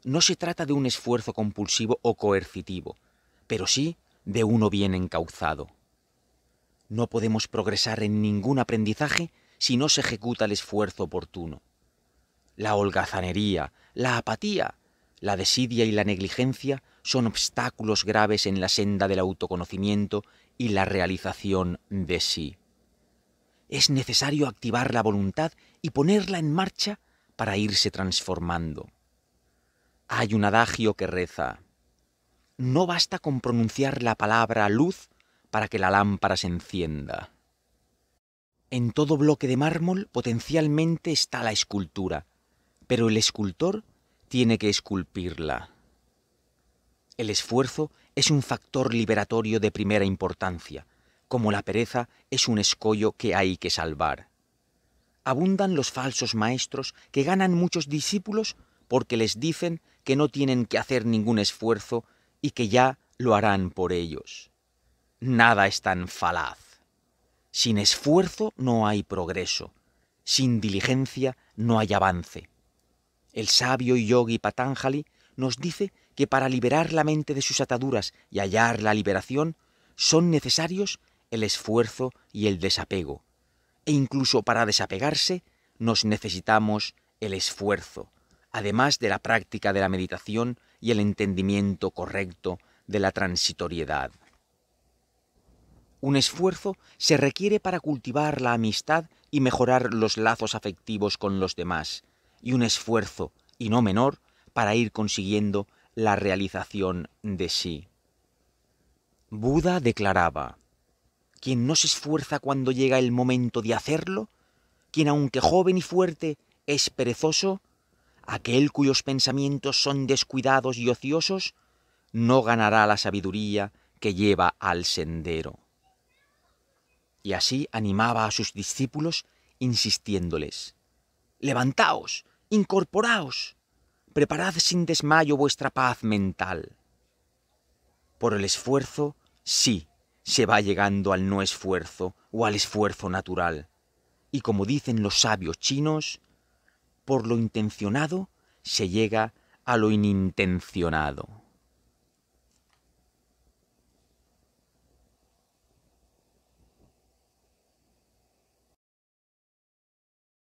no se trata de un esfuerzo compulsivo o coercitivo, pero sí de uno bien encauzado. No podemos progresar en ningún aprendizaje si no se ejecuta el esfuerzo oportuno. La holgazanería, la apatía, la desidia y la negligencia son obstáculos graves en la senda del autoconocimiento y la realización de sí. Es necesario activar la voluntad y ponerla en marcha para irse transformando. Hay un adagio que reza, no basta con pronunciar la palabra luz para que la lámpara se encienda. En todo bloque de mármol potencialmente está la escultura, pero el escultor tiene que esculpirla. El esfuerzo es un factor liberatorio de primera importancia, como la pereza es un escollo que hay que salvar. Abundan los falsos maestros que ganan muchos discípulos porque les dicen que no tienen que hacer ningún esfuerzo y que ya lo harán por ellos. Nada es tan falaz. Sin esfuerzo no hay progreso, sin diligencia no hay avance. El sabio yogi Patanjali nos dice que para liberar la mente de sus ataduras y hallar la liberación son necesarios el esfuerzo y el desapego. E incluso para desapegarse nos necesitamos el esfuerzo además de la práctica de la meditación y el entendimiento correcto de la transitoriedad. Un esfuerzo se requiere para cultivar la amistad y mejorar los lazos afectivos con los demás, y un esfuerzo, y no menor, para ir consiguiendo la realización de sí. Buda declaraba, quien no se esfuerza cuando llega el momento de hacerlo, quien aunque joven y fuerte es perezoso, Aquel cuyos pensamientos son descuidados y ociosos, no ganará la sabiduría que lleva al sendero. Y así animaba a sus discípulos, insistiéndoles, Levantaos, incorporaos, preparad sin desmayo vuestra paz mental. Por el esfuerzo, sí, se va llegando al no esfuerzo o al esfuerzo natural. Y como dicen los sabios chinos, por lo intencionado se llega a lo inintencionado.